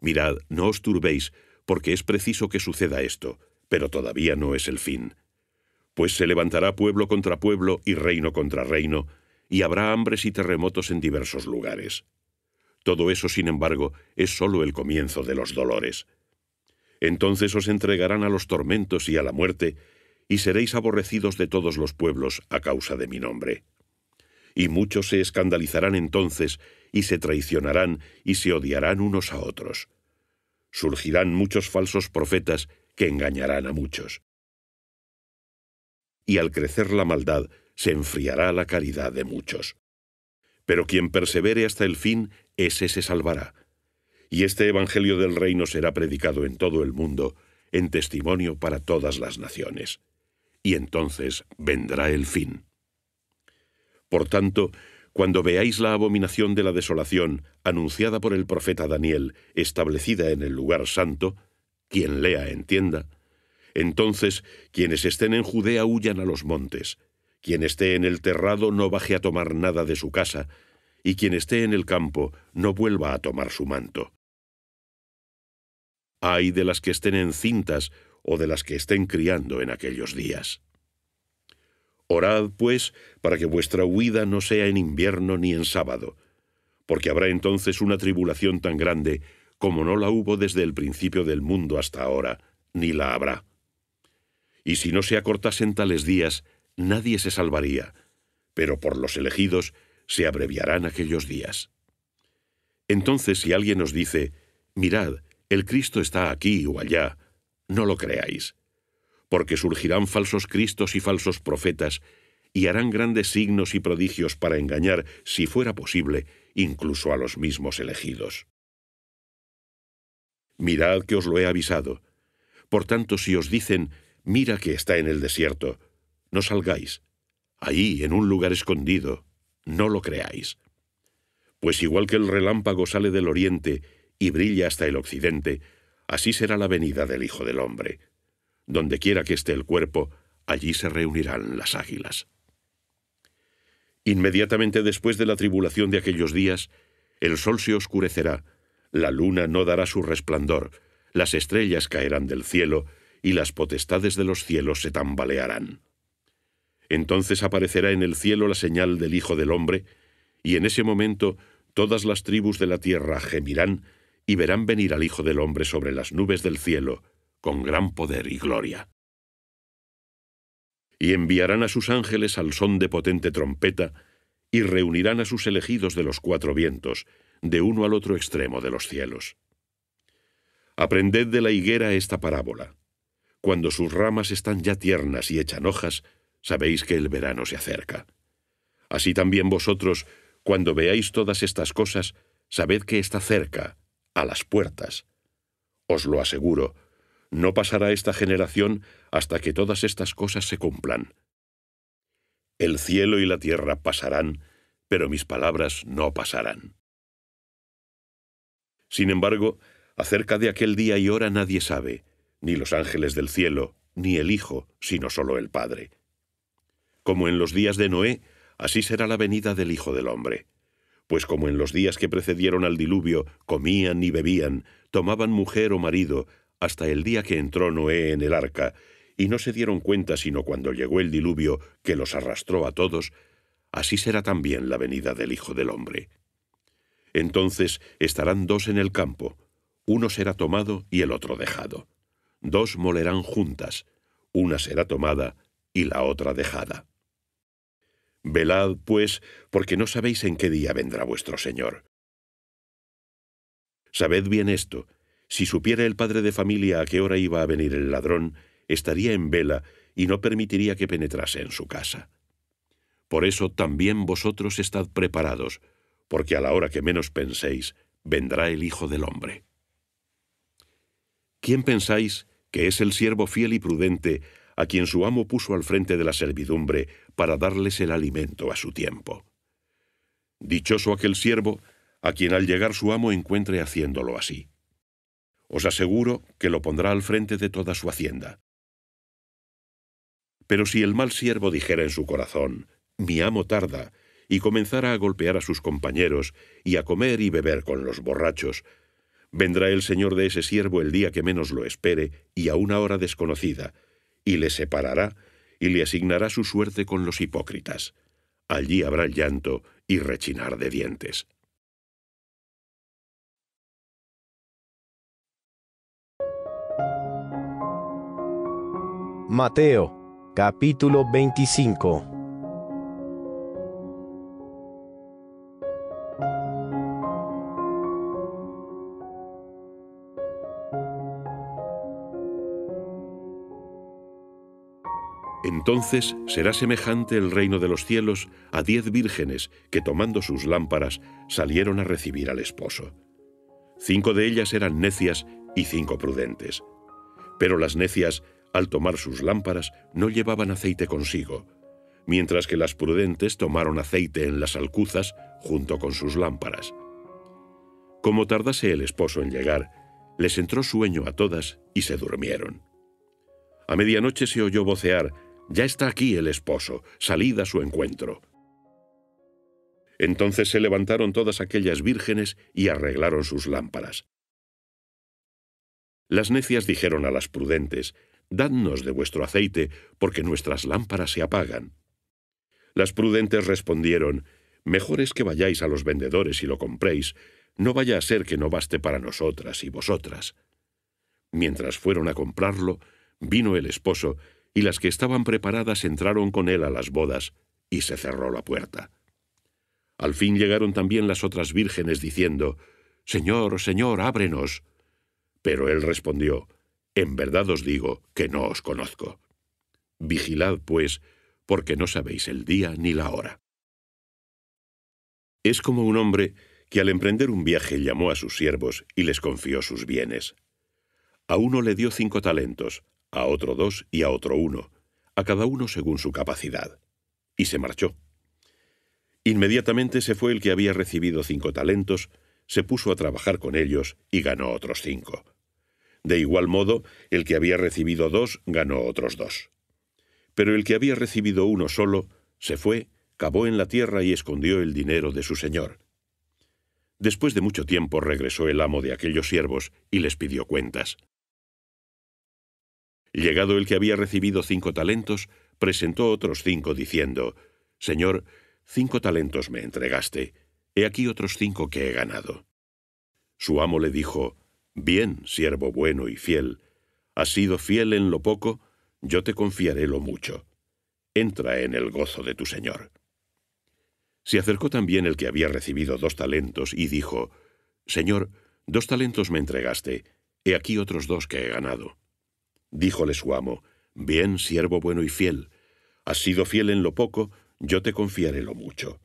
Mirad, no os turbéis, porque es preciso que suceda esto, pero todavía no es el fin. Pues se levantará pueblo contra pueblo y reino contra reino, y habrá hambres y terremotos en diversos lugares. Todo eso, sin embargo, es sólo el comienzo de los dolores. Entonces os entregarán a los tormentos y a la muerte, y seréis aborrecidos de todos los pueblos a causa de mi nombre. Y muchos se escandalizarán entonces, y se traicionarán, y se odiarán unos a otros. Surgirán muchos falsos profetas que engañarán a muchos. Y al crecer la maldad, se enfriará la caridad de muchos. Pero quien persevere hasta el fin, ese se salvará y este Evangelio del Reino será predicado en todo el mundo, en testimonio para todas las naciones. Y entonces vendrá el fin. Por tanto, cuando veáis la abominación de la desolación anunciada por el profeta Daniel, establecida en el lugar santo, quien lea entienda, entonces quienes estén en Judea huyan a los montes, quien esté en el terrado no baje a tomar nada de su casa, y quien esté en el campo no vuelva a tomar su manto hay de las que estén encintas o de las que estén criando en aquellos días. Orad, pues, para que vuestra huida no sea en invierno ni en sábado, porque habrá entonces una tribulación tan grande como no la hubo desde el principio del mundo hasta ahora, ni la habrá. Y si no se acortasen tales días, nadie se salvaría, pero por los elegidos se abreviarán aquellos días. Entonces si alguien os dice, mirad, el Cristo está aquí o allá, no lo creáis, porque surgirán falsos Cristos y falsos profetas, y harán grandes signos y prodigios para engañar, si fuera posible, incluso a los mismos elegidos. Mirad que os lo he avisado. Por tanto, si os dicen, mira que está en el desierto, no salgáis. Ahí, en un lugar escondido, no lo creáis. Pues igual que el relámpago sale del oriente y brilla hasta el occidente, así será la venida del Hijo del Hombre. Donde quiera que esté el cuerpo, allí se reunirán las águilas. Inmediatamente después de la tribulación de aquellos días, el sol se oscurecerá, la luna no dará su resplandor, las estrellas caerán del cielo y las potestades de los cielos se tambalearán. Entonces aparecerá en el cielo la señal del Hijo del Hombre, y en ese momento todas las tribus de la tierra gemirán y verán venir al Hijo del Hombre sobre las nubes del cielo, con gran poder y gloria. Y enviarán a sus ángeles al son de potente trompeta, y reunirán a sus elegidos de los cuatro vientos, de uno al otro extremo de los cielos. Aprended de la higuera esta parábola. Cuando sus ramas están ya tiernas y echan hojas, sabéis que el verano se acerca. Así también vosotros, cuando veáis todas estas cosas, sabed que está cerca, a las puertas. Os lo aseguro, no pasará esta generación hasta que todas estas cosas se cumplan. El cielo y la tierra pasarán, pero mis palabras no pasarán. Sin embargo, acerca de aquel día y hora nadie sabe, ni los ángeles del cielo, ni el Hijo, sino solo el Padre. Como en los días de Noé, así será la venida del Hijo del Hombre pues como en los días que precedieron al diluvio comían y bebían, tomaban mujer o marido, hasta el día que entró Noé en el arca, y no se dieron cuenta sino cuando llegó el diluvio que los arrastró a todos, así será también la venida del Hijo del Hombre. Entonces estarán dos en el campo, uno será tomado y el otro dejado. Dos molerán juntas, una será tomada y la otra dejada. Velad, pues, porque no sabéis en qué día vendrá vuestro Señor. Sabed bien esto, si supiera el padre de familia a qué hora iba a venir el ladrón, estaría en vela y no permitiría que penetrase en su casa. Por eso también vosotros estad preparados, porque a la hora que menos penséis, vendrá el Hijo del Hombre. ¿Quién pensáis que es el siervo fiel y prudente a quien su amo puso al frente de la servidumbre para darles el alimento a su tiempo. Dichoso aquel siervo a quien al llegar su amo encuentre haciéndolo así. Os aseguro que lo pondrá al frente de toda su hacienda. Pero si el mal siervo dijera en su corazón, mi amo tarda, y comenzara a golpear a sus compañeros y a comer y beber con los borrachos, vendrá el señor de ese siervo el día que menos lo espere y a una hora desconocida, y le separará y le asignará su suerte con los hipócritas. Allí habrá llanto y rechinar de dientes. Mateo capítulo 25 Entonces será semejante el reino de los cielos a diez vírgenes que tomando sus lámparas salieron a recibir al esposo. Cinco de ellas eran necias y cinco prudentes. Pero las necias, al tomar sus lámparas, no llevaban aceite consigo, mientras que las prudentes tomaron aceite en las alcuzas junto con sus lámparas. Como tardase el esposo en llegar, les entró sueño a todas y se durmieron. A medianoche se oyó vocear ya está aquí el esposo, salid a su encuentro. Entonces se levantaron todas aquellas vírgenes y arreglaron sus lámparas. Las necias dijeron a las prudentes, Dadnos de vuestro aceite, porque nuestras lámparas se apagan. Las prudentes respondieron, Mejor es que vayáis a los vendedores y lo compréis, no vaya a ser que no baste para nosotras y vosotras. Mientras fueron a comprarlo, vino el esposo y las que estaban preparadas entraron con él a las bodas, y se cerró la puerta. Al fin llegaron también las otras vírgenes diciendo, Señor, Señor, ábrenos. Pero él respondió, En verdad os digo que no os conozco. Vigilad, pues, porque no sabéis el día ni la hora. Es como un hombre que al emprender un viaje llamó a sus siervos y les confió sus bienes. A uno le dio cinco talentos, a otro dos y a otro uno, a cada uno según su capacidad. Y se marchó. Inmediatamente se fue el que había recibido cinco talentos, se puso a trabajar con ellos y ganó otros cinco. De igual modo, el que había recibido dos ganó otros dos. Pero el que había recibido uno solo se fue, cavó en la tierra y escondió el dinero de su señor. Después de mucho tiempo regresó el amo de aquellos siervos y les pidió cuentas. Llegado el que había recibido cinco talentos, presentó otros cinco diciendo, Señor, cinco talentos me entregaste, he aquí otros cinco que he ganado. Su amo le dijo, Bien, siervo bueno y fiel, has sido fiel en lo poco, yo te confiaré lo mucho. Entra en el gozo de tu Señor. Se acercó también el que había recibido dos talentos y dijo, Señor, dos talentos me entregaste, he aquí otros dos que he ganado. Díjole su amo, Bien, siervo bueno y fiel, has sido fiel en lo poco, yo te confiaré lo mucho.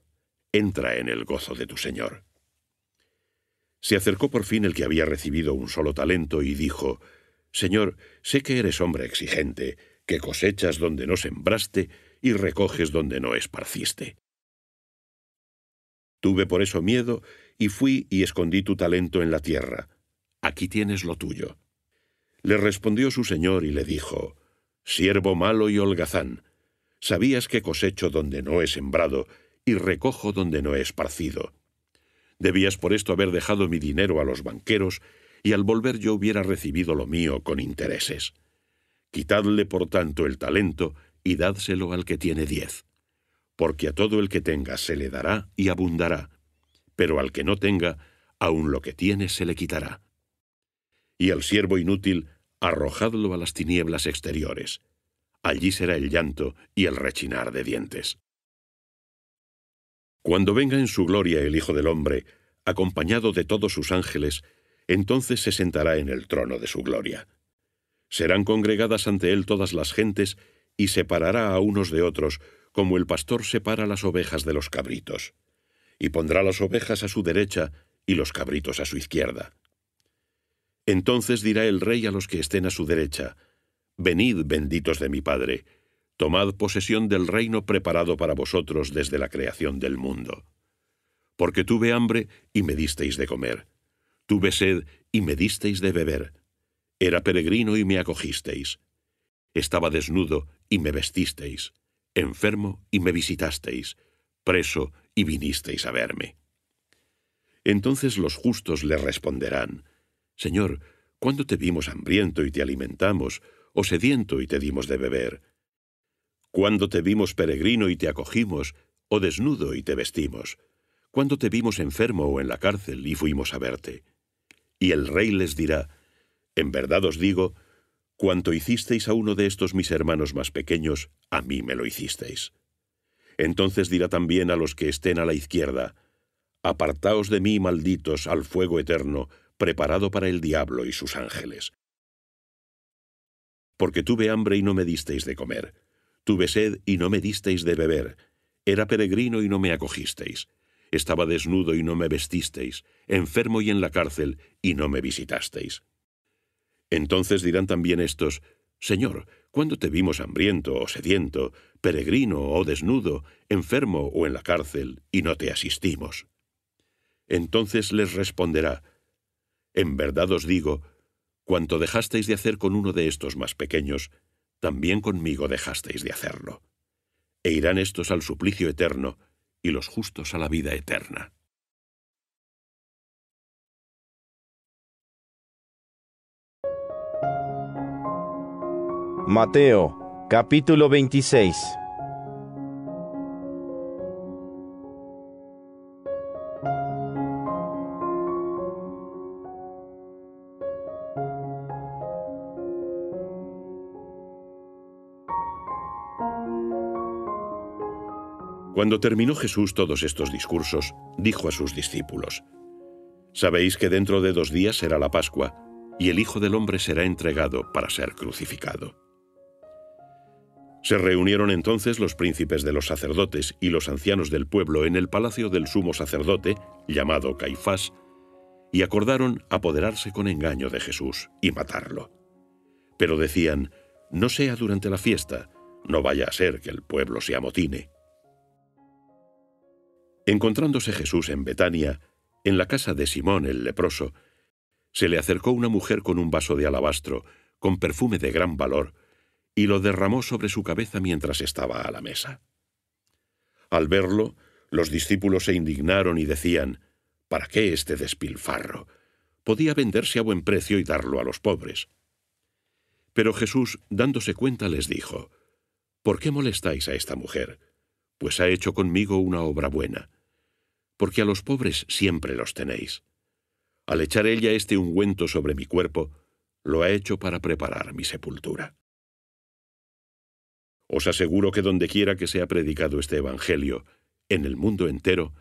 Entra en el gozo de tu Señor. Se acercó por fin el que había recibido un solo talento y dijo, Señor, sé que eres hombre exigente, que cosechas donde no sembraste y recoges donde no esparciste. Tuve por eso miedo y fui y escondí tu talento en la tierra. Aquí tienes lo tuyo. Le respondió su señor y le dijo, Siervo malo y holgazán, sabías que cosecho donde no he sembrado y recojo donde no he esparcido. Debías por esto haber dejado mi dinero a los banqueros y al volver yo hubiera recibido lo mío con intereses. Quitadle, por tanto, el talento y dádselo al que tiene diez. Porque a todo el que tenga se le dará y abundará, pero al que no tenga, aun lo que tiene se le quitará. Y al siervo inútil arrojadlo a las tinieblas exteriores. Allí será el llanto y el rechinar de dientes. Cuando venga en su gloria el Hijo del Hombre, acompañado de todos sus ángeles, entonces se sentará en el trono de su gloria. Serán congregadas ante él todas las gentes, y separará a unos de otros, como el pastor separa las ovejas de los cabritos. Y pondrá las ovejas a su derecha y los cabritos a su izquierda. Entonces dirá el rey a los que estén a su derecha, Venid, benditos de mi Padre, tomad posesión del reino preparado para vosotros desde la creación del mundo. Porque tuve hambre y me disteis de comer, tuve sed y me disteis de beber, era peregrino y me acogisteis, estaba desnudo y me vestisteis, enfermo y me visitasteis, preso y vinisteis a verme. Entonces los justos le responderán, Señor, ¿cuándo te vimos hambriento y te alimentamos, o sediento y te dimos de beber? ¿Cuándo te vimos peregrino y te acogimos, o desnudo y te vestimos? ¿Cuándo te vimos enfermo o en la cárcel y fuimos a verte? Y el rey les dirá, En verdad os digo, cuanto hicisteis a uno de estos mis hermanos más pequeños, a mí me lo hicisteis. Entonces dirá también a los que estén a la izquierda, Apartaos de mí, malditos, al fuego eterno, preparado para el diablo y sus ángeles. Porque tuve hambre y no me disteis de comer, tuve sed y no me disteis de beber, era peregrino y no me acogisteis, estaba desnudo y no me vestisteis, enfermo y en la cárcel y no me visitasteis. Entonces dirán también estos, Señor, ¿cuándo te vimos hambriento o sediento, peregrino o desnudo, enfermo o en la cárcel, y no te asistimos? Entonces les responderá, en verdad os digo, cuanto dejasteis de hacer con uno de estos más pequeños, también conmigo dejasteis de hacerlo. E irán estos al suplicio eterno y los justos a la vida eterna. Mateo capítulo 26 Cuando terminó Jesús todos estos discursos, dijo a sus discípulos, Sabéis que dentro de dos días será la Pascua, y el Hijo del Hombre será entregado para ser crucificado. Se reunieron entonces los príncipes de los sacerdotes y los ancianos del pueblo en el palacio del sumo sacerdote, llamado Caifás, y acordaron apoderarse con engaño de Jesús y matarlo. Pero decían, no sea durante la fiesta, no vaya a ser que el pueblo se amotine. Encontrándose Jesús en Betania, en la casa de Simón el leproso, se le acercó una mujer con un vaso de alabastro, con perfume de gran valor, y lo derramó sobre su cabeza mientras estaba a la mesa. Al verlo, los discípulos se indignaron y decían, ¿Para qué este despilfarro? Podía venderse a buen precio y darlo a los pobres. Pero Jesús, dándose cuenta, les dijo, ¿Por qué molestáis a esta mujer? Pues ha hecho conmigo una obra buena porque a los pobres siempre los tenéis. Al echar ella este ungüento sobre mi cuerpo, lo ha hecho para preparar mi sepultura. Os aseguro que dondequiera que sea predicado este Evangelio, en el mundo entero,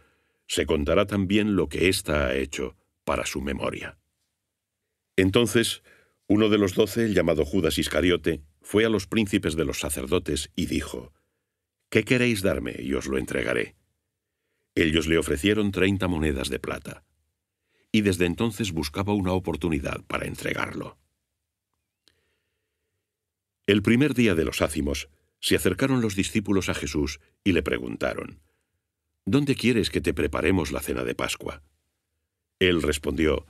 se contará también lo que ésta ha hecho para su memoria. Entonces, uno de los doce, llamado Judas Iscariote, fue a los príncipes de los sacerdotes y dijo, ¿Qué queréis darme y os lo entregaré? Ellos le ofrecieron treinta monedas de plata, y desde entonces buscaba una oportunidad para entregarlo. El primer día de los ácimos, se acercaron los discípulos a Jesús y le preguntaron, ¿Dónde quieres que te preparemos la cena de Pascua? Él respondió,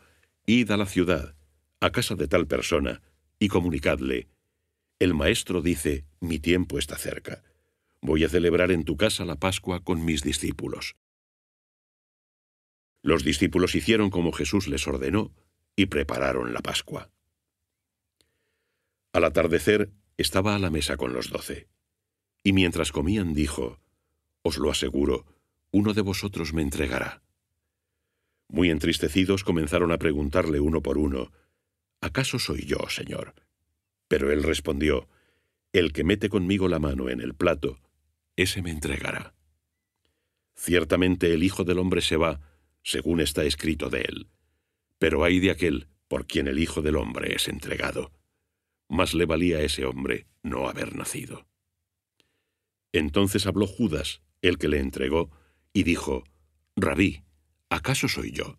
Id a la ciudad, a casa de tal persona, y comunicadle, El maestro dice, mi tiempo está cerca. Voy a celebrar en tu casa la Pascua con mis discípulos. Los discípulos hicieron como Jesús les ordenó y prepararon la Pascua. Al atardecer estaba a la mesa con los doce, y mientras comían dijo, Os lo aseguro, uno de vosotros me entregará. Muy entristecidos comenzaron a preguntarle uno por uno, ¿acaso soy yo, Señor? Pero él respondió, El que mete conmigo la mano en el plato, ese me entregará. Ciertamente el Hijo del Hombre se va, según está escrito de él. Pero hay de aquel por quien el Hijo del Hombre es entregado. Más le valía a ese hombre no haber nacido. Entonces habló Judas, el que le entregó, y dijo, Rabí, ¿acaso soy yo?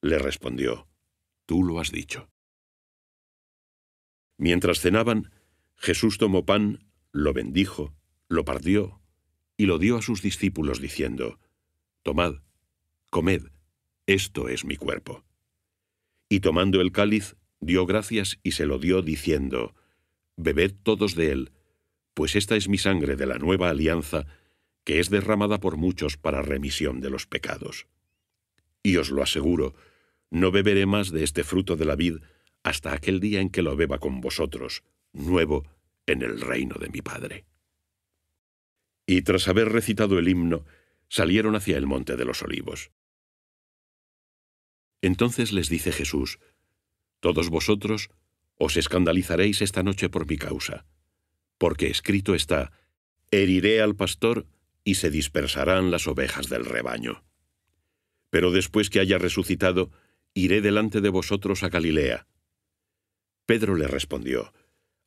Le respondió, Tú lo has dicho. Mientras cenaban, Jesús tomó pan, lo bendijo, lo partió y lo dio a sus discípulos diciendo, Tomad, Comed, esto es mi cuerpo. Y tomando el cáliz, dio gracias y se lo dio diciendo, Bebed todos de él, pues esta es mi sangre de la nueva alianza, que es derramada por muchos para remisión de los pecados. Y os lo aseguro, no beberé más de este fruto de la vid hasta aquel día en que lo beba con vosotros, nuevo en el reino de mi Padre. Y tras haber recitado el himno, salieron hacia el monte de los olivos. Entonces les dice Jesús, Todos vosotros os escandalizaréis esta noche por mi causa, porque escrito está, Heriré al pastor y se dispersarán las ovejas del rebaño. Pero después que haya resucitado, iré delante de vosotros a Galilea. Pedro le respondió,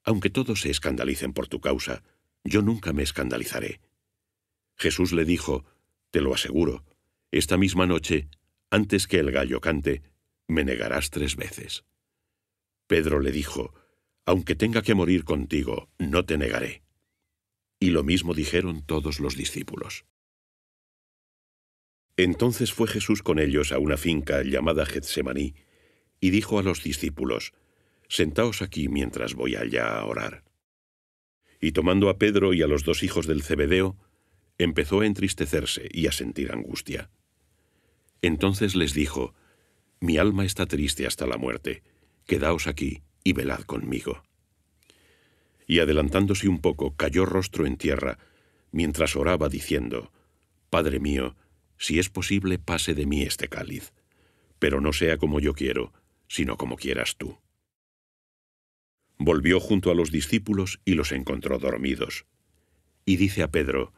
Aunque todos se escandalicen por tu causa, yo nunca me escandalizaré. Jesús le dijo, Te lo aseguro, esta misma noche antes que el gallo cante, me negarás tres veces. Pedro le dijo, aunque tenga que morir contigo, no te negaré. Y lo mismo dijeron todos los discípulos. Entonces fue Jesús con ellos a una finca llamada Getsemaní, y dijo a los discípulos, Sentaos aquí mientras voy allá a orar. Y tomando a Pedro y a los dos hijos del Cebedeo, empezó a entristecerse y a sentir angustia. Entonces les dijo, Mi alma está triste hasta la muerte, quedaos aquí y velad conmigo. Y adelantándose un poco, cayó rostro en tierra, mientras oraba diciendo, Padre mío, si es posible, pase de mí este cáliz, pero no sea como yo quiero, sino como quieras tú. Volvió junto a los discípulos y los encontró dormidos. Y dice a Pedro,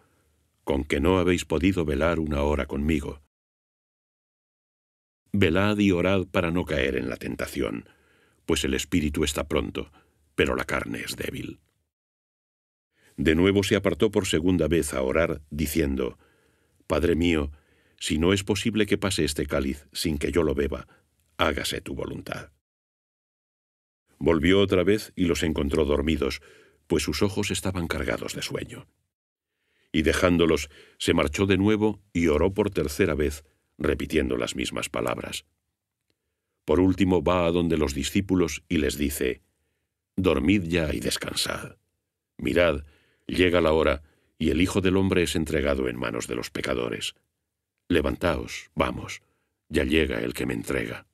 Con que no habéis podido velar una hora conmigo, Velad y orad para no caer en la tentación, pues el espíritu está pronto, pero la carne es débil. De nuevo se apartó por segunda vez a orar, diciendo, Padre mío, si no es posible que pase este cáliz sin que yo lo beba, hágase tu voluntad. Volvió otra vez y los encontró dormidos, pues sus ojos estaban cargados de sueño. Y dejándolos, se marchó de nuevo y oró por tercera vez, repitiendo las mismas palabras. Por último va a donde los discípulos y les dice, Dormid ya y descansad. Mirad, llega la hora, y el Hijo del Hombre es entregado en manos de los pecadores. Levantaos, vamos, ya llega el que me entrega.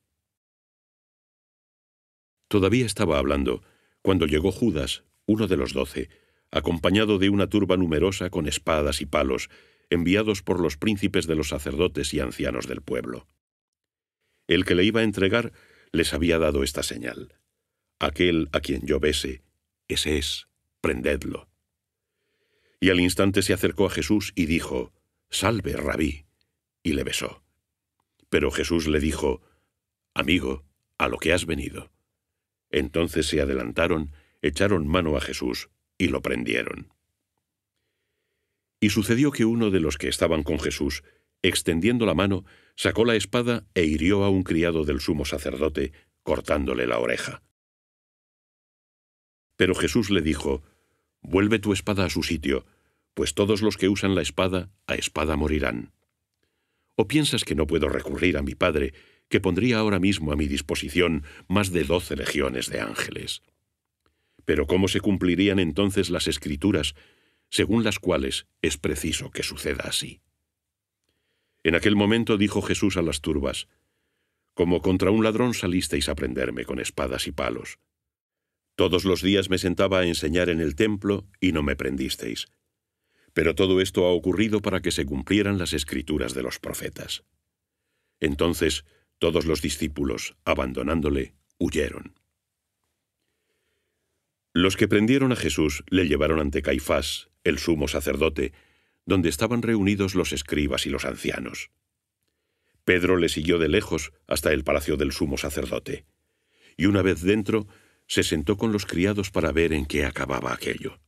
Todavía estaba hablando cuando llegó Judas, uno de los doce, acompañado de una turba numerosa con espadas y palos, enviados por los príncipes de los sacerdotes y ancianos del pueblo. El que le iba a entregar les había dado esta señal. Aquel a quien yo bese, ese es, prendedlo. Y al instante se acercó a Jesús y dijo, Salve, rabí, y le besó. Pero Jesús le dijo, Amigo, a lo que has venido. Entonces se adelantaron, echaron mano a Jesús y lo prendieron. Y sucedió que uno de los que estaban con Jesús, extendiendo la mano, sacó la espada e hirió a un criado del sumo sacerdote, cortándole la oreja. Pero Jesús le dijo, Vuelve tu espada a su sitio, pues todos los que usan la espada a espada morirán. ¿O piensas que no puedo recurrir a mi Padre, que pondría ahora mismo a mi disposición más de doce legiones de ángeles? Pero ¿cómo se cumplirían entonces las escrituras según las cuales es preciso que suceda así. En aquel momento dijo Jesús a las turbas, Como contra un ladrón salisteis a prenderme con espadas y palos. Todos los días me sentaba a enseñar en el templo y no me prendisteis. Pero todo esto ha ocurrido para que se cumplieran las escrituras de los profetas. Entonces todos los discípulos, abandonándole, huyeron. Los que prendieron a Jesús le llevaron ante Caifás, el sumo sacerdote, donde estaban reunidos los escribas y los ancianos. Pedro le siguió de lejos hasta el palacio del sumo sacerdote, y una vez dentro se sentó con los criados para ver en qué acababa aquello.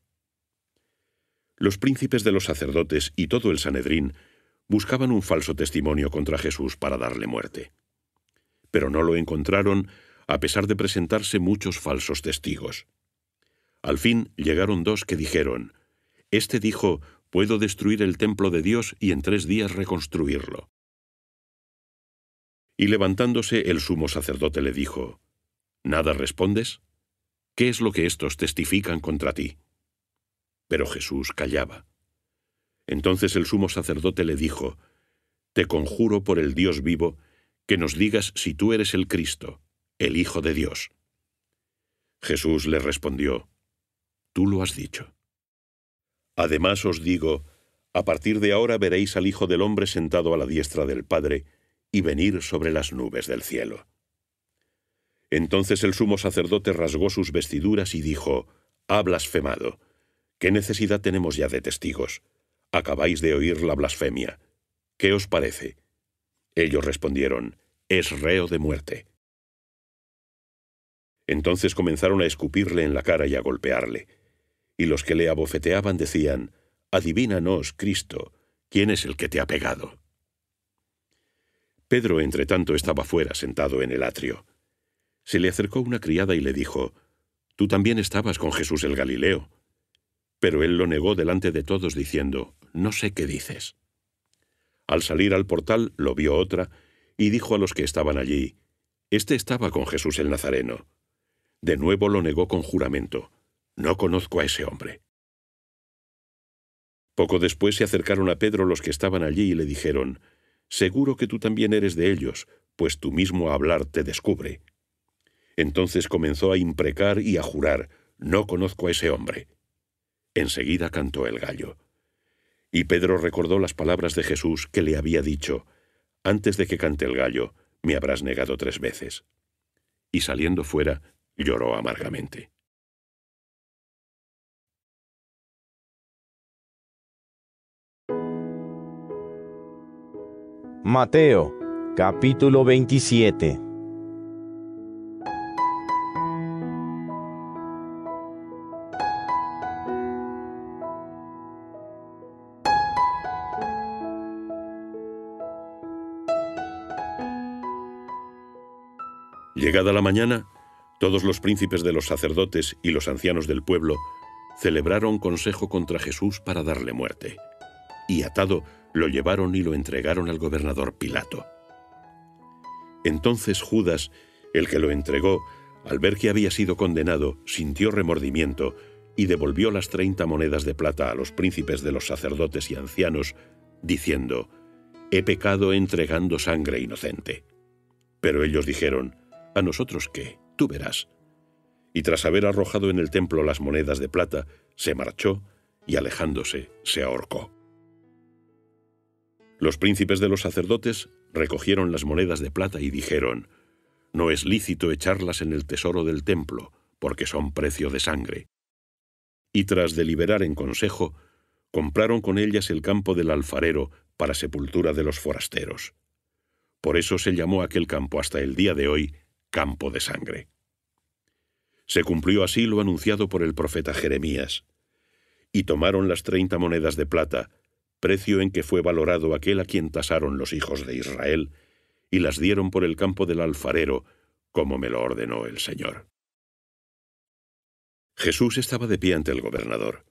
Los príncipes de los sacerdotes y todo el Sanedrín buscaban un falso testimonio contra Jesús para darle muerte. Pero no lo encontraron a pesar de presentarse muchos falsos testigos. Al fin llegaron dos que dijeron, este dijo, puedo destruir el templo de Dios y en tres días reconstruirlo. Y levantándose el sumo sacerdote le dijo, ¿Nada respondes? ¿Qué es lo que estos testifican contra ti? Pero Jesús callaba. Entonces el sumo sacerdote le dijo, Te conjuro por el Dios vivo, que nos digas si tú eres el Cristo, el Hijo de Dios. Jesús le respondió, Tú lo has dicho. Además os digo, a partir de ahora veréis al Hijo del Hombre sentado a la diestra del Padre y venir sobre las nubes del cielo. Entonces el sumo sacerdote rasgó sus vestiduras y dijo, Ha blasfemado. ¿Qué necesidad tenemos ya de testigos? Acabáis de oír la blasfemia. ¿Qué os parece? Ellos respondieron, Es reo de muerte. Entonces comenzaron a escupirle en la cara y a golpearle y los que le abofeteaban decían, «Adivínanos, Cristo, ¿quién es el que te ha pegado? Pedro, entretanto, estaba fuera, sentado en el atrio. Se le acercó una criada y le dijo, Tú también estabas con Jesús el Galileo. Pero él lo negó delante de todos, diciendo, No sé qué dices. Al salir al portal lo vio otra, y dijo a los que estaban allí, Este estaba con Jesús el Nazareno. De nuevo lo negó con juramento. No conozco a ese hombre. Poco después se acercaron a Pedro los que estaban allí y le dijeron, Seguro que tú también eres de ellos, pues tú mismo hablar te descubre. Entonces comenzó a imprecar y a jurar, No conozco a ese hombre. Enseguida cantó el gallo. Y Pedro recordó las palabras de Jesús que le había dicho, Antes de que cante el gallo, me habrás negado tres veces. Y saliendo fuera, lloró amargamente. Mateo, capítulo 27. Llegada la mañana, todos los príncipes de los sacerdotes y los ancianos del pueblo celebraron consejo contra Jesús para darle muerte y atado lo llevaron y lo entregaron al gobernador Pilato. Entonces Judas, el que lo entregó, al ver que había sido condenado, sintió remordimiento y devolvió las treinta monedas de plata a los príncipes de los sacerdotes y ancianos, diciendo, He pecado entregando sangre inocente. Pero ellos dijeron, ¿A nosotros qué? Tú verás. Y tras haber arrojado en el templo las monedas de plata, se marchó y alejándose se ahorcó. Los príncipes de los sacerdotes recogieron las monedas de plata y dijeron, No es lícito echarlas en el tesoro del templo, porque son precio de sangre. Y tras deliberar en consejo, compraron con ellas el campo del alfarero para sepultura de los forasteros. Por eso se llamó aquel campo hasta el día de hoy campo de sangre. Se cumplió así lo anunciado por el profeta Jeremías. Y tomaron las treinta monedas de plata, precio en que fue valorado aquel a quien tasaron los hijos de Israel, y las dieron por el campo del alfarero, como me lo ordenó el Señor. Jesús estaba de pie ante el gobernador.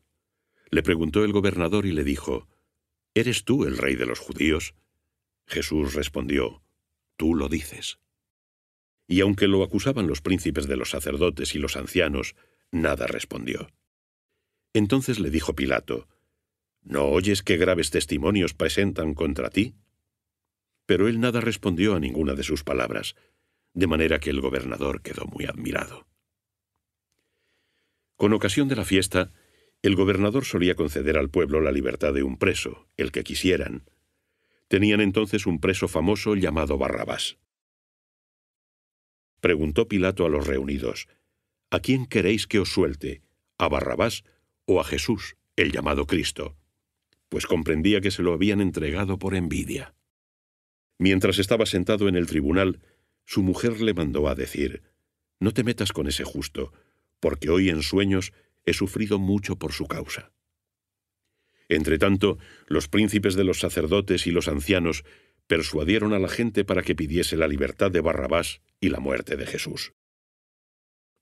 Le preguntó el gobernador y le dijo, ¿Eres tú el rey de los judíos? Jesús respondió, Tú lo dices. Y aunque lo acusaban los príncipes de los sacerdotes y los ancianos, nada respondió. Entonces le dijo Pilato, ¿No oyes qué graves testimonios presentan contra ti? Pero él nada respondió a ninguna de sus palabras, de manera que el gobernador quedó muy admirado. Con ocasión de la fiesta, el gobernador solía conceder al pueblo la libertad de un preso, el que quisieran. Tenían entonces un preso famoso llamado Barrabás. Preguntó Pilato a los reunidos, ¿A quién queréis que os suelte? ¿A Barrabás o a Jesús, el llamado Cristo? pues comprendía que se lo habían entregado por envidia. Mientras estaba sentado en el tribunal, su mujer le mandó a decir, No te metas con ese justo, porque hoy en sueños he sufrido mucho por su causa. Entretanto, los príncipes de los sacerdotes y los ancianos persuadieron a la gente para que pidiese la libertad de Barrabás y la muerte de Jesús.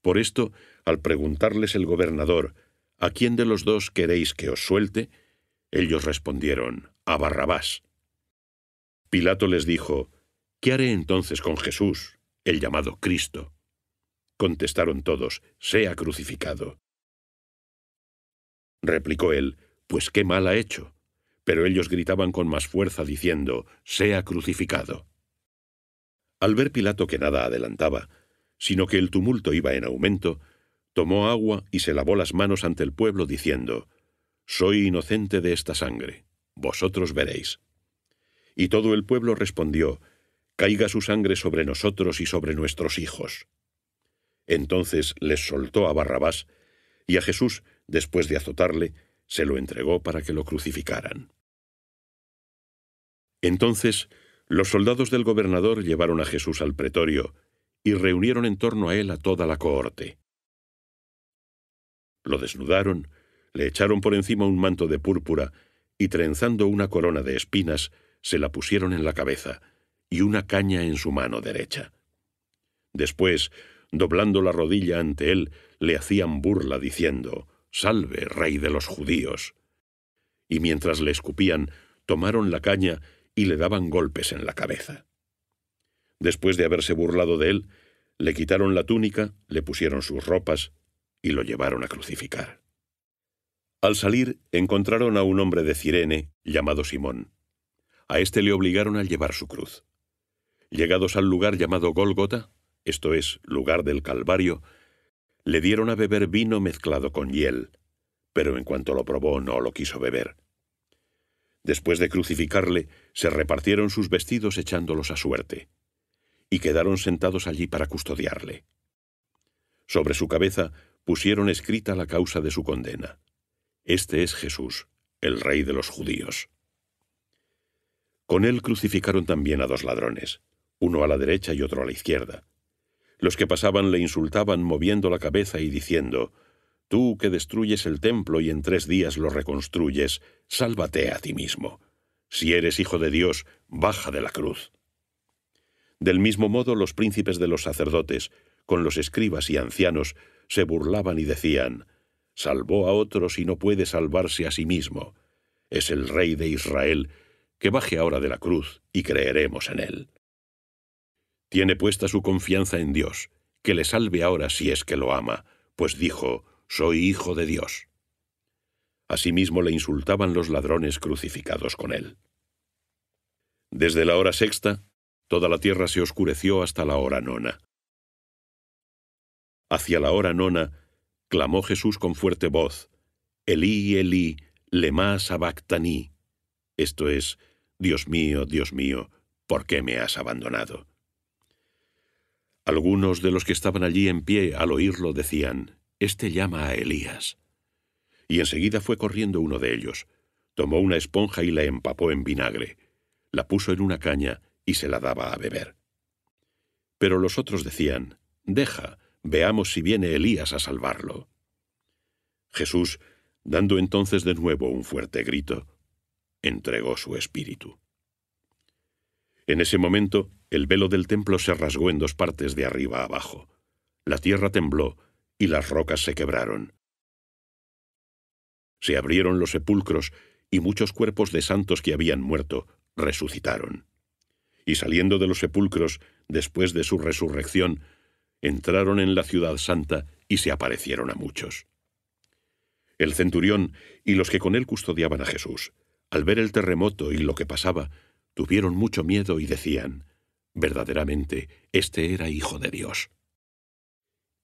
Por esto, al preguntarles el gobernador, ¿a quién de los dos queréis que os suelte?, ellos respondieron, A Barrabás. Pilato les dijo, ¿Qué haré entonces con Jesús, el llamado Cristo? Contestaron todos, sea crucificado. Replicó él, pues qué mal ha hecho. Pero ellos gritaban con más fuerza diciendo, sea crucificado. Al ver Pilato que nada adelantaba, sino que el tumulto iba en aumento, tomó agua y se lavó las manos ante el pueblo diciendo, soy inocente de esta sangre, vosotros veréis. Y todo el pueblo respondió, Caiga su sangre sobre nosotros y sobre nuestros hijos. Entonces les soltó a Barrabás, y a Jesús, después de azotarle, se lo entregó para que lo crucificaran. Entonces los soldados del gobernador llevaron a Jesús al pretorio, y reunieron en torno a él a toda la cohorte. Lo desnudaron, le echaron por encima un manto de púrpura y trenzando una corona de espinas se la pusieron en la cabeza y una caña en su mano derecha. Después, doblando la rodilla ante él, le hacían burla diciendo, Salve, rey de los judíos. Y mientras le escupían, tomaron la caña y le daban golpes en la cabeza. Después de haberse burlado de él, le quitaron la túnica, le pusieron sus ropas y lo llevaron a crucificar. Al salir, encontraron a un hombre de Cirene llamado Simón. A este le obligaron a llevar su cruz. Llegados al lugar llamado Gólgota, esto es, lugar del Calvario, le dieron a beber vino mezclado con hiel, pero en cuanto lo probó no lo quiso beber. Después de crucificarle, se repartieron sus vestidos echándolos a suerte, y quedaron sentados allí para custodiarle. Sobre su cabeza pusieron escrita la causa de su condena. Este es Jesús, el rey de los judíos. Con él crucificaron también a dos ladrones, uno a la derecha y otro a la izquierda. Los que pasaban le insultaban moviendo la cabeza y diciendo, Tú que destruyes el templo y en tres días lo reconstruyes, sálvate a ti mismo. Si eres hijo de Dios, baja de la cruz. Del mismo modo los príncipes de los sacerdotes, con los escribas y ancianos, se burlaban y decían, salvó a otros y no puede salvarse a sí mismo. Es el Rey de Israel, que baje ahora de la cruz y creeremos en él. Tiene puesta su confianza en Dios, que le salve ahora si es que lo ama, pues dijo, soy hijo de Dios. Asimismo le insultaban los ladrones crucificados con él. Desde la hora sexta, toda la tierra se oscureció hasta la hora nona. Hacia la hora nona, Clamó Jesús con fuerte voz, Elí, Elí, lema sabactaní. Esto es, Dios mío, Dios mío, ¿por qué me has abandonado? Algunos de los que estaban allí en pie al oírlo decían, Este llama a Elías. Y enseguida fue corriendo uno de ellos, tomó una esponja y la empapó en vinagre, la puso en una caña y se la daba a beber. Pero los otros decían, Deja, Veamos si viene Elías a salvarlo. Jesús, dando entonces de nuevo un fuerte grito, entregó su espíritu. En ese momento, el velo del templo se rasgó en dos partes de arriba abajo. La tierra tembló y las rocas se quebraron. Se abrieron los sepulcros y muchos cuerpos de santos que habían muerto resucitaron. Y saliendo de los sepulcros, después de su resurrección, entraron en la ciudad santa y se aparecieron a muchos. El centurión y los que con él custodiaban a Jesús, al ver el terremoto y lo que pasaba, tuvieron mucho miedo y decían, verdaderamente, este era hijo de Dios.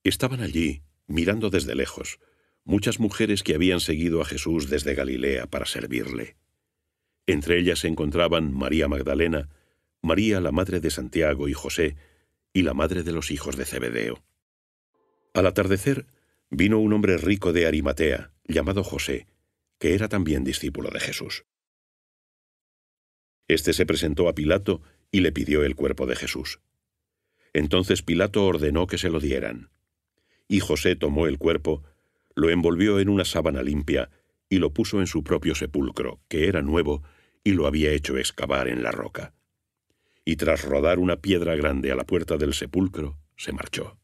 Estaban allí, mirando desde lejos, muchas mujeres que habían seguido a Jesús desde Galilea para servirle. Entre ellas se encontraban María Magdalena, María la madre de Santiago y José, y la madre de los hijos de Zebedeo. Al atardecer vino un hombre rico de Arimatea, llamado José, que era también discípulo de Jesús. Este se presentó a Pilato y le pidió el cuerpo de Jesús. Entonces Pilato ordenó que se lo dieran. Y José tomó el cuerpo, lo envolvió en una sábana limpia y lo puso en su propio sepulcro, que era nuevo y lo había hecho excavar en la roca y tras rodar una piedra grande a la puerta del sepulcro, se marchó.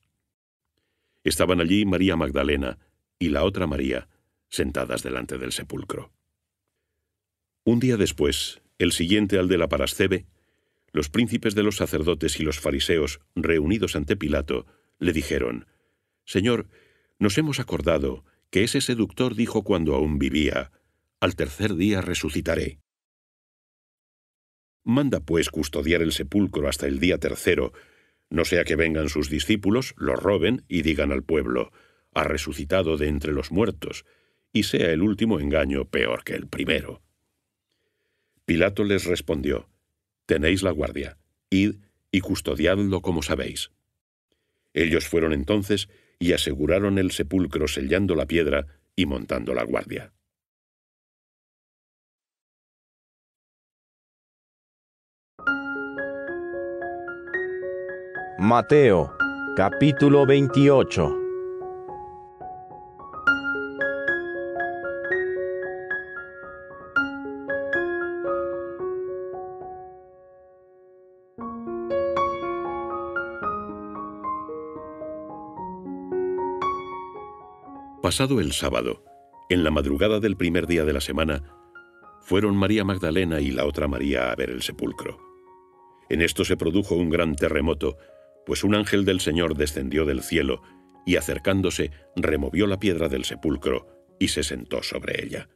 Estaban allí María Magdalena y la otra María, sentadas delante del sepulcro. Un día después, el siguiente al de la Parascebe, los príncipes de los sacerdotes y los fariseos, reunidos ante Pilato, le dijeron, Señor, nos hemos acordado que ese seductor dijo cuando aún vivía, Al tercer día resucitaré. Manda pues custodiar el sepulcro hasta el día tercero, no sea que vengan sus discípulos, lo roben y digan al pueblo, ha resucitado de entre los muertos, y sea el último engaño peor que el primero. Pilato les respondió, Tenéis la guardia, id y custodiadlo como sabéis. Ellos fueron entonces y aseguraron el sepulcro sellando la piedra y montando la guardia. Mateo, capítulo 28. Pasado el sábado, en la madrugada del primer día de la semana, fueron María Magdalena y la otra María a ver el sepulcro. En esto se produjo un gran terremoto, pues un ángel del Señor descendió del cielo y acercándose removió la piedra del sepulcro y se sentó sobre ella.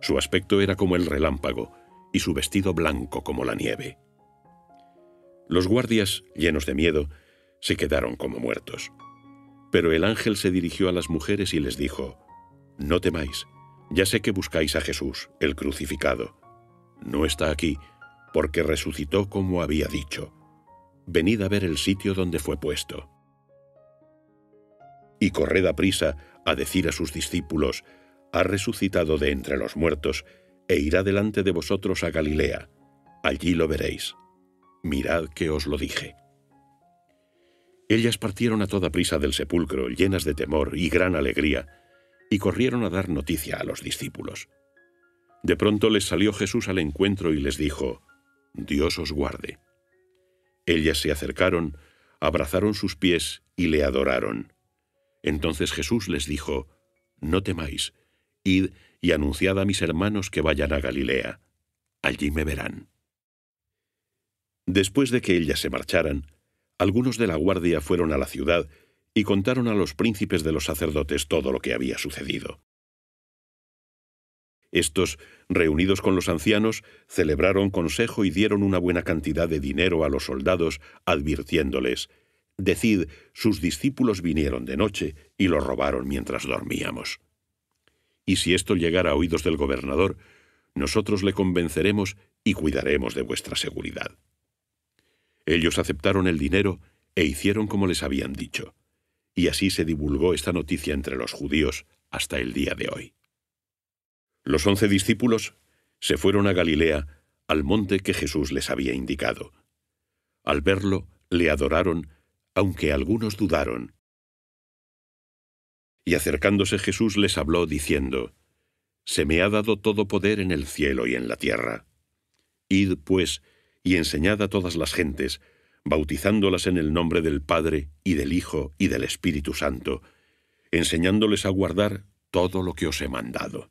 Su aspecto era como el relámpago y su vestido blanco como la nieve. Los guardias, llenos de miedo, se quedaron como muertos. Pero el ángel se dirigió a las mujeres y les dijo, No temáis, ya sé que buscáis a Jesús, el crucificado. No está aquí, porque resucitó como había dicho venid a ver el sitio donde fue puesto. Y corred a prisa a decir a sus discípulos, ha resucitado de entre los muertos, e irá delante de vosotros a Galilea, allí lo veréis. Mirad que os lo dije. Ellas partieron a toda prisa del sepulcro, llenas de temor y gran alegría, y corrieron a dar noticia a los discípulos. De pronto les salió Jesús al encuentro y les dijo, Dios os guarde. Ellas se acercaron, abrazaron sus pies y le adoraron. Entonces Jesús les dijo, No temáis, id y anunciad a mis hermanos que vayan a Galilea. Allí me verán. Después de que ellas se marcharan, algunos de la guardia fueron a la ciudad y contaron a los príncipes de los sacerdotes todo lo que había sucedido. Estos, reunidos con los ancianos, celebraron consejo y dieron una buena cantidad de dinero a los soldados, advirtiéndoles, Decid, sus discípulos vinieron de noche y lo robaron mientras dormíamos. Y si esto llegara a oídos del gobernador, nosotros le convenceremos y cuidaremos de vuestra seguridad. Ellos aceptaron el dinero e hicieron como les habían dicho. Y así se divulgó esta noticia entre los judíos hasta el día de hoy. Los once discípulos se fueron a Galilea, al monte que Jesús les había indicado. Al verlo, le adoraron, aunque algunos dudaron. Y acercándose Jesús les habló diciendo, Se me ha dado todo poder en el cielo y en la tierra. Id, pues, y enseñad a todas las gentes, bautizándolas en el nombre del Padre y del Hijo y del Espíritu Santo, enseñándoles a guardar todo lo que os he mandado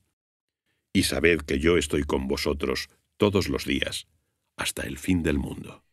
y sabed que yo estoy con vosotros todos los días, hasta el fin del mundo.